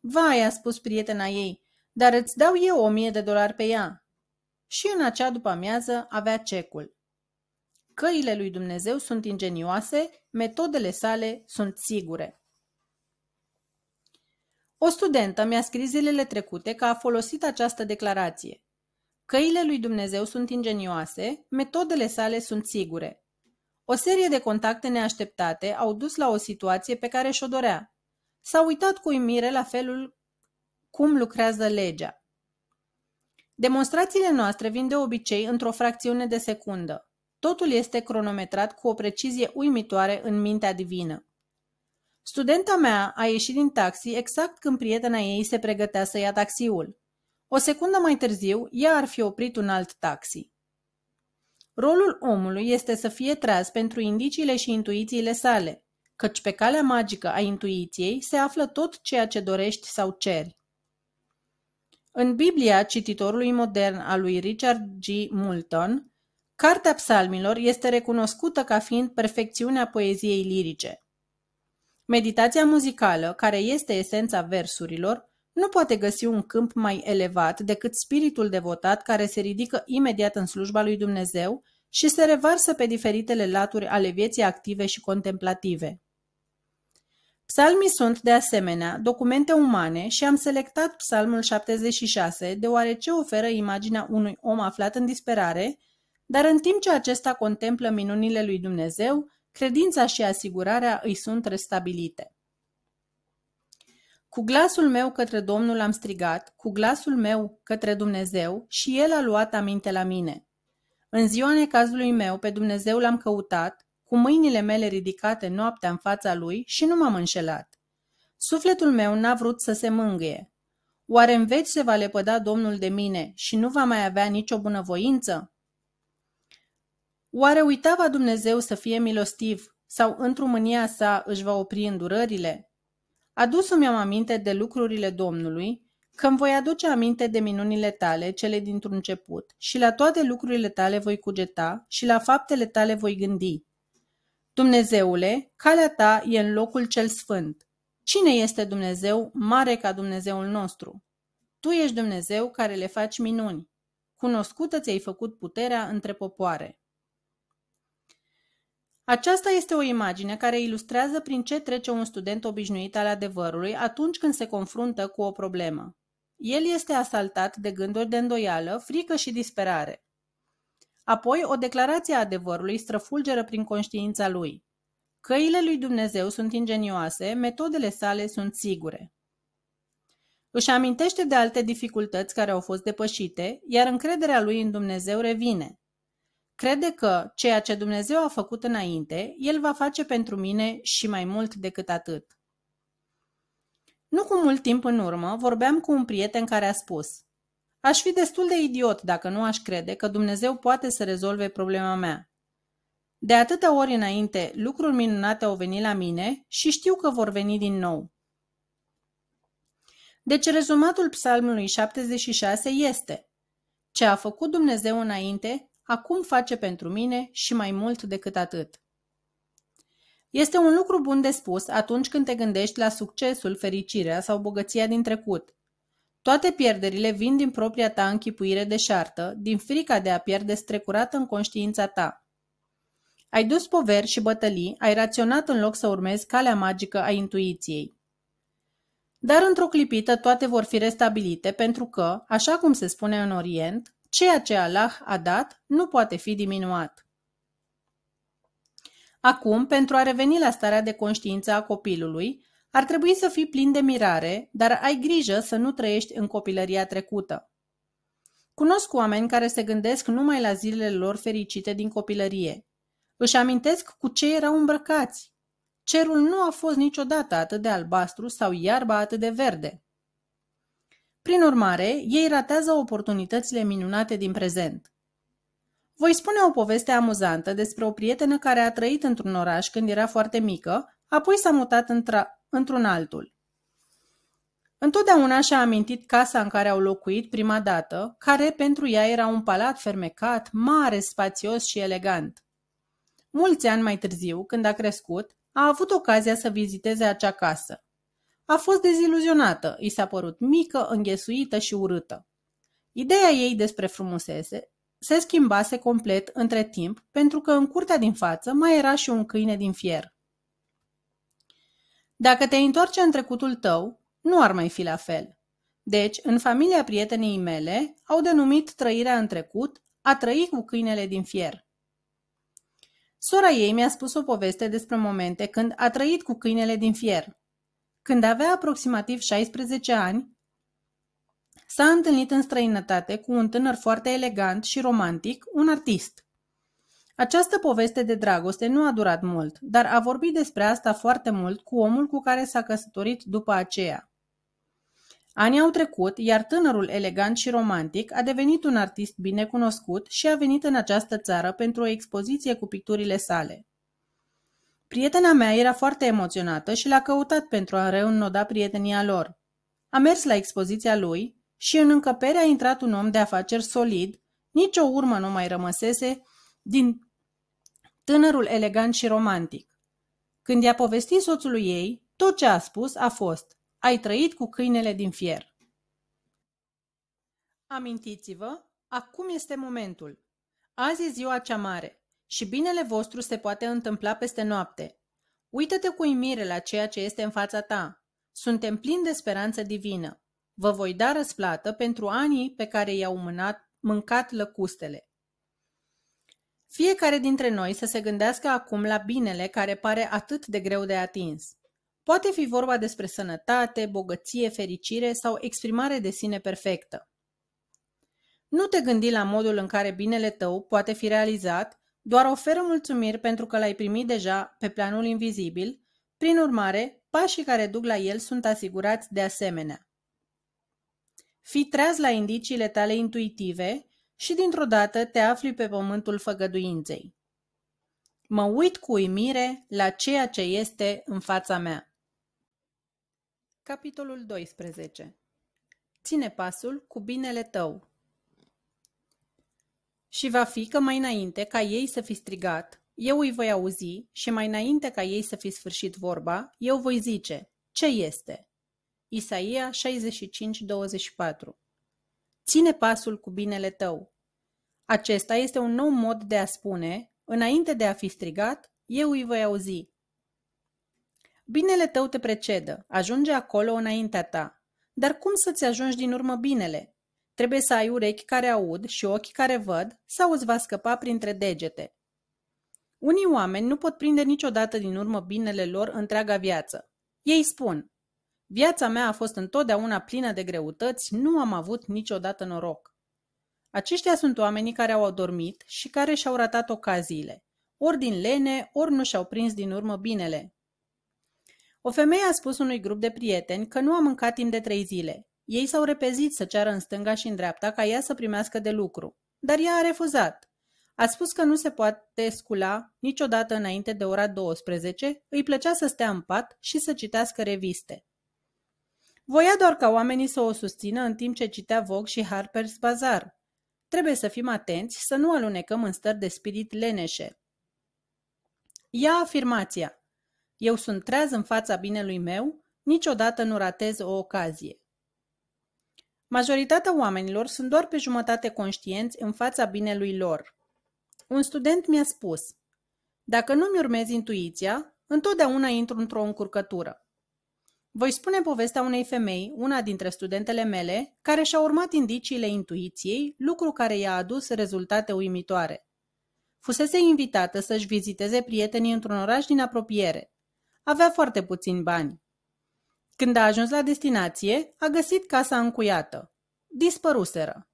Vai, a spus prietena ei, dar îți dau eu o mie de dolari pe ea. Și în acea după amiază avea cecul. Căile lui Dumnezeu sunt ingenioase, metodele sale sunt sigure. O studentă mi-a scris zilele trecute că a folosit această declarație. Căile lui Dumnezeu sunt ingenioase, metodele sale sunt sigure. O serie de contacte neașteptate au dus la o situație pe care și-o dorea s-a uitat cu uimire la felul cum lucrează legea. Demonstrațiile noastre vin de obicei într-o fracțiune de secundă. Totul este cronometrat cu o precizie uimitoare în mintea divină. Studenta mea a ieșit din taxi exact când prietena ei se pregătea să ia taxiul. O secundă mai târziu, ea ar fi oprit un alt taxi. Rolul omului este să fie tras pentru indiciile și intuițiile sale, căci pe calea magică a intuiției se află tot ceea ce dorești sau ceri. În Biblia cititorului modern al lui Richard G. Moulton, Cartea Psalmilor este recunoscută ca fiind perfecțiunea poeziei lirice. Meditația muzicală, care este esența versurilor, nu poate găsi un câmp mai elevat decât spiritul devotat care se ridică imediat în slujba lui Dumnezeu și se revarsă pe diferitele laturi ale vieții active și contemplative. Psalmii sunt, de asemenea, documente umane și am selectat psalmul 76 deoarece oferă imaginea unui om aflat în disperare, dar în timp ce acesta contemplă minunile lui Dumnezeu, credința și asigurarea îi sunt restabilite. Cu glasul meu către Domnul am strigat, cu glasul meu către Dumnezeu și El a luat aminte la mine. În ziua necazului meu pe Dumnezeu l-am căutat, cu mâinile mele ridicate noaptea în fața lui și nu m-am înșelat. Sufletul meu n-a vrut să se mângâie. Oare în veci se va lepăda Domnul de mine și nu va mai avea nicio bunăvoință? Oare va Dumnezeu să fie milostiv sau într-o mânia sa își va opri îndurările? Adus-mi am aminte de lucrurile Domnului, că voi aduce aminte de minunile tale, cele dintr-un început, și la toate lucrurile tale voi cugeta și la faptele tale voi gândi. Dumnezeule, calea ta e în locul cel sfânt. Cine este Dumnezeu mare ca Dumnezeul nostru? Tu ești Dumnezeu care le faci minuni. Cunoscută ți-ai făcut puterea între popoare. Aceasta este o imagine care ilustrează prin ce trece un student obișnuit al adevărului atunci când se confruntă cu o problemă. El este asaltat de gânduri de îndoială, frică și disperare. Apoi, o declarație a adevărului străfulgeră prin conștiința lui. Căile lui Dumnezeu sunt ingenioase, metodele sale sunt sigure. Își amintește de alte dificultăți care au fost depășite, iar încrederea lui în Dumnezeu revine. Crede că ceea ce Dumnezeu a făcut înainte, El va face pentru mine și mai mult decât atât. Nu cu mult timp în urmă, vorbeam cu un prieten care a spus – Aș fi destul de idiot dacă nu aș crede că Dumnezeu poate să rezolve problema mea. De atâtea ori înainte, lucruri minunate au venit la mine și știu că vor veni din nou. Deci rezumatul psalmului 76 este Ce a făcut Dumnezeu înainte, acum face pentru mine și mai mult decât atât. Este un lucru bun de spus atunci când te gândești la succesul, fericirea sau bogăția din trecut. Toate pierderile vin din propria ta închipuire deșartă, din frica de a pierde strecurată în conștiința ta. Ai dus poveri și bătălii, ai raționat în loc să urmezi calea magică a intuiției. Dar într-o clipită toate vor fi restabilite pentru că, așa cum se spune în Orient, ceea ce Allah a dat nu poate fi diminuat. Acum, pentru a reveni la starea de conștiință a copilului, ar trebui să fii plin de mirare, dar ai grijă să nu trăiești în copilăria trecută. Cunosc oameni care se gândesc numai la zilele lor fericite din copilărie. Își amintesc cu ce erau îmbrăcați. Cerul nu a fost niciodată atât de albastru sau iarba atât de verde. Prin urmare, ei ratează oportunitățile minunate din prezent. Voi spune o poveste amuzantă despre o prietenă care a trăit într-un oraș când era foarte mică, apoi s-a mutat într într-un altul. Întotdeauna și-a amintit casa în care au locuit prima dată, care pentru ea era un palat fermecat, mare, spațios și elegant. Mulți ani mai târziu, când a crescut, a avut ocazia să viziteze acea casă. A fost deziluzionată, i s-a părut mică, înghesuită și urâtă. Ideea ei despre frumusețe se schimbase complet între timp, pentru că în curtea din față mai era și un câine din fier. Dacă te întorci în trecutul tău, nu ar mai fi la fel. Deci, în familia prietenii mele, au denumit trăirea în trecut a trăi cu câinele din fier. Sora ei mi-a spus o poveste despre momente când a trăit cu câinele din fier. Când avea aproximativ 16 ani, s-a întâlnit în străinătate cu un tânăr foarte elegant și romantic, un artist. Această poveste de dragoste nu a durat mult, dar a vorbit despre asta foarte mult cu omul cu care s-a căsătorit după aceea. Anii au trecut, iar tânărul elegant și romantic a devenit un artist binecunoscut și a venit în această țară pentru o expoziție cu picturile sale. Prietena mea era foarte emoționată și l-a căutat pentru a reînnoda prietenia lor. A mers la expoziția lui și în încăpere a intrat un om de afaceri solid, Nicio urmă nu mai rămăsese din tânărul elegant și romantic. Când i-a povestit soțului ei, tot ce a spus a fost, ai trăit cu câinele din fier. Amintiți-vă, acum este momentul. Azi e ziua cea mare și binele vostru se poate întâmpla peste noapte. Uită-te cu imire la ceea ce este în fața ta. Suntem plini de speranță divină. Vă voi da răsplată pentru anii pe care i-au mânat, mâncat lăcustele. Fiecare dintre noi să se gândească acum la binele care pare atât de greu de atins. Poate fi vorba despre sănătate, bogăție, fericire sau exprimare de sine perfectă. Nu te gândi la modul în care binele tău poate fi realizat, doar oferă mulțumiri pentru că l-ai primit deja pe planul invizibil, prin urmare, pașii care duc la el sunt asigurați de asemenea. Fii treaz la indiciile tale intuitive și dintr-o dată te afli pe pământul făgăduinței. Mă uit cu uimire la ceea ce este în fața mea. Capitolul 12. Ține pasul cu binele tău. Și va fi că mai înainte ca ei să fi strigat, eu îi voi auzi și mai înainte ca ei să fi sfârșit vorba, eu voi zice, ce este? Isaia 65, 24 Ține pasul cu binele tău. Acesta este un nou mod de a spune, înainte de a fi strigat, eu îi voi auzi. Binele tău te precedă, ajunge acolo înaintea ta. Dar cum să-ți ajungi din urmă binele? Trebuie să ai urechi care aud și ochi care văd sau îți va scăpa printre degete. Unii oameni nu pot prinde niciodată din urmă binele lor întreaga viață. Ei spun, Viața mea a fost întotdeauna plină de greutăți, nu am avut niciodată noroc. Aceștia sunt oamenii care au adormit și care și-au ratat ocaziile, ori din lene, ori nu și-au prins din urmă binele. O femeie a spus unui grup de prieteni că nu a mâncat timp de trei zile. Ei s-au repezit să ceară în stânga și în dreapta ca ea să primească de lucru, dar ea a refuzat. A spus că nu se poate scula niciodată înainte de ora 12, îi plăcea să stea în pat și să citească reviste. Voia doar ca oamenii să o susțină în timp ce citea Vogue și Harper's Bazaar. Trebuie să fim atenți să nu alunecăm în stări de spirit leneșe. Ia afirmația. Eu sunt treaz în fața binelui meu, niciodată nu ratez o ocazie. Majoritatea oamenilor sunt doar pe jumătate conștienți în fața binelui lor. Un student mi-a spus, dacă nu-mi urmezi intuiția, întotdeauna intru într-o încurcătură. Voi spune povestea unei femei, una dintre studentele mele, care și-a urmat indiciile intuiției, lucru care i-a adus rezultate uimitoare. Fusese invitată să-și viziteze prietenii într-un oraș din apropiere. Avea foarte puțini bani. Când a ajuns la destinație, a găsit casa încuiată. Dispăruseră.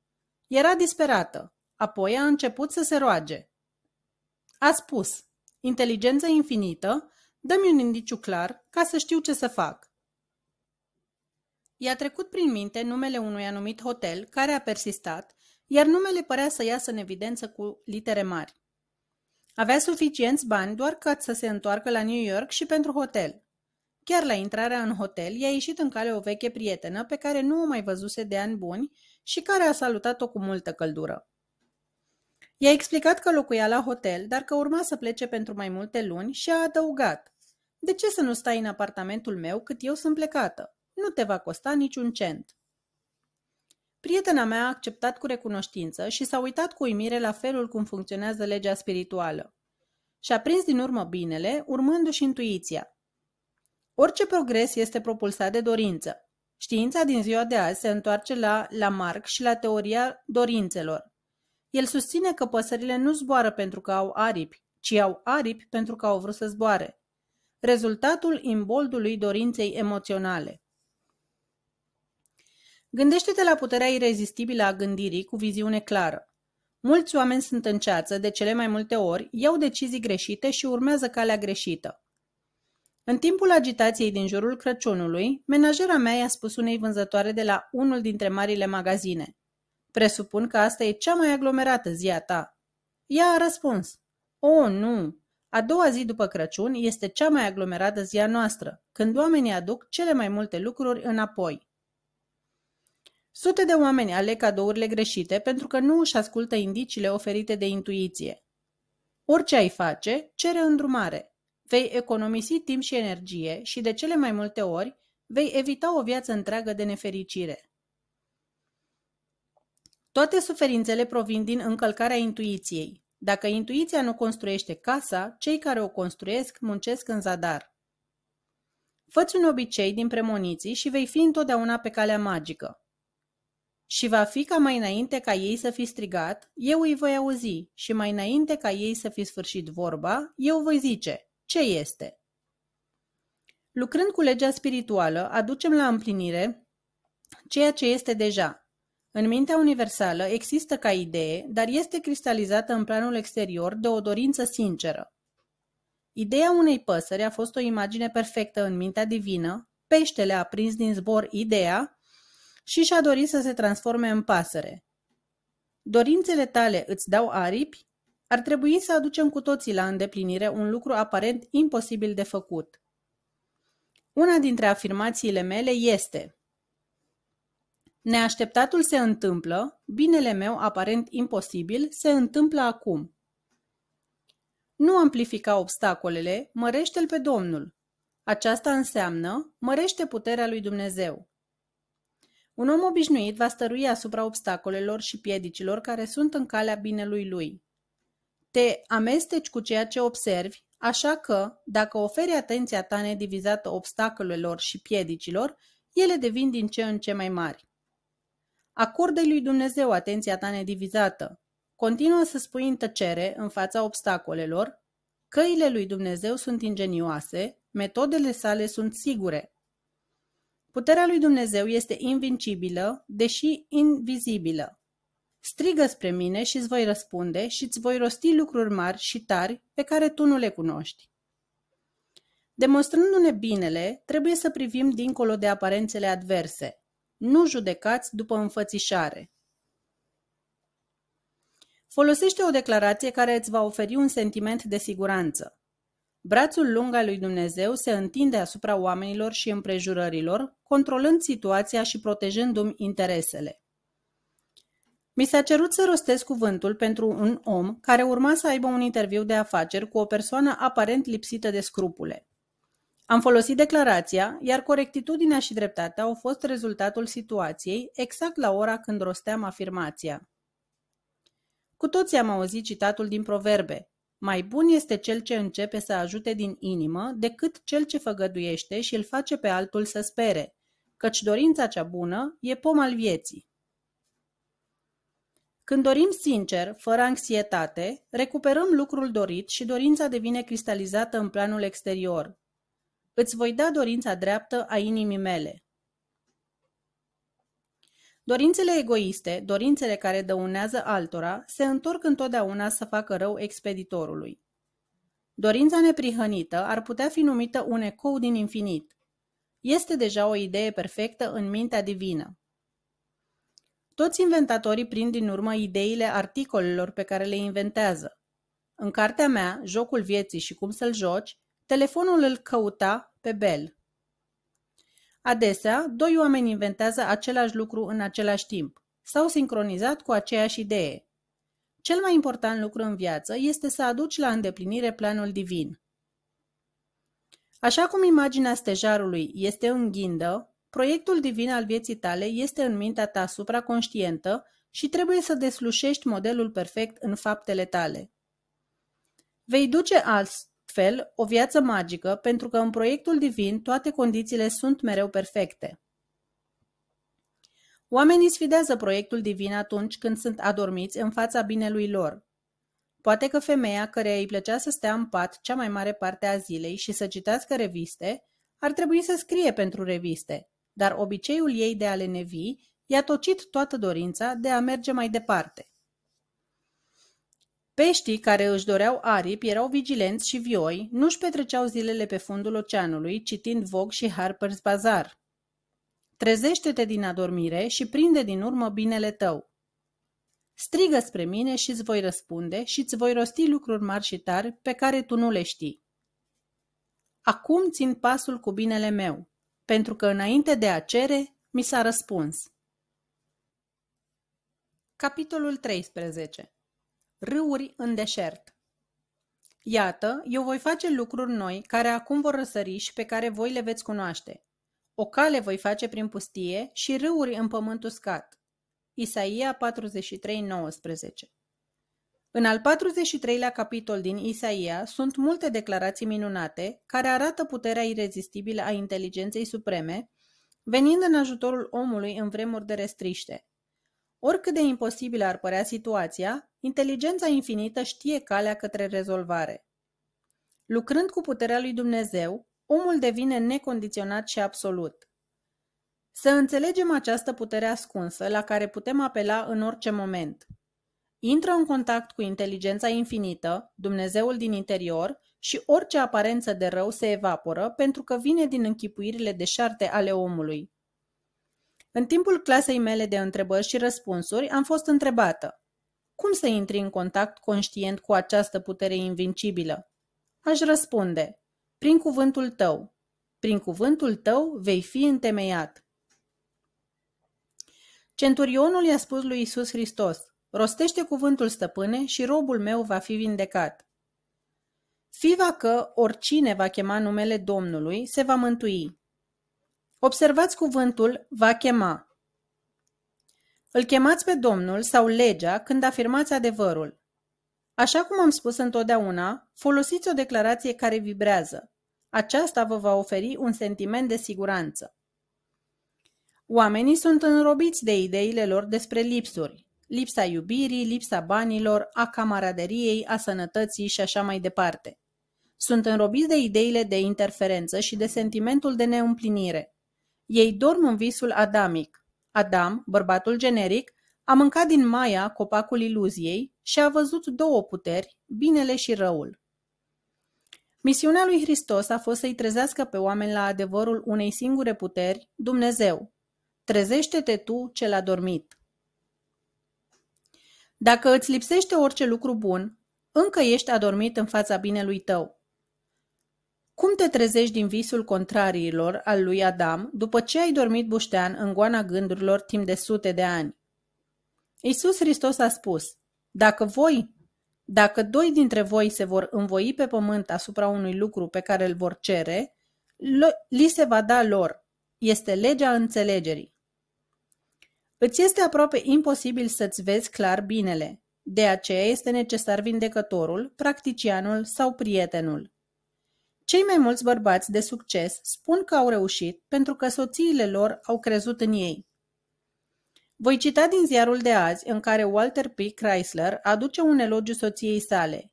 Era disperată. Apoi a început să se roage. A spus, inteligență infinită, dă-mi un indiciu clar ca să știu ce să fac. I-a trecut prin minte numele unui anumit hotel care a persistat, iar numele părea să iasă în evidență cu litere mari. Avea suficienți bani doar ca să se întoarcă la New York și pentru hotel. Chiar la intrarea în hotel i-a ieșit în cale o veche prietenă pe care nu o mai văzuse de ani buni și care a salutat-o cu multă căldură. I-a explicat că locuia la hotel, dar că urma să plece pentru mai multe luni și a adăugat. De ce să nu stai în apartamentul meu cât eu sunt plecată? Nu te va costa niciun cent. Prietena mea a acceptat cu recunoștință și s-a uitat cu uimire la felul cum funcționează legea spirituală. Și-a prins din urmă binele, urmându-și intuiția. Orice progres este propulsat de dorință. Știința din ziua de azi se întoarce la Lamarck și la teoria dorințelor. El susține că păsările nu zboară pentru că au aripi, ci au aripi pentru că au vrut să zboare. Rezultatul imboldului dorinței emoționale. Gândește-te la puterea irezistibilă a gândirii cu viziune clară. Mulți oameni sunt în ceață de cele mai multe ori, iau decizii greșite și urmează calea greșită. În timpul agitației din jurul Crăciunului, menajera mea i-a spus unei vânzătoare de la unul dintre marile magazine. Presupun că asta e cea mai aglomerată zi a ta. Ea a răspuns. O, oh, nu! A doua zi după Crăciun este cea mai aglomerată zi a noastră, când oamenii aduc cele mai multe lucruri înapoi. Sute de oameni aleg cadourile greșite pentru că nu își ascultă indiciile oferite de intuiție. Orice ai face, cere îndrumare. Vei economisi timp și energie și de cele mai multe ori vei evita o viață întreagă de nefericire. Toate suferințele provin din încălcarea intuiției. Dacă intuiția nu construiește casa, cei care o construiesc muncesc în zadar. Făți un obicei din premoniții și vei fi întotdeauna pe calea magică. Și va fi ca mai înainte ca ei să fi strigat, eu îi voi auzi, și mai înainte ca ei să fi sfârșit vorba, eu voi zice, ce este? Lucrând cu legea spirituală, aducem la împlinire ceea ce este deja. În mintea universală există ca idee, dar este cristalizată în planul exterior de o dorință sinceră. Ideea unei păsări a fost o imagine perfectă în mintea divină, peștele a prins din zbor ideea și și-a dorit să se transforme în pasăre. Dorințele tale îți dau aripi? Ar trebui să aducem cu toții la îndeplinire un lucru aparent imposibil de făcut. Una dintre afirmațiile mele este Neașteptatul se întâmplă, binele meu aparent imposibil se întâmplă acum. Nu amplifica obstacolele, mărește-l pe Domnul. Aceasta înseamnă, mărește puterea lui Dumnezeu. Un om obișnuit va stărui asupra obstacolelor și piedicilor care sunt în calea binelui lui. Te amesteci cu ceea ce observi, așa că, dacă oferi atenția ta nedivizată obstacolelor și piedicilor, ele devin din ce în ce mai mari. acordă lui Dumnezeu atenția ta nedivizată. Continuă să spui în tăcere, în fața obstacolelor, căile lui Dumnezeu sunt ingenioase, metodele sale sunt sigure. Puterea lui Dumnezeu este invincibilă, deși invizibilă. Strigă spre mine și îți voi răspunde și îți voi rosti lucruri mari și tari pe care tu nu le cunoști. Demonstrându-ne binele, trebuie să privim dincolo de aparențele adverse. Nu judecați după înfățișare. Folosește o declarație care îți va oferi un sentiment de siguranță. Brațul lung al lui Dumnezeu se întinde asupra oamenilor și împrejurărilor, controlând situația și protejându-mi interesele. Mi s-a cerut să rostesc cuvântul pentru un om care urma să aibă un interviu de afaceri cu o persoană aparent lipsită de scrupule. Am folosit declarația, iar corectitudinea și dreptatea au fost rezultatul situației exact la ora când rosteam afirmația. Cu toții am auzit citatul din proverbe, mai bun este cel ce începe să ajute din inimă decât cel ce făgăduiește și îl face pe altul să spere, căci dorința cea bună e pom al vieții. Când dorim sincer, fără anxietate, recuperăm lucrul dorit și dorința devine cristalizată în planul exterior. Îți voi da dorința dreaptă a inimii mele. Dorințele egoiste, dorințele care dăunează altora, se întorc întotdeauna să facă rău expeditorului. Dorința neprihănită ar putea fi numită un ecou din infinit. Este deja o idee perfectă în mintea divină. Toți inventatorii prind din urmă ideile articolelor pe care le inventează. În cartea mea, Jocul vieții și cum să-l joci, telefonul îl căuta pe Bell. Adesea, doi oameni inventează același lucru în același timp sau sincronizat cu aceeași idee. Cel mai important lucru în viață este să aduci la îndeplinire planul divin. Așa cum imaginea stejarului este în ghindă, proiectul divin al vieții tale este în mintea ta supraconștientă și trebuie să deslușești modelul perfect în faptele tale. Vei duce azi astfel o viață magică, pentru că în proiectul divin toate condițiile sunt mereu perfecte. Oamenii sfidează proiectul divin atunci când sunt adormiți în fața binelui lor. Poate că femeia care îi plăcea să stea în pat cea mai mare parte a zilei și să citească reviste, ar trebui să scrie pentru reviste, dar obiceiul ei de a le nevi i-a tocit toată dorința de a merge mai departe. Peștii care își doreau aripi erau vigilenți și vioi, nu-și petreceau zilele pe fundul oceanului, citind Vogue și Harper's Bazaar. Trezește-te din adormire și prinde din urmă binele tău. Strigă spre mine și îți voi răspunde și îți voi rosti lucruri mari și tari pe care tu nu le știi. Acum țin pasul cu binele meu, pentru că înainte de a cere, mi s-a răspuns. Capitolul 13 râuri în deșert. Iată, eu voi face lucruri noi care acum vor răsări și pe care voi le veți cunoaște. O cale voi face prin pustie și râuri în pământ uscat. Isaia 43:19. În al 43-lea capitol din Isaia sunt multe declarații minunate care arată puterea irezistibilă a inteligenței supreme, venind în ajutorul omului în vremuri de restriște. Oricât de imposibilă ar părea situația, inteligența infinită știe calea către rezolvare. Lucrând cu puterea lui Dumnezeu, omul devine necondiționat și absolut. Să înțelegem această putere ascunsă la care putem apela în orice moment. Intră în contact cu inteligența infinită, Dumnezeul din interior, și orice aparență de rău se evaporă pentru că vine din închipuirile deșarte ale omului. În timpul clasei mele de întrebări și răspunsuri am fost întrebată Cum să intri în contact conștient cu această putere invincibilă? Aș răspunde Prin cuvântul tău. Prin cuvântul tău vei fi întemeiat. Centurionul i-a spus lui Isus Hristos, rostește cuvântul stăpâne și robul meu va fi vindecat. Fiva că oricine va chema numele Domnului se va mântui. Observați cuvântul va chema. Îl chemați pe Domnul sau legea când afirmați adevărul. Așa cum am spus întotdeauna, folosiți o declarație care vibrează. Aceasta vă va oferi un sentiment de siguranță. Oamenii sunt înrobiți de ideile lor despre lipsuri, lipsa iubirii, lipsa banilor, a camaraderiei, a sănătății și așa mai departe. Sunt înrobiți de ideile de interferență și de sentimentul de neîmplinire. Ei dorm în visul adamic. Adam, bărbatul generic, a mâncat din maia copacul iluziei și a văzut două puteri, binele și răul. Misiunea lui Hristos a fost să-i trezească pe oameni la adevărul unei singure puteri, Dumnezeu. Trezește-te tu cel adormit. Dacă îți lipsește orice lucru bun, încă ești adormit în fața binelui tău. Cum te trezești din visul contrariilor al lui Adam după ce ai dormit buștean în goana gândurilor timp de sute de ani? Isus Hristos a spus, dacă voi, dacă doi dintre voi se vor învoi pe pământ asupra unui lucru pe care îl vor cere, li se va da lor. Este legea înțelegerii. Îți este aproape imposibil să-ți vezi clar binele. De aceea este necesar vindecătorul, practicianul sau prietenul. Cei mai mulți bărbați de succes spun că au reușit pentru că soțiile lor au crezut în ei. Voi cita din ziarul de azi în care Walter P. Chrysler aduce un elogiu soției sale.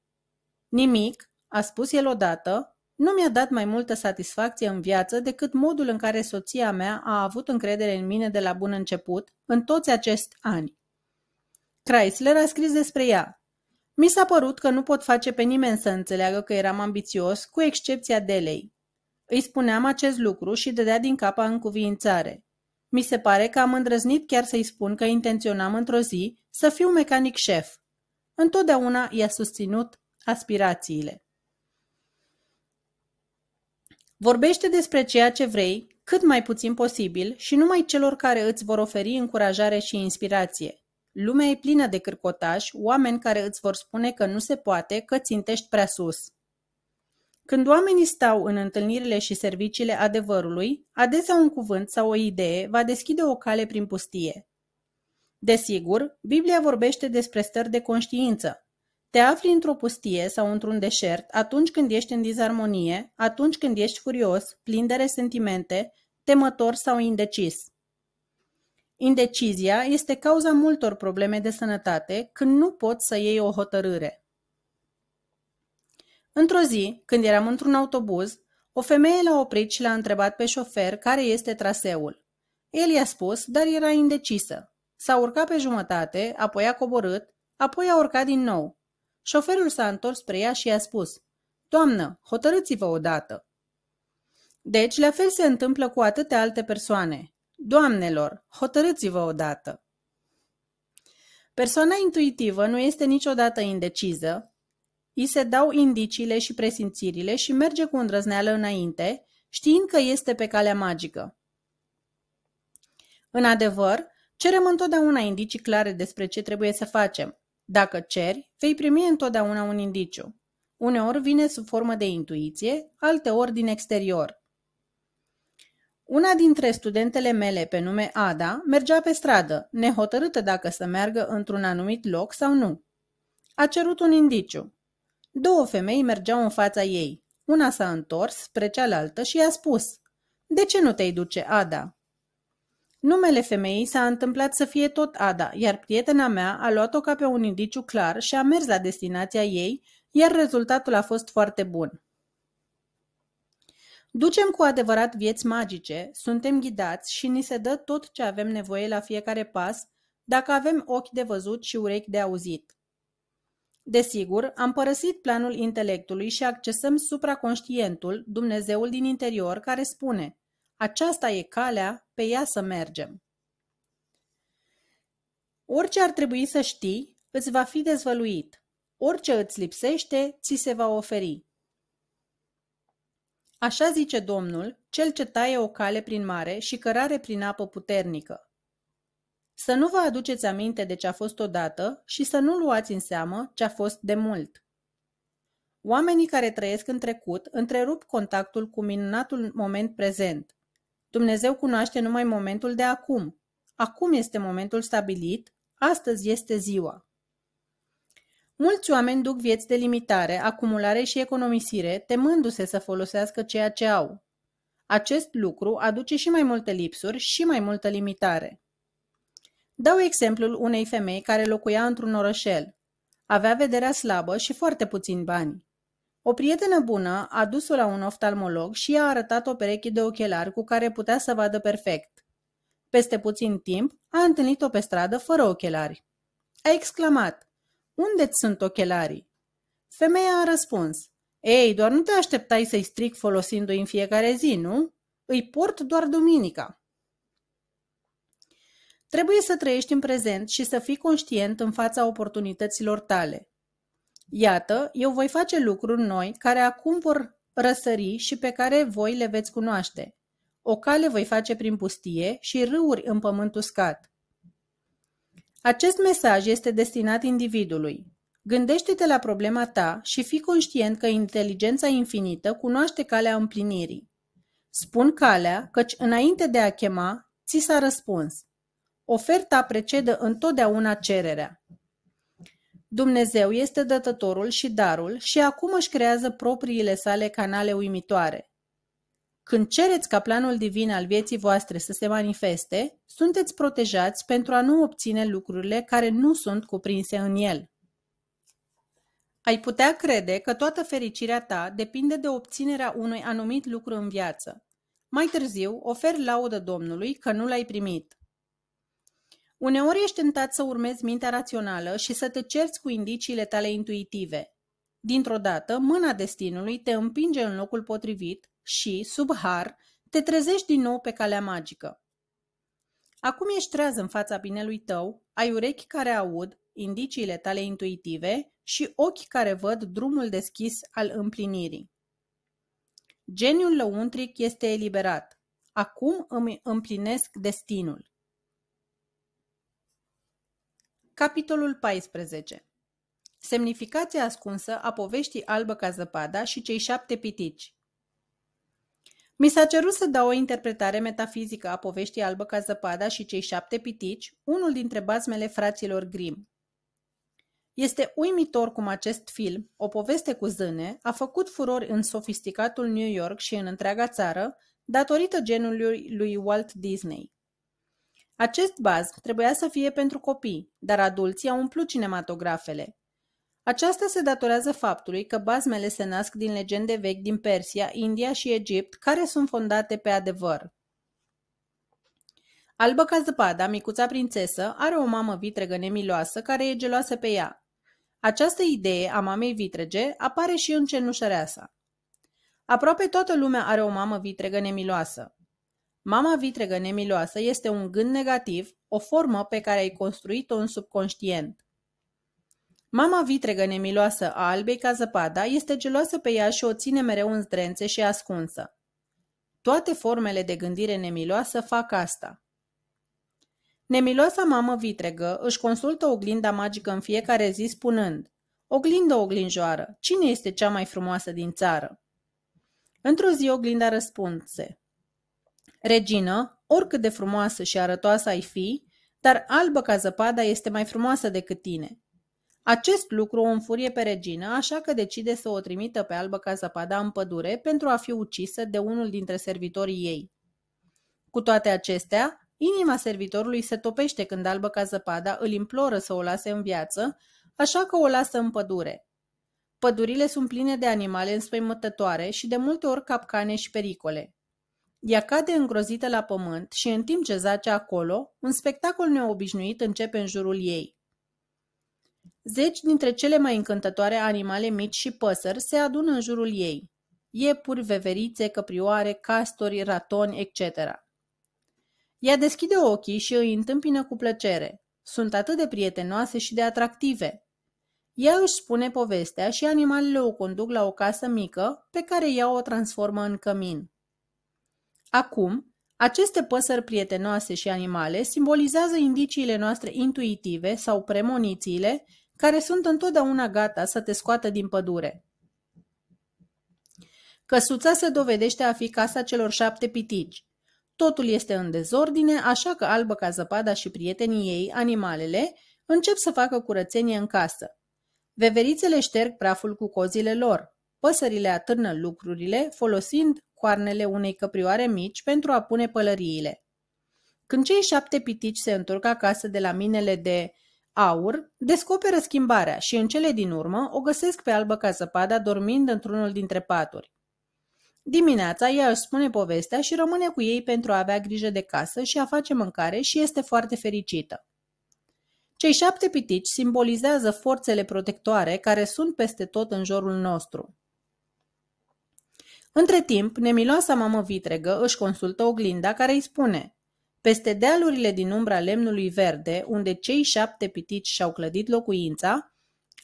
Nimic, a spus el odată, nu mi-a dat mai multă satisfacție în viață decât modul în care soția mea a avut încredere în mine de la bun început, în toți acești ani. Chrysler a scris despre ea. Mi s-a părut că nu pot face pe nimeni să înțeleagă că eram ambițios, cu excepția Delei. Îi spuneam acest lucru și dădea din capa în cuviințare. Mi se pare că am îndrăznit chiar să-i spun că intenționam într-o zi să fiu mecanic șef. Întotdeauna i-a susținut aspirațiile. Vorbește despre ceea ce vrei, cât mai puțin posibil și numai celor care îți vor oferi încurajare și inspirație. Lumea e plină de cârcotași, oameni care îți vor spune că nu se poate, că țintești prea sus. Când oamenii stau în întâlnirile și serviciile adevărului, adesea un cuvânt sau o idee va deschide o cale prin pustie. Desigur, Biblia vorbește despre stări de conștiință. Te afli într-o pustie sau într-un deșert atunci când ești în dizarmonie, atunci când ești furios, plin de resentimente, temător sau indecis. Indecizia este cauza multor probleme de sănătate când nu poți să iei o hotărâre. Într-o zi, când eram într-un autobuz, o femeie l-a oprit și l-a întrebat pe șofer care este traseul. El i-a spus, dar era indecisă. S-a urcat pe jumătate, apoi a coborât, apoi a urcat din nou. Șoferul s-a întors spre ea și i-a spus, Doamnă, hotărâți-vă odată! Deci, la fel se întâmplă cu atâtea alte persoane. Doamnelor, hotărâți-vă odată! Persoana intuitivă nu este niciodată indecisă. îi se dau indiciile și presimțirile și merge cu îndrăzneală înainte, știind că este pe calea magică. În adevăr, cerem întotdeauna indicii clare despre ce trebuie să facem. Dacă ceri, vei primi întotdeauna un indiciu. Uneori vine sub formă de intuiție, alteori din exterior. Una dintre studentele mele, pe nume Ada, mergea pe stradă, nehotărâtă dacă să meargă într-un anumit loc sau nu. A cerut un indiciu. Două femei mergeau în fața ei. Una s-a întors spre cealaltă și i-a spus De ce nu te-ai duce, Ada?" Numele femeii s-a întâmplat să fie tot Ada, iar prietena mea a luat-o ca pe un indiciu clar și a mers la destinația ei, iar rezultatul a fost foarte bun. Ducem cu adevărat vieți magice, suntem ghidați și ni se dă tot ce avem nevoie la fiecare pas, dacă avem ochi de văzut și urechi de auzit. Desigur, am părăsit planul intelectului și accesăm supraconștientul, Dumnezeul din interior, care spune Aceasta e calea, pe ea să mergem. Orice ar trebui să știi, îți va fi dezvăluit. Orice îți lipsește, ți se va oferi. Așa zice Domnul, cel ce taie o cale prin mare și cărare prin apă puternică. Să nu vă aduceți aminte de ce a fost odată și să nu luați în seamă ce a fost de mult. Oamenii care trăiesc în trecut întrerup contactul cu minunatul moment prezent. Dumnezeu cunoaște numai momentul de acum. Acum este momentul stabilit, astăzi este ziua. Mulți oameni duc vieți de limitare, acumulare și economisire, temându-se să folosească ceea ce au. Acest lucru aduce și mai multe lipsuri și mai multă limitare. Dau exemplul unei femei care locuia într-un orășel. Avea vederea slabă și foarte puțini bani. O prietenă bună a dus-o la un oftalmolog și i-a arătat o pereche de ochelari cu care putea să vadă perfect. Peste puțin timp, a întâlnit-o pe stradă fără ochelari. A exclamat, unde sunt ochelarii? Femeia a răspuns. Ei, doar nu te așteptai să-i stric folosindu-i în fiecare zi, nu? Îi port doar duminica. Trebuie să trăiești în prezent și să fii conștient în fața oportunităților tale. Iată, eu voi face lucruri noi care acum vor răsări și pe care voi le veți cunoaște. O cale voi face prin pustie și râuri în pământ uscat. Acest mesaj este destinat individului. Gândește-te la problema ta și fii conștient că inteligența infinită cunoaște calea împlinirii. Spun calea, căci înainte de a chema, ți s-a răspuns. Oferta precedă întotdeauna cererea. Dumnezeu este dătătorul și darul și acum își creează propriile sale canale uimitoare. Când cereți ca planul divin al vieții voastre să se manifeste, sunteți protejați pentru a nu obține lucrurile care nu sunt cuprinse în el. Ai putea crede că toată fericirea ta depinde de obținerea unui anumit lucru în viață. Mai târziu, oferi laudă Domnului că nu l-ai primit. Uneori ești tentat să urmezi mintea rațională și să te cerți cu indiciile tale intuitive. Dintr-o dată, mâna destinului te împinge în locul potrivit și, sub har, te trezești din nou pe calea magică. Acum ești treaz în fața binelui tău, ai urechi care aud, indiciile tale intuitive și ochi care văd drumul deschis al împlinirii. Geniul lăuntric este eliberat. Acum îmi împlinesc destinul. Capitolul 14 Semnificația ascunsă a poveștii albă ca zăpada și cei șapte pitici mi s-a cerut să dau o interpretare metafizică a poveștii albă ca zăpada și cei șapte pitici, unul dintre bazmele fraților Grimm. Este uimitor cum acest film, o poveste cu zâne, a făcut furori în sofisticatul New York și în întreaga țară, datorită genului lui Walt Disney. Acest baz trebuia să fie pentru copii, dar adulții au umplut cinematografele, aceasta se datorează faptului că bazmele se nasc din legende vechi din Persia, India și Egipt, care sunt fondate pe adevăr. Albă ca zăpada, micuța prințesă, are o mamă vitregă nemiloasă care e geloasă pe ea. Această idee a mamei vitrege apare și în cenușăreasa. Aproape toată lumea are o mamă vitregă nemiloasă. Mama vitregă nemiloasă este un gând negativ, o formă pe care ai construit-o în subconștient. Mama vitregă nemiloasă a albei ca zăpada este geloasă pe ea și o ține mereu în zdrențe și ascunsă. Toate formele de gândire nemiloasă fac asta. Nemiloasa mamă vitregă își consultă oglinda magică în fiecare zi spunând Oglindă, oglinjoară, cine este cea mai frumoasă din țară? Într-o zi oglinda răspunse Regină, oricât de frumoasă și arătoasă ai fi, dar albă ca zăpada este mai frumoasă decât tine. Acest lucru o înfurie pe regină, așa că decide să o trimită pe albă ca zăpada în pădure pentru a fi ucisă de unul dintre servitorii ei. Cu toate acestea, inima servitorului se topește când albă ca zăpada îl imploră să o lase în viață, așa că o lasă în pădure. Pădurile sunt pline de animale înspăimătătoare și de multe ori capcane și pericole. Ea cade îngrozită la pământ și în timp ce zace acolo, un spectacol neobișnuit începe în jurul ei. Zeci dintre cele mai încântătoare animale mici și păsări se adună în jurul ei. Iepuri, veverițe, căprioare, castori, ratoni, etc. Ea deschide ochii și îi întâmpină cu plăcere. Sunt atât de prietenoase și de atractive. Ea își spune povestea și animalele o conduc la o casă mică pe care ea o transformă în cămin. Acum, aceste păsări prietenoase și animale simbolizează indiciile noastre intuitive sau premonițiile care sunt întotdeauna gata să te scoată din pădure. Căsuța se dovedește a fi casa celor șapte pitici. Totul este în dezordine, așa că albă ca zăpada și prietenii ei, animalele, încep să facă curățenie în casă. Veverițele șterg praful cu cozile lor. Păsările atârnă lucrurile, folosind coarnele unei căprioare mici pentru a pune pălăriile. Când cei șapte pitici se întorc acasă de la minele de Aur descoperă schimbarea și în cele din urmă o găsesc pe albă ca zăpada dormind într-unul dintre paturi. Dimineața ea își spune povestea și rămâne cu ei pentru a avea grijă de casă și a face mâncare și este foarte fericită. Cei șapte pitici simbolizează forțele protectoare care sunt peste tot în jurul nostru. Între timp, nemiloasa mamă vitregă își consultă oglinda care îi spune – peste dealurile din umbra lemnului verde, unde cei șapte pitici și-au clădit locuința,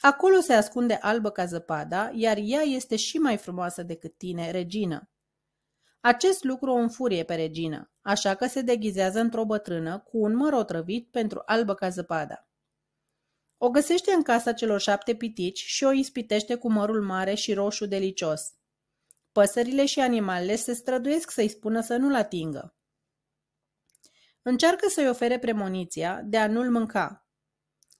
acolo se ascunde albă ca zăpada, iar ea este și mai frumoasă decât tine, regină. Acest lucru o înfurie pe regină, așa că se deghizează într-o bătrână cu un măr otrăvit pentru albă ca zăpada. O găsește în casa celor șapte pitici și o ispitește cu mărul mare și roșu delicios. Păsările și animalele se străduiesc să-i spună să nu-l atingă. Încearcă să-i ofere premoniția de a nu-l mânca.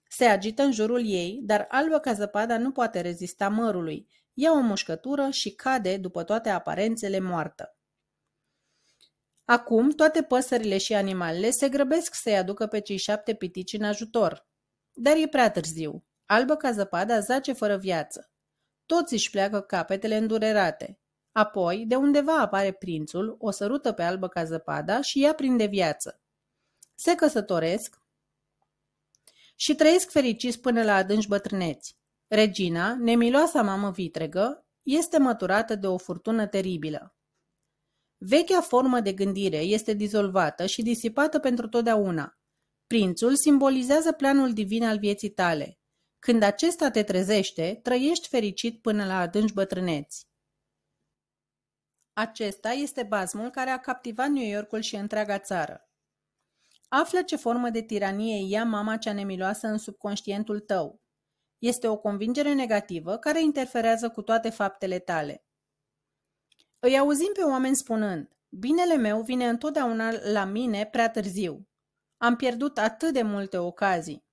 Se agită în jurul ei, dar albă ca zăpada nu poate rezista mărului. Ia o mușcătură și cade, după toate aparențele, moartă. Acum, toate păsările și animalele se grăbesc să-i aducă pe cei șapte pitici în ajutor. Dar e prea târziu. Albă ca zăpada zace fără viață. Toți își pleacă capetele îndurerate. Apoi, de undeva apare prințul, o sărută pe albă ca zăpada și ea prinde viață se căsătoresc și trăiesc fericiți până la adânci bătrâneți. Regina, nemiloasa mamă vitregă, este măturată de o furtună teribilă. Vechea formă de gândire este dizolvată și disipată pentru totdeauna. Prințul simbolizează planul divin al vieții tale. Când acesta te trezește, trăiești fericit până la adânci bătrâneți. Acesta este bazmul care a captivat New Yorkul și întreaga țară. Află ce formă de tiranie ia mama cea nemiloasă în subconștientul tău. Este o convingere negativă care interferează cu toate faptele tale. Îi auzim pe oameni spunând, binele meu vine întotdeauna la mine prea târziu. Am pierdut atât de multe ocazii.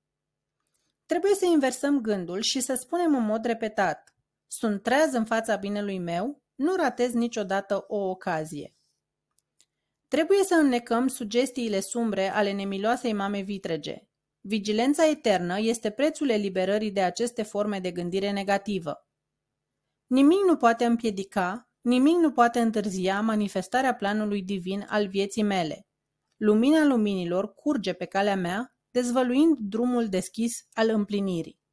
Trebuie să inversăm gândul și să spunem în mod repetat, sunt treaz în fața binelui meu, nu ratez niciodată o ocazie. Trebuie să înnecăm sugestiile sumbre ale nemiloasei mame vitrege. Vigilența eternă este prețul eliberării de aceste forme de gândire negativă. Nimic nu poate împiedica, nimic nu poate întârzia manifestarea planului divin al vieții mele. Lumina luminilor curge pe calea mea, dezvăluind drumul deschis al împlinirii.